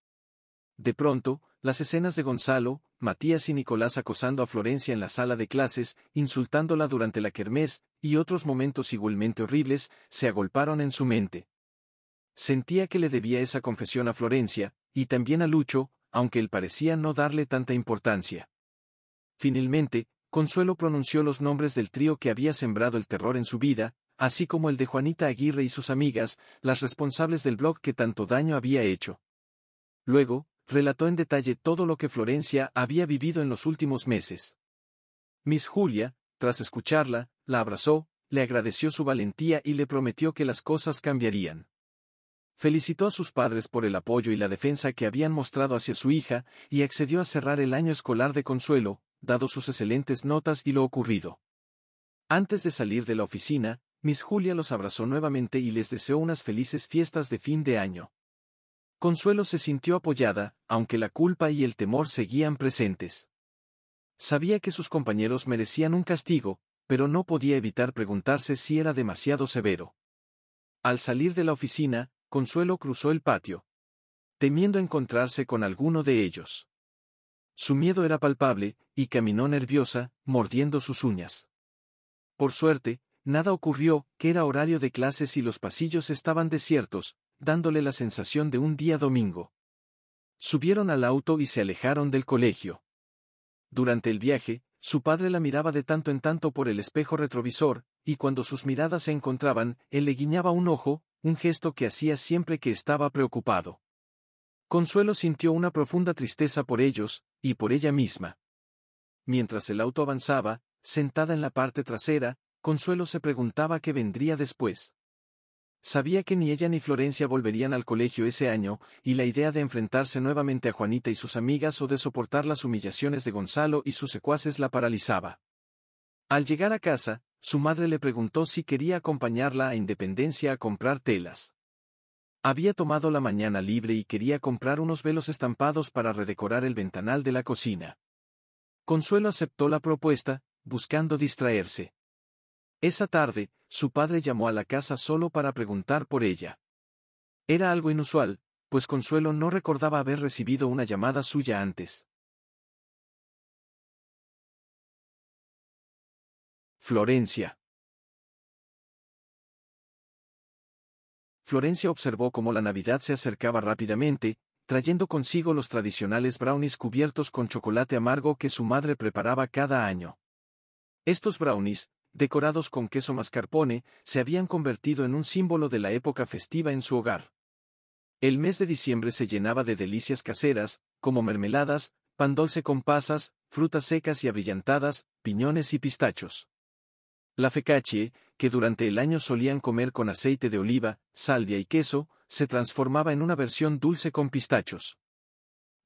De pronto, las escenas de Gonzalo, Matías y Nicolás acosando a Florencia en la sala de clases, insultándola durante la kermés, y otros momentos igualmente horribles, se agolparon en su mente. Sentía que le debía esa confesión a Florencia, y también a Lucho, aunque él parecía no darle tanta importancia. Finalmente, Consuelo pronunció los nombres del trío que había sembrado el terror en su vida, así como el de Juanita Aguirre y sus amigas, las responsables del blog que tanto daño había hecho. Luego, relató en detalle todo lo que Florencia había vivido en los últimos meses. Miss Julia, tras escucharla, la abrazó, le agradeció su valentía y le prometió que las cosas cambiarían. Felicitó a sus padres por el apoyo y la defensa que habían mostrado hacia su hija, y accedió a cerrar el año escolar de consuelo, dado sus excelentes notas y lo ocurrido. Antes de salir de la oficina, Miss Julia los abrazó nuevamente y les deseó unas felices fiestas de fin de año. Consuelo se sintió apoyada, aunque la culpa y el temor seguían presentes. Sabía que sus compañeros merecían un castigo, pero no podía evitar preguntarse si era demasiado severo. Al salir de la oficina, Consuelo cruzó el patio, temiendo encontrarse con alguno de ellos. Su miedo era palpable, y caminó nerviosa, mordiendo sus uñas. Por suerte, Nada ocurrió, que era horario de clases y los pasillos estaban desiertos, dándole la sensación de un día domingo. Subieron al auto y se alejaron del colegio. Durante el viaje, su padre la miraba de tanto en tanto por el espejo retrovisor, y cuando sus miradas se encontraban, él le guiñaba un ojo, un gesto que hacía siempre que estaba preocupado. Consuelo sintió una profunda tristeza por ellos, y por ella misma. Mientras el auto avanzaba, sentada en la parte trasera, Consuelo se preguntaba qué vendría después. Sabía que ni ella ni Florencia volverían al colegio ese año, y la idea de enfrentarse nuevamente a Juanita y sus amigas o de soportar las humillaciones de Gonzalo y sus secuaces la paralizaba. Al llegar a casa, su madre le preguntó si quería acompañarla a Independencia a comprar telas. Había tomado la mañana libre y quería comprar unos velos estampados para redecorar el ventanal de la cocina. Consuelo aceptó la propuesta, buscando distraerse. Esa tarde, su padre llamó a la casa solo para preguntar por ella. Era algo inusual, pues Consuelo no recordaba haber recibido una llamada suya antes. Florencia. Florencia observó cómo la Navidad se acercaba rápidamente, trayendo consigo los tradicionales brownies cubiertos con chocolate amargo que su madre preparaba cada año. Estos brownies, decorados con queso mascarpone, se habían convertido en un símbolo de la época festiva en su hogar. El mes de diciembre se llenaba de delicias caseras, como mermeladas, pan dulce con pasas, frutas secas y abrillantadas, piñones y pistachos. La fecache que durante el año solían comer con aceite de oliva, salvia y queso, se transformaba en una versión dulce con pistachos.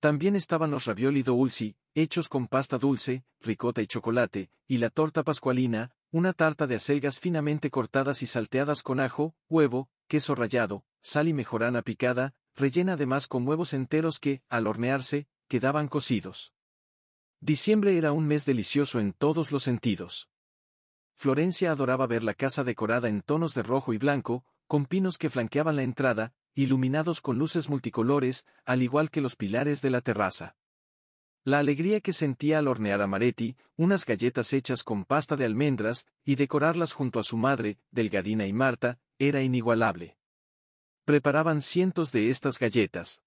También estaban los ravioli dulci, hechos con pasta dulce, ricota y chocolate, y la torta pascualina, una tarta de acelgas finamente cortadas y salteadas con ajo, huevo, queso rallado, sal y mejorana picada, rellena además con huevos enteros que, al hornearse, quedaban cocidos. Diciembre era un mes delicioso en todos los sentidos. Florencia adoraba ver la casa decorada en tonos de rojo y blanco, con pinos que flanqueaban la entrada, iluminados con luces multicolores, al igual que los pilares de la terraza. La alegría que sentía al hornear a Maretti, unas galletas hechas con pasta de almendras, y decorarlas junto a su madre, Delgadina y Marta, era inigualable. Preparaban cientos de estas galletas.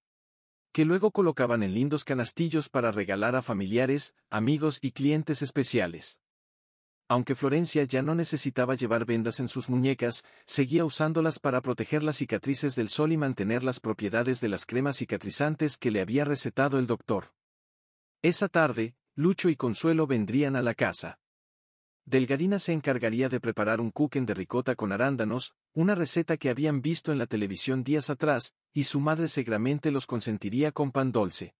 Que luego colocaban en lindos canastillos para regalar a familiares, amigos y clientes especiales. Aunque Florencia ya no necesitaba llevar vendas en sus muñecas, seguía usándolas para proteger las cicatrices del sol y mantener las propiedades de las cremas cicatrizantes que le había recetado el doctor. Esa tarde, Lucho y Consuelo vendrían a la casa. Delgadina se encargaría de preparar un cuquen de ricota con arándanos, una receta que habían visto en la televisión días atrás, y su madre seguramente los consentiría con pan dulce.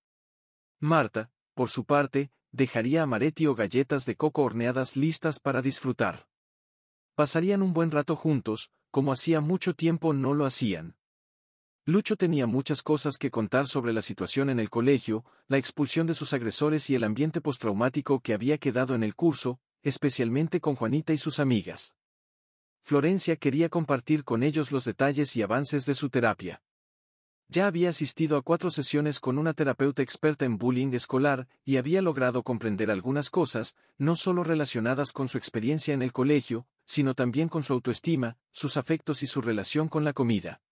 Marta, por su parte, dejaría a o galletas de coco horneadas listas para disfrutar. Pasarían un buen rato juntos, como hacía mucho tiempo no lo hacían. Lucho tenía muchas cosas que contar sobre la situación en el colegio, la expulsión de sus agresores y el ambiente postraumático que había quedado en el curso, especialmente con Juanita y sus amigas. Florencia quería compartir con ellos los detalles y avances de su terapia. Ya había asistido a cuatro sesiones con una terapeuta experta en bullying escolar y había logrado comprender algunas cosas, no solo relacionadas con su experiencia en el colegio, sino también con su autoestima, sus afectos y su relación con la comida.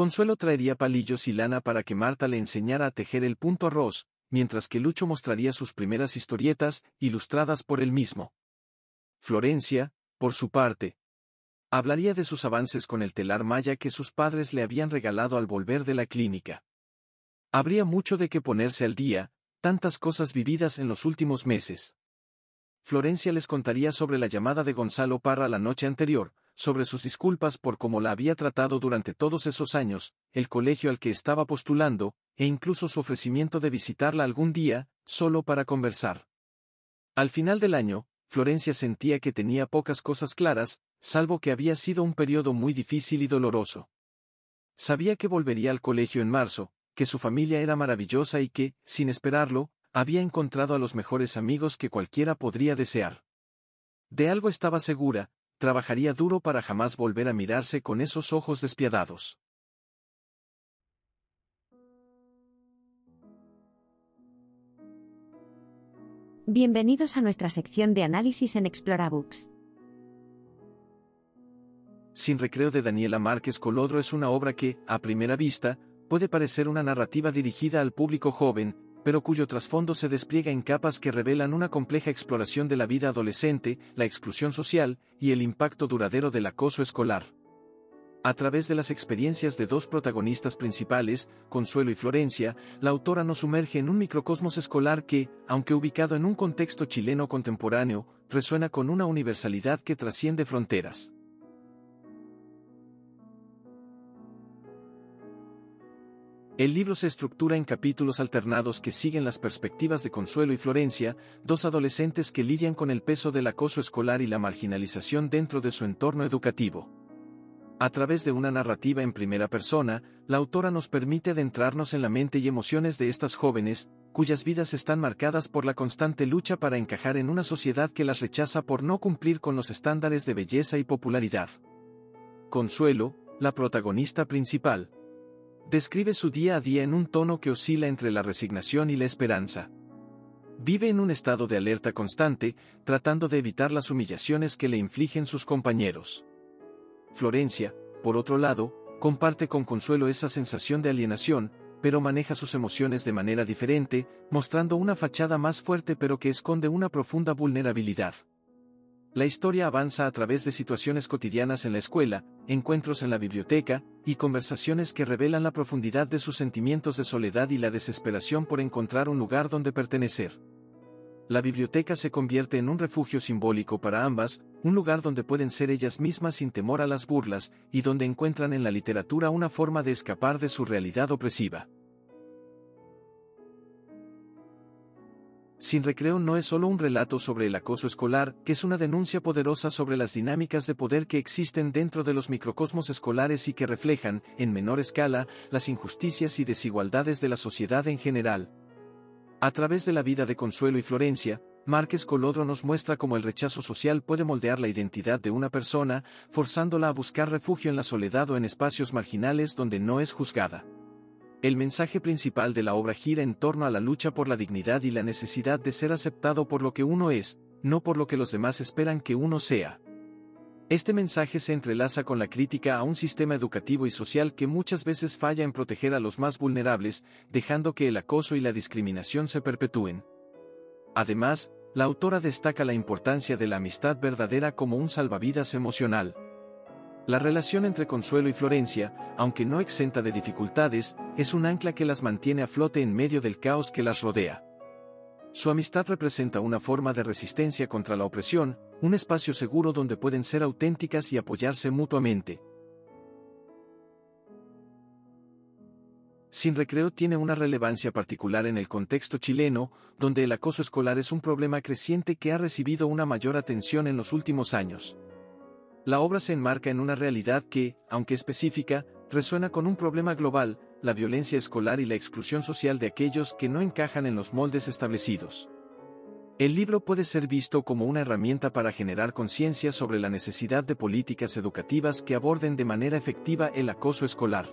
Consuelo traería palillos y lana para que Marta le enseñara a tejer el punto arroz, mientras que Lucho mostraría sus primeras historietas, ilustradas por él mismo. Florencia, por su parte, hablaría de sus avances con el telar maya que sus padres le habían regalado al volver de la clínica. Habría mucho de qué ponerse al día, tantas cosas vividas en los últimos meses. Florencia les contaría sobre la llamada de Gonzalo Parra la noche anterior, sobre sus disculpas por cómo la había tratado durante todos esos años, el colegio al que estaba postulando, e incluso su ofrecimiento de visitarla algún día, solo para conversar. Al final del año, Florencia sentía que tenía pocas cosas claras, salvo que había sido un periodo muy difícil y doloroso. Sabía que volvería al colegio en marzo, que su familia era maravillosa y que, sin esperarlo, había encontrado a los mejores amigos que cualquiera podría desear. De algo estaba segura, trabajaría duro para jamás volver a mirarse con esos ojos despiadados. Bienvenidos a nuestra sección de análisis en Explorabooks. Sin recreo de Daniela Márquez Colodro es una obra que, a primera vista, puede parecer una narrativa dirigida al público joven, pero cuyo trasfondo se despliega en capas que revelan una compleja exploración de la vida adolescente, la exclusión social y el impacto duradero del acoso escolar. A través de las experiencias de dos protagonistas principales, Consuelo y Florencia, la autora nos sumerge en un microcosmos escolar que, aunque ubicado en un contexto chileno contemporáneo, resuena con una universalidad que trasciende fronteras. El libro se estructura en capítulos alternados que siguen las perspectivas de Consuelo y Florencia, dos adolescentes que lidian con el peso del acoso escolar y la marginalización dentro de su entorno educativo. A través de una narrativa en primera persona, la autora nos permite adentrarnos en la mente y emociones de estas jóvenes, cuyas vidas están marcadas por la constante lucha para encajar en una sociedad que las rechaza por no cumplir con los estándares de belleza y popularidad. Consuelo, la protagonista principal, Describe su día a día en un tono que oscila entre la resignación y la esperanza. Vive en un estado de alerta constante, tratando de evitar las humillaciones que le infligen sus compañeros. Florencia, por otro lado, comparte con consuelo esa sensación de alienación, pero maneja sus emociones de manera diferente, mostrando una fachada más fuerte pero que esconde una profunda vulnerabilidad. La historia avanza a través de situaciones cotidianas en la escuela, encuentros en la biblioteca, y conversaciones que revelan la profundidad de sus sentimientos de soledad y la desesperación por encontrar un lugar donde pertenecer. La biblioteca se convierte en un refugio simbólico para ambas, un lugar donde pueden ser ellas mismas sin temor a las burlas, y donde encuentran en la literatura una forma de escapar de su realidad opresiva. Sin Recreo no es solo un relato sobre el acoso escolar, que es una denuncia poderosa sobre las dinámicas de poder que existen dentro de los microcosmos escolares y que reflejan, en menor escala, las injusticias y desigualdades de la sociedad en general. A través de la vida de Consuelo y Florencia, Márquez Colodro nos muestra cómo el rechazo social puede moldear la identidad de una persona, forzándola a buscar refugio en la soledad o en espacios marginales donde no es juzgada. El mensaje principal de la obra gira en torno a la lucha por la dignidad y la necesidad de ser aceptado por lo que uno es, no por lo que los demás esperan que uno sea. Este mensaje se entrelaza con la crítica a un sistema educativo y social que muchas veces falla en proteger a los más vulnerables, dejando que el acoso y la discriminación se perpetúen. Además, la autora destaca la importancia de la amistad verdadera como un salvavidas emocional. La relación entre Consuelo y Florencia, aunque no exenta de dificultades, es un ancla que las mantiene a flote en medio del caos que las rodea. Su amistad representa una forma de resistencia contra la opresión, un espacio seguro donde pueden ser auténticas y apoyarse mutuamente. Sin Recreo tiene una relevancia particular en el contexto chileno, donde el acoso escolar es un problema creciente que ha recibido una mayor atención en los últimos años. La obra se enmarca en una realidad que, aunque específica, resuena con un problema global, la violencia escolar y la exclusión social de aquellos que no encajan en los moldes establecidos. El libro puede ser visto como una herramienta para generar conciencia sobre la necesidad de políticas educativas que aborden de manera efectiva el acoso escolar.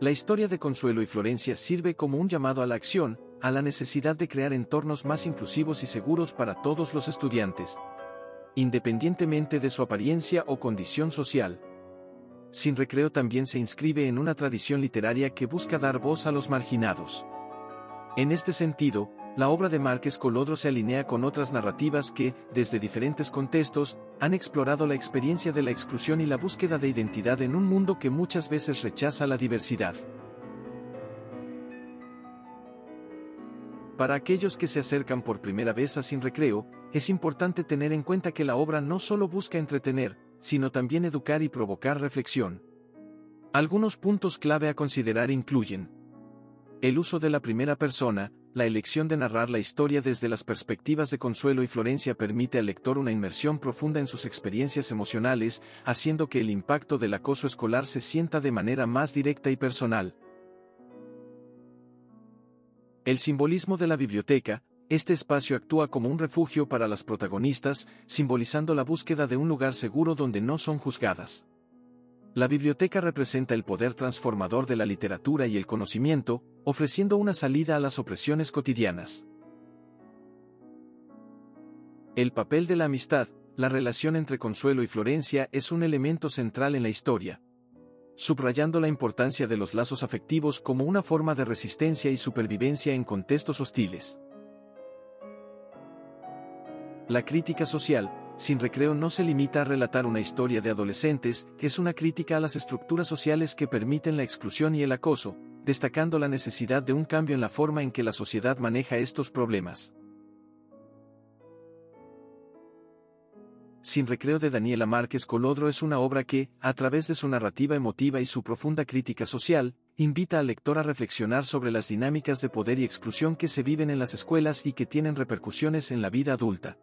La historia de Consuelo y Florencia sirve como un llamado a la acción, a la necesidad de crear entornos más inclusivos y seguros para todos los estudiantes, independientemente de su apariencia o condición social. Sin recreo también se inscribe en una tradición literaria que busca dar voz a los marginados. En este sentido, la obra de Márquez Colodro se alinea con otras narrativas que, desde diferentes contextos, han explorado la experiencia de la exclusión y la búsqueda de identidad en un mundo que muchas veces rechaza la diversidad. Para aquellos que se acercan por primera vez a Sin Recreo, es importante tener en cuenta que la obra no solo busca entretener, sino también educar y provocar reflexión. Algunos puntos clave a considerar incluyen el uso de la primera persona, la elección de narrar la historia desde las perspectivas de Consuelo y Florencia permite al lector una inmersión profunda en sus experiencias emocionales, haciendo que el impacto del acoso escolar se sienta de manera más directa y personal. El simbolismo de la biblioteca, este espacio actúa como un refugio para las protagonistas, simbolizando la búsqueda de un lugar seguro donde no son juzgadas. La biblioteca representa el poder transformador de la literatura y el conocimiento, ofreciendo una salida a las opresiones cotidianas. El papel de la amistad, la relación entre Consuelo y Florencia es un elemento central en la historia, subrayando la importancia de los lazos afectivos como una forma de resistencia y supervivencia en contextos hostiles. La crítica social, sin recreo no se limita a relatar una historia de adolescentes, es una crítica a las estructuras sociales que permiten la exclusión y el acoso, destacando la necesidad de un cambio en la forma en que la sociedad maneja estos problemas. Sin Recreo de Daniela Márquez Colodro es una obra que, a través de su narrativa emotiva y su profunda crítica social, invita al lector a reflexionar sobre las dinámicas de poder y exclusión que se viven en las escuelas y que tienen repercusiones en la vida adulta.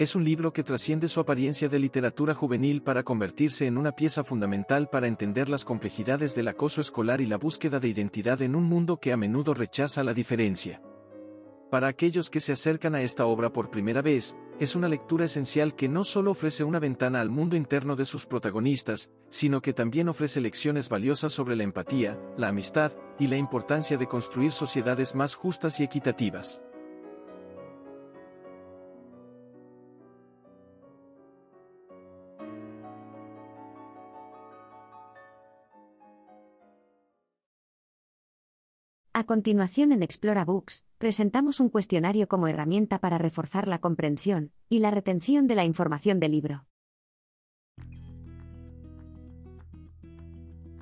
Es un libro que trasciende su apariencia de literatura juvenil para convertirse en una pieza fundamental para entender las complejidades del acoso escolar y la búsqueda de identidad en un mundo que a menudo rechaza la diferencia. Para aquellos que se acercan a esta obra por primera vez, es una lectura esencial que no solo ofrece una ventana al mundo interno de sus protagonistas, sino que también ofrece lecciones valiosas sobre la empatía, la amistad y la importancia de construir sociedades más justas y equitativas. A continuación en Explora Books, presentamos un cuestionario como herramienta para reforzar la comprensión y la retención de la información del libro.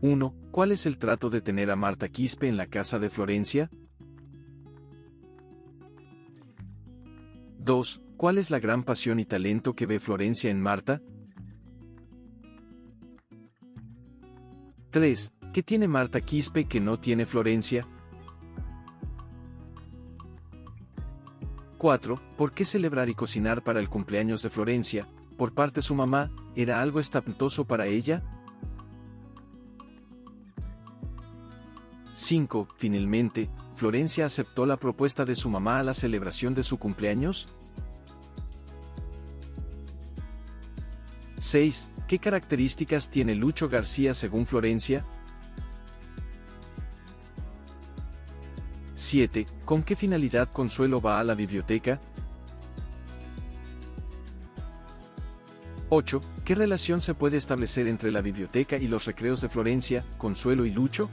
1. ¿Cuál es el trato de tener a Marta Quispe en la casa de Florencia? 2. ¿Cuál es la gran pasión y talento que ve Florencia en Marta? 3. ¿Qué tiene Marta Quispe que no tiene Florencia? 4. ¿Por qué celebrar y cocinar para el cumpleaños de Florencia, por parte de su mamá, era algo estamposo para ella? 5. Finalmente, ¿Florencia aceptó la propuesta de su mamá a la celebración de su cumpleaños? 6. ¿Qué características tiene Lucho García según Florencia? 7. ¿Con qué finalidad Consuelo va a la biblioteca? 8. ¿Qué relación se puede establecer entre la biblioteca y los recreos de Florencia, Consuelo y Lucho?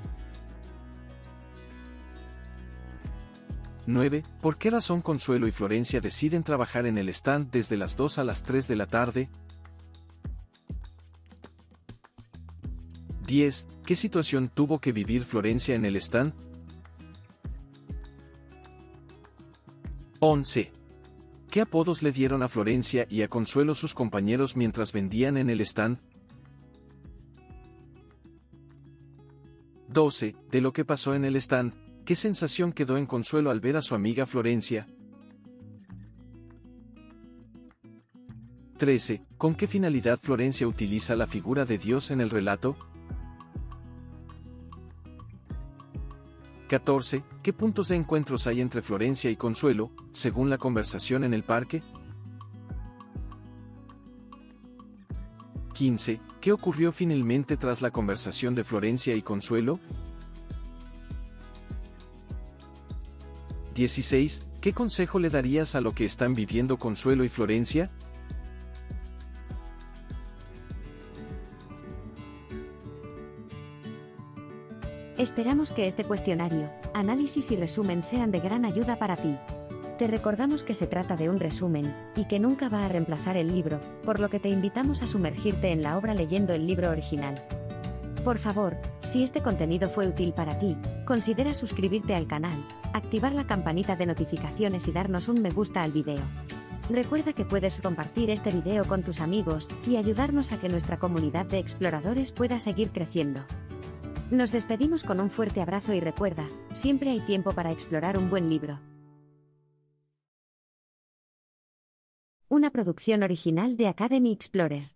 9. ¿Por qué razón Consuelo y Florencia deciden trabajar en el stand desde las 2 a las 3 de la tarde? 10. ¿Qué situación tuvo que vivir Florencia en el stand? 11. ¿Qué apodos le dieron a Florencia y a Consuelo sus compañeros mientras vendían en el stand? 12. De lo que pasó en el stand, ¿qué sensación quedó en Consuelo al ver a su amiga Florencia? 13. ¿Con qué finalidad Florencia utiliza la figura de Dios en el relato? 14. ¿Qué puntos de encuentros hay entre Florencia y Consuelo, según la conversación en el parque? 15. ¿Qué ocurrió finalmente tras la conversación de Florencia y Consuelo? 16. ¿Qué consejo le darías a lo que están viviendo Consuelo y Florencia? Esperamos que este cuestionario, análisis y resumen sean de gran ayuda para ti. Te recordamos que se trata de un resumen, y que nunca va a reemplazar el libro, por lo que te invitamos a sumergirte en la obra leyendo el libro original. Por favor, si este contenido fue útil para ti, considera suscribirte al canal, activar la campanita de notificaciones y darnos un me gusta al video. Recuerda que puedes compartir este video con tus amigos y ayudarnos a que nuestra comunidad de exploradores pueda seguir creciendo. Nos despedimos con un fuerte abrazo y recuerda, siempre hay tiempo para explorar un buen libro. Una producción original de Academy Explorer.